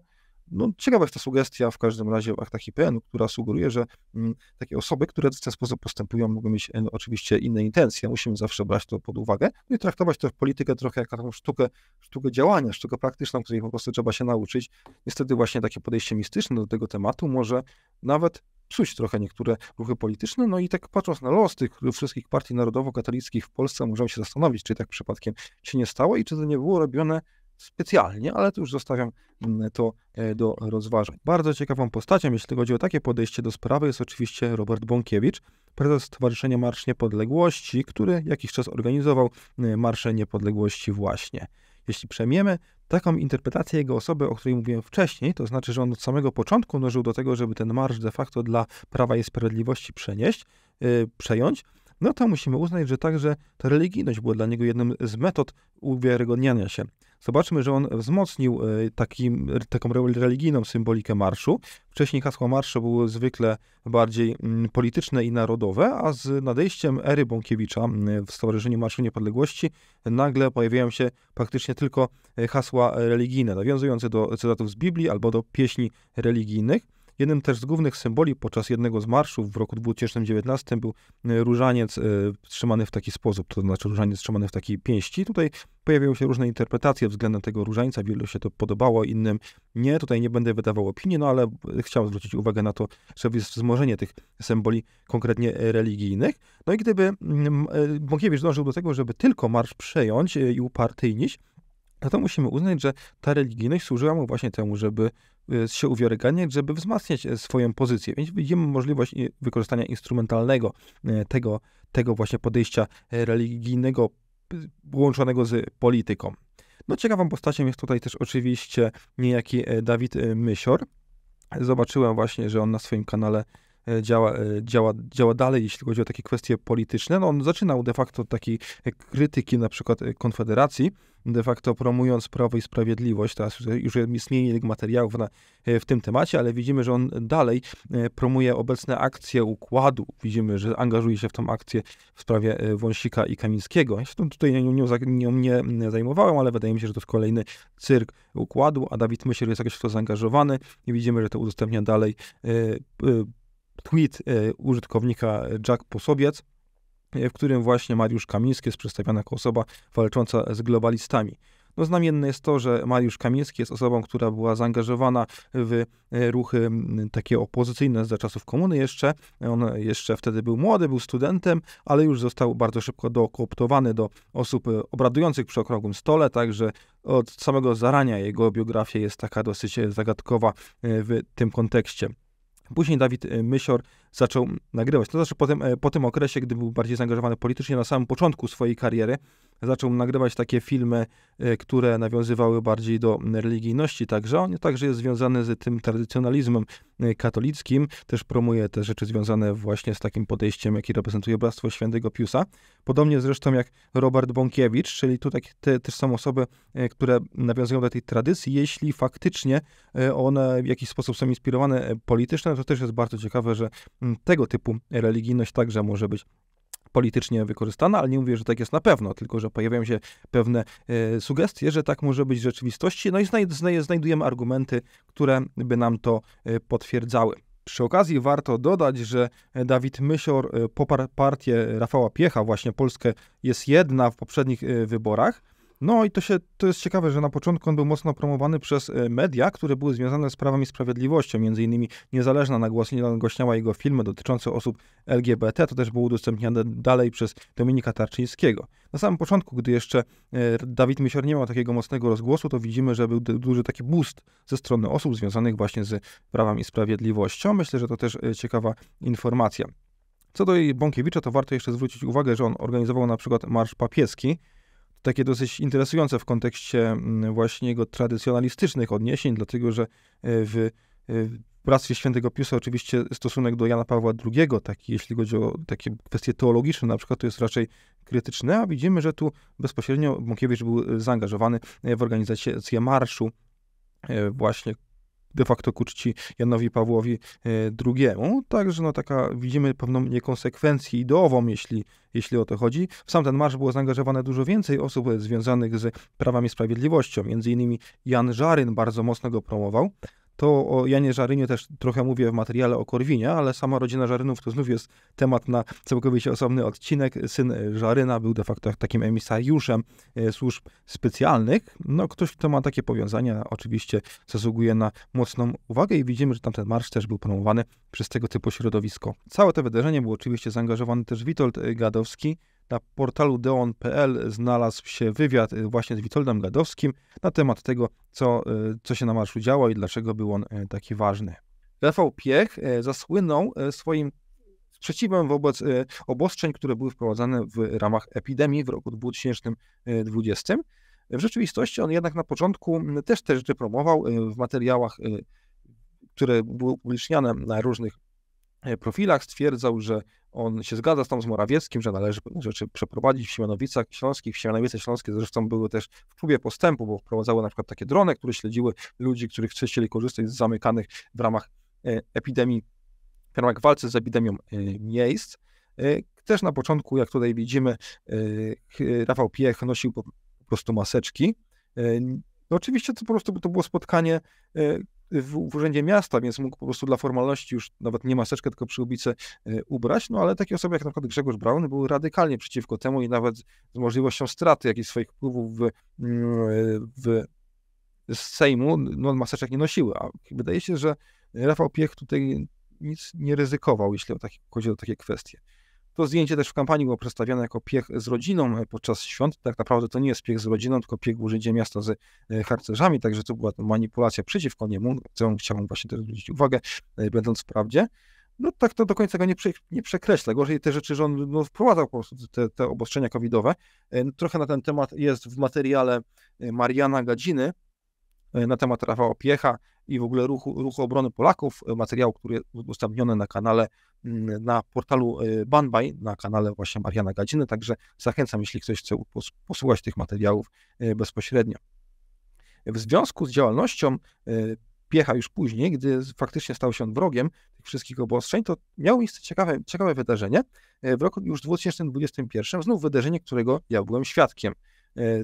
no, ciekawa jest ta sugestia w każdym razie w aktach IPN, która sugeruje, że m, mm, takie osoby, które w ten sposób postępują, mogą mieć m, e, no, oczywiście inne intencje. Musimy zawsze brać to pod uwagę no i traktować tę politykę trochę jak taką sztukę, sztukę działania, sztukę praktyczną, której po prostu trzeba się nauczyć. Niestety właśnie takie podejście mistyczne do tego tematu może nawet psuć trochę niektóre ruchy polityczne. No i tak patrząc na los tych wszystkich partii narodowo-katolickich w Polsce, możemy się zastanowić, czy tak przypadkiem się nie stało i czy to nie było robione specjalnie, ale to już zostawiam mm, to e, do rozważań. Bardzo ciekawą postacią, jeśli chodzi o takie podejście do sprawy, jest oczywiście Robert Bąkiewicz, prezes Stowarzyszenia Marsz Niepodległości, który jakiś czas organizował e, Marsze Niepodległości właśnie. Jeśli przemiemy taką interpretację jego osoby, o której mówiłem wcześniej, to znaczy, że on od samego początku dążył do tego, żeby ten marsz de facto dla Prawa i Sprawiedliwości przenieść, yy, przejąć, no to musimy uznać, że także ta religijność była dla niego jednym z metod uwiarygodniania się zobaczmy, że on wzmocnił e, taki, taką religijną symbolikę marszu. Wcześniej hasła marszu były zwykle bardziej mm, polityczne i narodowe, a z nadejściem ery Bąkiewicza mm, w Stowarzyszeniu Marszu Niepodległości nagle pojawiają się praktycznie tylko e, hasła religijne, nawiązujące do cytatów z Biblii albo do pieśni religijnych. Jednym też z głównych symboli podczas jednego z marszów w roku 2019 był e, różaniec e, trzymany w taki sposób, to znaczy różaniec trzymany w takiej pięści. Tutaj pojawiają się różne interpretacje względem tego różańca, wielu się to podobało, innym nie. Tutaj nie będę wydawał opinii, no ale chciałem zwrócić uwagę na to, że jest wzmożenie tych symboli konkretnie e, religijnych. No i gdyby Bąkiewicz mm, dążył do tego, żeby tylko marsz przejąć i upartyjnić, no to musimy uznać, że ta religijność służyła mu właśnie temu, żeby się uwiarygodniać, żeby wzmacniać e, swoją pozycję. Więc widzimy możliwość e, wykorzystania instrumentalnego e, tego, tego właśnie podejścia religijnego łączonego z polityką. No ciekawą postacią jest tutaj też oczywiście niejaki Dawid Mysior. Zobaczyłem właśnie, że on na swoim kanale E, działa, e, działa, działa dalej, jeśli chodzi o takie kwestie polityczne. No on zaczynał de facto od takiej e, krytyki na przykład Konfederacji, de facto promując Prawo i Sprawiedliwość. Teraz już istnieje jego materiałów na, w tym temacie, ale widzimy, że on dalej promuje obecne akcje układu. Widzimy, że angażuje się w tą akcję w sprawie Wąsika i Kamińskiego. Ja się tutaj nią, nią, nią nie zajmowałem, ale wydaje mi się, że to jest kolejny cyrk układu, a Dawid Myśl jest jakoś w to zaangażowany i widzimy, że to udostępnia dalej tweet e, użytkownika Jack Posobiec, e, w którym właśnie Mariusz Kamiński jest przedstawiony jako osoba walcząca z globalistami. No, znamienne jest to, że Mariusz Kamiński jest osobą, która była zaangażowana w e, ruchy takie opozycyjne za czasów komuny jeszcze. On jeszcze wtedy był młody, był studentem, ale już został bardzo szybko dokooptowany do osób obradujących przy okrągłym stole, także od samego zarania jego biografia jest taka dosyć zagadkowa w tym kontekście. Później Dawid y, Mysior zaczął nagrywać. To no znaczy po tym, e, po tym okresie, gdy był bardziej zaangażowany politycznie, na samym początku swojej kariery, zaczął nagrywać takie filmy, e, które nawiązywały bardziej do religijności. Także on także jest związany z tym tradycjonalizmem e, katolickim. Też promuje te rzeczy związane właśnie z takim podejściem, jakie reprezentuje Bractwo Świętego Piusa. Podobnie zresztą jak Robert Bąkiewicz, czyli tutaj te, też są osoby, które nawiązują do tej tradycji. Jeśli faktycznie one w jakiś sposób są inspirowane politycznie, to też jest bardzo ciekawe, że Mm, tego typu religijność także może być politycznie wykorzystana, ale nie mówię, że tak jest na pewno, tylko że pojawiają się pewne e, sugestie, że tak może być w rzeczywistości, no i znaj znaj znajdujemy argumenty, które by nam to e, potwierdzały. Przy okazji warto dodać, że e, Dawid Myśor poparł partię Rafała Piecha, właśnie Polskę jest jedna w poprzednich wyborach. No i to, się, to jest ciekawe, że na początku on był mocno promowany przez e, media, które były związane z prawami i sprawiedliwością. Między innymi niezależna nagłośniała jego filmy dotyczące osób LGBT. To też było udostępniane dalej przez Dominika Tarczyńskiego. Na samym początku, gdy jeszcze e, Dawid Mysior nie miał takiego mocnego rozgłosu, to widzimy, że był duży taki boost ze strony osób związanych właśnie z prawami i sprawiedliwością. Myślę, że to też e, ciekawa informacja. Co do Bąkiewicza, to warto jeszcze zwrócić uwagę, że on organizował na przykład Marsz Papieski, takie dosyć interesujące w kontekście mm, właśnie jego tradycjonalistycznych odniesień, dlatego że e, w pracy e, świętego Piusa oczywiście stosunek do Jana Pawła II, taki, jeśli chodzi o takie kwestie teologiczne na przykład, to jest raczej krytyczne, a widzimy, że tu bezpośrednio Bąkiewicz był e, zaangażowany w organizację marszu właśnie de facto ku czci Janowi Pawłowi e, II. Także no taka widzimy pewną niekonsekwencję ideową, jeśli, jeśli o to chodzi. W sam ten marsz było zaangażowane dużo więcej osób związanych z prawami i sprawiedliwością. Między innymi Jan Żaryn bardzo mocno go promował. To o Janie Żarynie też trochę mówię w materiale o Korwinie, ale sama rodzina Żarynów to znów jest temat na całkowicie osobny odcinek. Syn Żaryna był de facto takim emisariuszem e, służb specjalnych. No, ktoś, kto ma takie powiązania, oczywiście zasługuje na mocną uwagę i widzimy, że tamten marsz też był promowany przez tego typu środowisko. Całe to wydarzenie był oczywiście zaangażowany też Witold Gadowski, na portalu deon.pl znalazł się wywiad y, właśnie z Witoldem Gadowskim na temat tego, co, y, co się na marszu działo i dlaczego był on y, taki ważny. Rafał Piech zasłynął swoim sprzeciwem wobec obostrzeń, które były wprowadzane w ramach epidemii w roku 2020. W rzeczywistości on jednak na początku też te rzeczy promował w materiałach, które były upubliczniane na różnych E, profilach stwierdzał, że on się zgadza z tam z Morawieckim, że należy pewne rzeczy przeprowadzić w Siemianowicach Śląskich. Siemianowice Śląskie zresztą były też w próbie postępu, bo wprowadzały na przykład takie drony, które śledziły ludzi, których chcieli korzystać z zamykanych w ramach e, epidemii, w ramach walce z epidemią e, miejsc. Też na początku, jak tutaj widzimy, Rafał Piech nosił po prostu maseczki. No oczywiście to po prostu to było spotkanie w, w, urzędzie miasta, więc mógł po prostu dla formalności już nawet nie maseczkę, tylko przyłbicę e, ubrać, no ale takie osoby jak na przykład Grzegorz Braun były radykalnie przeciwko temu i nawet z możliwością straty jakichś swoich wpływów w, w z Sejmu, no maseczek nie nosiły, a wydaje się, że Rafał Piech tutaj nic nie ryzykował, jeśli chodzi o takie kwestie. To zdjęcie też w kampanii było przedstawione jako piech z rodziną e, podczas świąt. Tak naprawdę to nie jest piech z rodziną, tylko piech urzędzie miasta z e, harcerzami, także to była to manipulacja przeciwko niemu, co chciałbym właśnie też zwrócić uwagę, e, będąc w prawdzie no tak to do końca go nie, prze, nie przekreśla. Gorzej te rzeczy, że on no, wprowadzał po prostu te, te obostrzenia covidowe. No, trochę na ten temat jest w materiale Mariana Gadziny na temat Rafała Piecha, i w ogóle ruchu, ruchu obrony Polaków, e, materiał, który jest udostępniony na kanale, mm, na portalu e, Banbaj, na kanale właśnie Mariana Gadziny, także zachęcam, jeśli ktoś chce posłuchać tych materiałów e, bezpośrednio. W związku z działalnością Piecha już później, gdy faktycznie stał się wrogiem tych wszystkich obostrzeń, to miało miejsce ciekawe, ciekawe wydarzenie. W roku już 2021, znów wydarzenie, którego ja byłem świadkiem.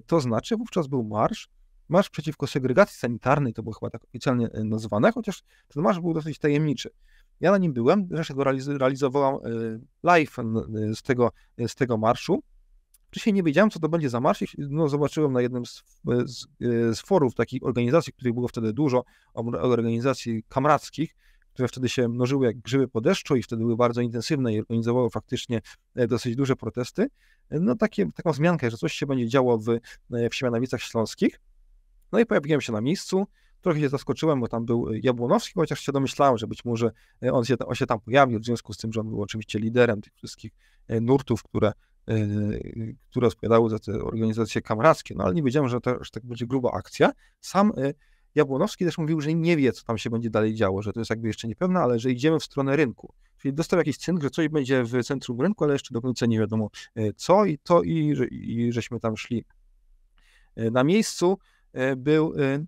To znaczy, wówczas był marsz marsz przeciwko segregacji sanitarnej, to było chyba tak oficjalnie e, nazwane, chociaż ten marsz był dosyć tajemniczy. Ja na nim byłem, zresztą go realizowałam e, live e, z tego, z tego marszu. Wcześniej nie wiedziałem, co to będzie za marsz. No, zobaczyłem na jednym z, z, z forów takich organizacji, których było wtedy dużo, organizacji kamrackich, które wtedy się mnożyły jak grzyby po deszczu i wtedy były bardzo intensywne i organizowały faktycznie dosyć duże protesty. No takie, taką zmiankę, że coś się będzie działo w, w Siemianowicach Śląskich. No i pojawiłem się na miejscu. Trochę się zaskoczyłem, bo tam był e, Jabłonowski, chociaż się domyślałem, że być może e, on się, on się tam pojawił, w związku z tym, że on był oczywiście liderem tych wszystkich e, nurtów, które, które odpowiadały za te organizacje kamerackie, no ale nie wiedziałem, że, to, że tak będzie gruba akcja. Sam Jabłonowski też mówił, że nie wie, co tam się będzie dalej działo, że to jest jakby jeszcze niepewne, ale że idziemy w stronę rynku. Czyli dostał jakiś cynk, że coś będzie w centrum rynku, ale jeszcze do końca nie wiadomo co i to, i, i żeśmy tam szli na miejscu. E, był, e,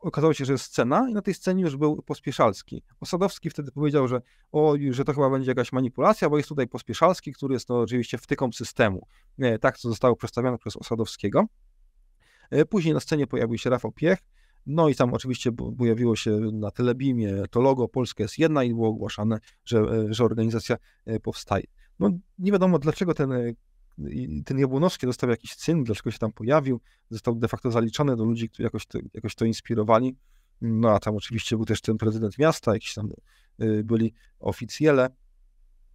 okazało się, że jest scena i na tej scenie już był Pospieszalski. Osadowski wtedy powiedział, że, o, że to chyba będzie jakaś manipulacja, bo jest tutaj Pospieszalski, który jest no, oczywiście wtyką systemu. E, tak to zostało przedstawione przez Osadowskiego. Później na scenie pojawił się Rafał Piech, no i tam oczywiście pojawiło się na Telebimie to logo Polska jest jedna i było ogłaszane, że, że organizacja powstaje. No nie wiadomo dlaczego ten ten Jabłonowski dostał jakiś cynk, dlaczego się tam pojawił, został de facto zaliczony do ludzi, którzy jakoś to, jakoś to inspirowali. No a tam oczywiście był też ten prezydent miasta, jakiś tam y, byli oficjele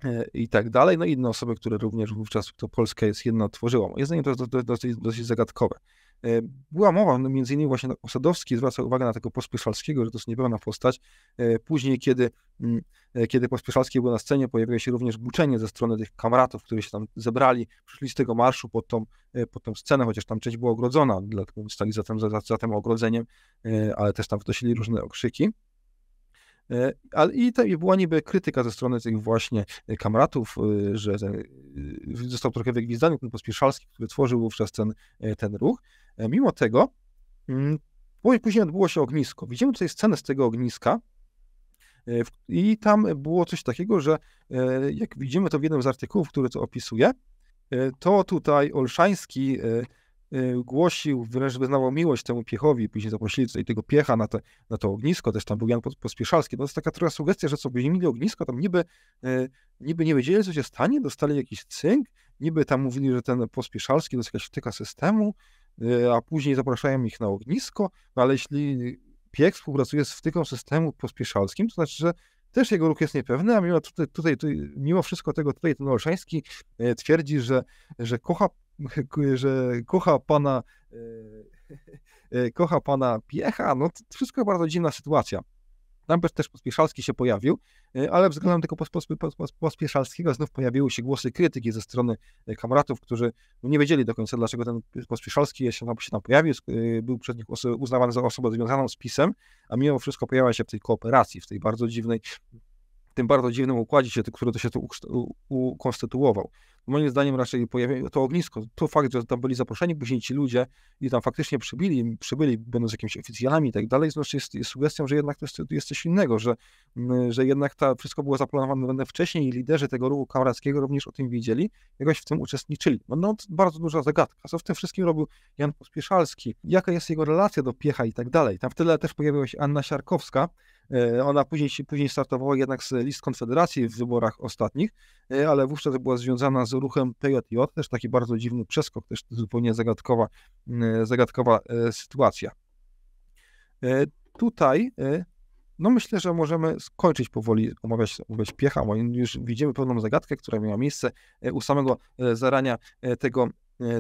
y, i tak dalej. No i inne osoby, które również wówczas to Polska jest jedna tworzyła. Moim zdaniem to jest dosyć, dosyć zagadkowe. E, była mowa, no między innymi właśnie no, Osadowski zwraca uwagę na tego Pospieszalskiego, że to jest niepełna postać. E, później, kiedy, mm, e, kiedy Pospieszalski był na scenie, pojawiło się również buczenie ze strony tych kamratów, którzy się tam zebrali, przyszli z tego marszu pod tą, pod tą scenę, chociaż tam część była ogrodzona, dlatego stali za tym, za, za tym ogrodzeniem, ale też tam wnosili różne okrzyki. E, ale i, te, była niby krytyka ze strony tych właśnie e, kamratów, e, że ten, został trochę wygwizdany ten Pospieszalski, który tworzył wówczas ten, ten ruch. Mimo tego mm, później odbyło się ognisko. Widzimy tutaj scenę z tego ogniska, i tam było coś takiego, że jak widzimy to w jednym z artykułów, który to opisuje, to tutaj Olszański Y, głosił, wręcz wyznawał miłość temu piechowi, później zaprosili tutaj tego piecha na, te, na to ognisko, też tam był Jan Pospieszalski. To jest taka trochę sugestia, że co, byśmy mieli ognisko, tam niby, y, niby nie wiedzieli, co się stanie, dostali jakiś cynk, niby tam mówili, że ten Pospieszalski to jest jakaś wtyka systemu, y, a później zapraszają ich na ognisko, no ale jeśli piech współpracuje z wtyką systemu pospieszalskim, to znaczy, że też jego ruch jest niepewny, a mimo, tutaj, tutaj, tutaj mimo wszystko tego tutaj ten Olszański twierdzi, że, że kocha że kocha pana, e, e, kocha pana piecha, no to wszystko bardzo dziwna sytuacja. Tam też Pospieszalski się pojawił, e, ale względem tego Pospieszalskiego znów pojawiły się głosy krytyki ze strony kamratów, którzy no, nie wiedzieli do końca, dlaczego ten Pospieszalski się tam, się pojawił. Był przez nich uznawany za osobę związaną z PiSem, a mimo wszystko pojawia się w tej kooperacji, w tej bardzo dziwnej, w tym bardzo dziwnym układzie, który to się tu ukonstytuował moim zdaniem raczej pojawiło to ognisko. To fakt, że tam byli zaproszeni później ci ludzie i tam faktycznie przybyli, przybyli będąc jakimiś oficjalami i tak dalej, znaczy jest, jest sugestią, że jednak to jest, jest coś innego, że, że jednak to wszystko było zaplanowane wcześniej i liderzy tego ruchu kamrackiego również o tym wiedzieli, jakoś w tym uczestniczyli. No, no bardzo duża zagadka. Co w tym wszystkim robił Jan Pospieszalski? Jaka jest jego relacja do Piecha i tak dalej? Tam w tyle też pojawiła się Anna Siarkowska, E, ona później, później startowała jednak z list Konfederacji w wyborach ostatnich, e, ale wówczas była związana z ruchem PJJ, też taki bardzo dziwny przeskok, też zupełnie zagadkowa, mm, e, zagadkowa sytuacja. Tutaj no myślę, że możemy skończyć powoli omawiać, omawiać piecha, bo już widzimy pewną zagadkę, która miała miejsce u samego zarania tego,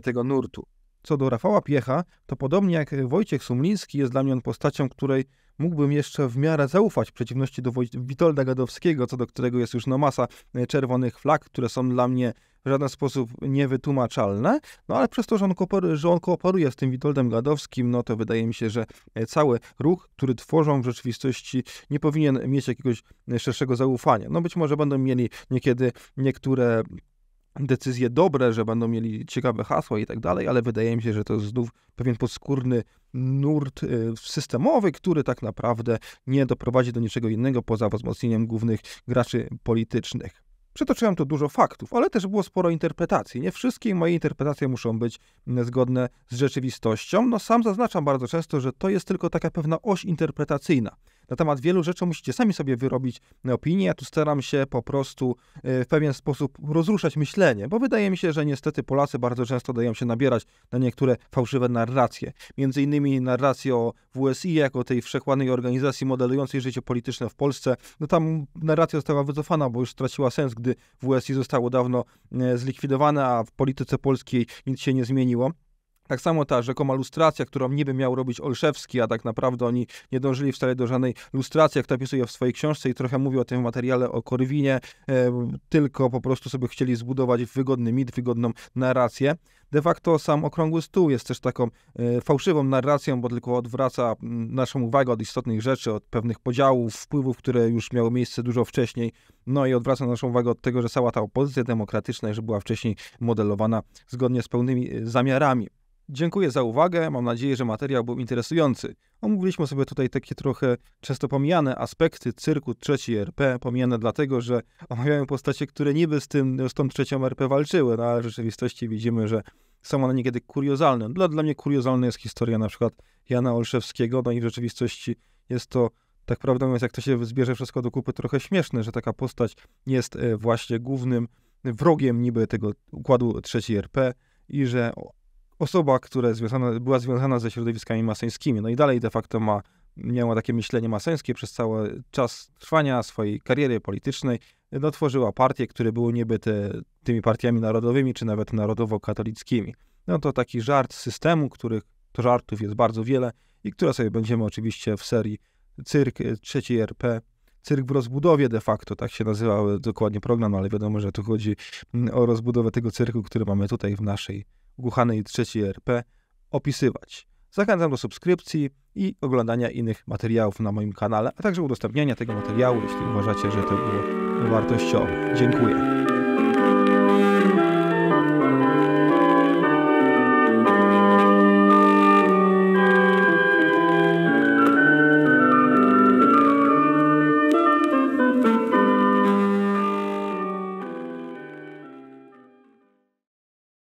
tego nurtu. Co do Rafała Piecha, to podobnie jak Wojciech Sumliński jest dla mnie on postacią, której mógłbym jeszcze w miarę zaufać w przeciwności do Witolda Gadowskiego, co do którego jest już no masa e, czerwonych flag, które są dla mnie w żaden sposób niewytłumaczalne, no ale przez to, że on, że on kooperuje z tym Witoldem Gadowskim, no to wydaje mi się, że e, cały ruch, który tworzą w rzeczywistości nie powinien mieć jakiegoś e, szerszego zaufania. No być może będą mieli niekiedy niektóre decyzje dobre, że będą mieli ciekawe hasła i tak dalej, ale wydaje mi się, że to jest znów pewien podskórny nurt y, systemowy, który tak naprawdę nie doprowadzi do niczego innego poza wzmocnieniem głównych graczy politycznych. Przytoczyłem tu dużo faktów, ale też było sporo interpretacji. Nie wszystkie moje interpretacje muszą być mm, zgodne z rzeczywistością. No sam zaznaczam bardzo często, że to jest tylko taka pewna oś interpretacyjna na temat wielu rzeczy musicie sami sobie wyrobić opinię. Ja tu staram się po prostu e, w pewien sposób rozruszać myślenie, bo wydaje mi się, że niestety Polacy bardzo często dają się nabierać na niektóre fałszywe narracje. Między innymi narrację o WSI jako tej wszechładnej organizacji modelującej życie polityczne w Polsce. No tam narracja została wycofana, bo już straciła sens, gdy WSI zostało dawno e, zlikwidowane, a w polityce polskiej nic się nie zmieniło. Tak samo ta rzekoma lustracja, którą niby miał robić Olszewski, a tak naprawdę oni nie dążyli wcale do żadnej lustracji, jak to opisuje w swojej książce i trochę mówi o tym materiale o Korwinie, e, tylko po prostu sobie chcieli zbudować wygodny mit, wygodną narrację. De facto sam Okrągły Stół jest też taką e, fałszywą narracją, bo tylko odwraca naszą uwagę od istotnych rzeczy, od pewnych podziałów, wpływów, które już miały miejsce dużo wcześniej. No i odwraca naszą uwagę od tego, że cała ta opozycja demokratyczna już była wcześniej modelowana zgodnie z pełnymi e, zamiarami. Dziękuję za uwagę. Mam nadzieję, że materiał był interesujący. Omówiliśmy sobie tutaj takie trochę często pomijane aspekty cyrku III RP, pomijane dlatego, że omawiają postacie, które niby z tym, z tą trzecią RP walczyły, no ale w rzeczywistości widzimy, że są one niekiedy kuriozalne. Dla, dla mnie kuriozalna jest historia na przykład Jana Olszewskiego, no i w rzeczywistości jest to tak prawdę jest jak to się zbierze wszystko do kupy, trochę śmieszne, że taka postać jest e, właśnie głównym wrogiem niby tego układu III RP i że osoba, która związana, była związana ze środowiskami masońskimi. No i dalej de facto ma, miała takie myślenie masońskie przez cały czas trwania swojej kariery politycznej. No, tworzyła partie, które były niby te, tymi partiami narodowymi, czy nawet narodowo-katolickimi. No to taki żart systemu, których to żartów jest bardzo wiele i które sobie będziemy oczywiście w serii Cyrk III RP cyrk w rozbudowie de facto, tak się nazywał dokładnie program, no, ale wiadomo, że tu chodzi mm, o rozbudowę tego cyrku, który mamy tutaj w naszej Głuchanej III RP opisywać. Zachęcam do subskrypcji i oglądania innych materiałów na moim kanale, a także udostępniania tego materiału, jeśli uważacie, że to było wartościowe. Dziękuję.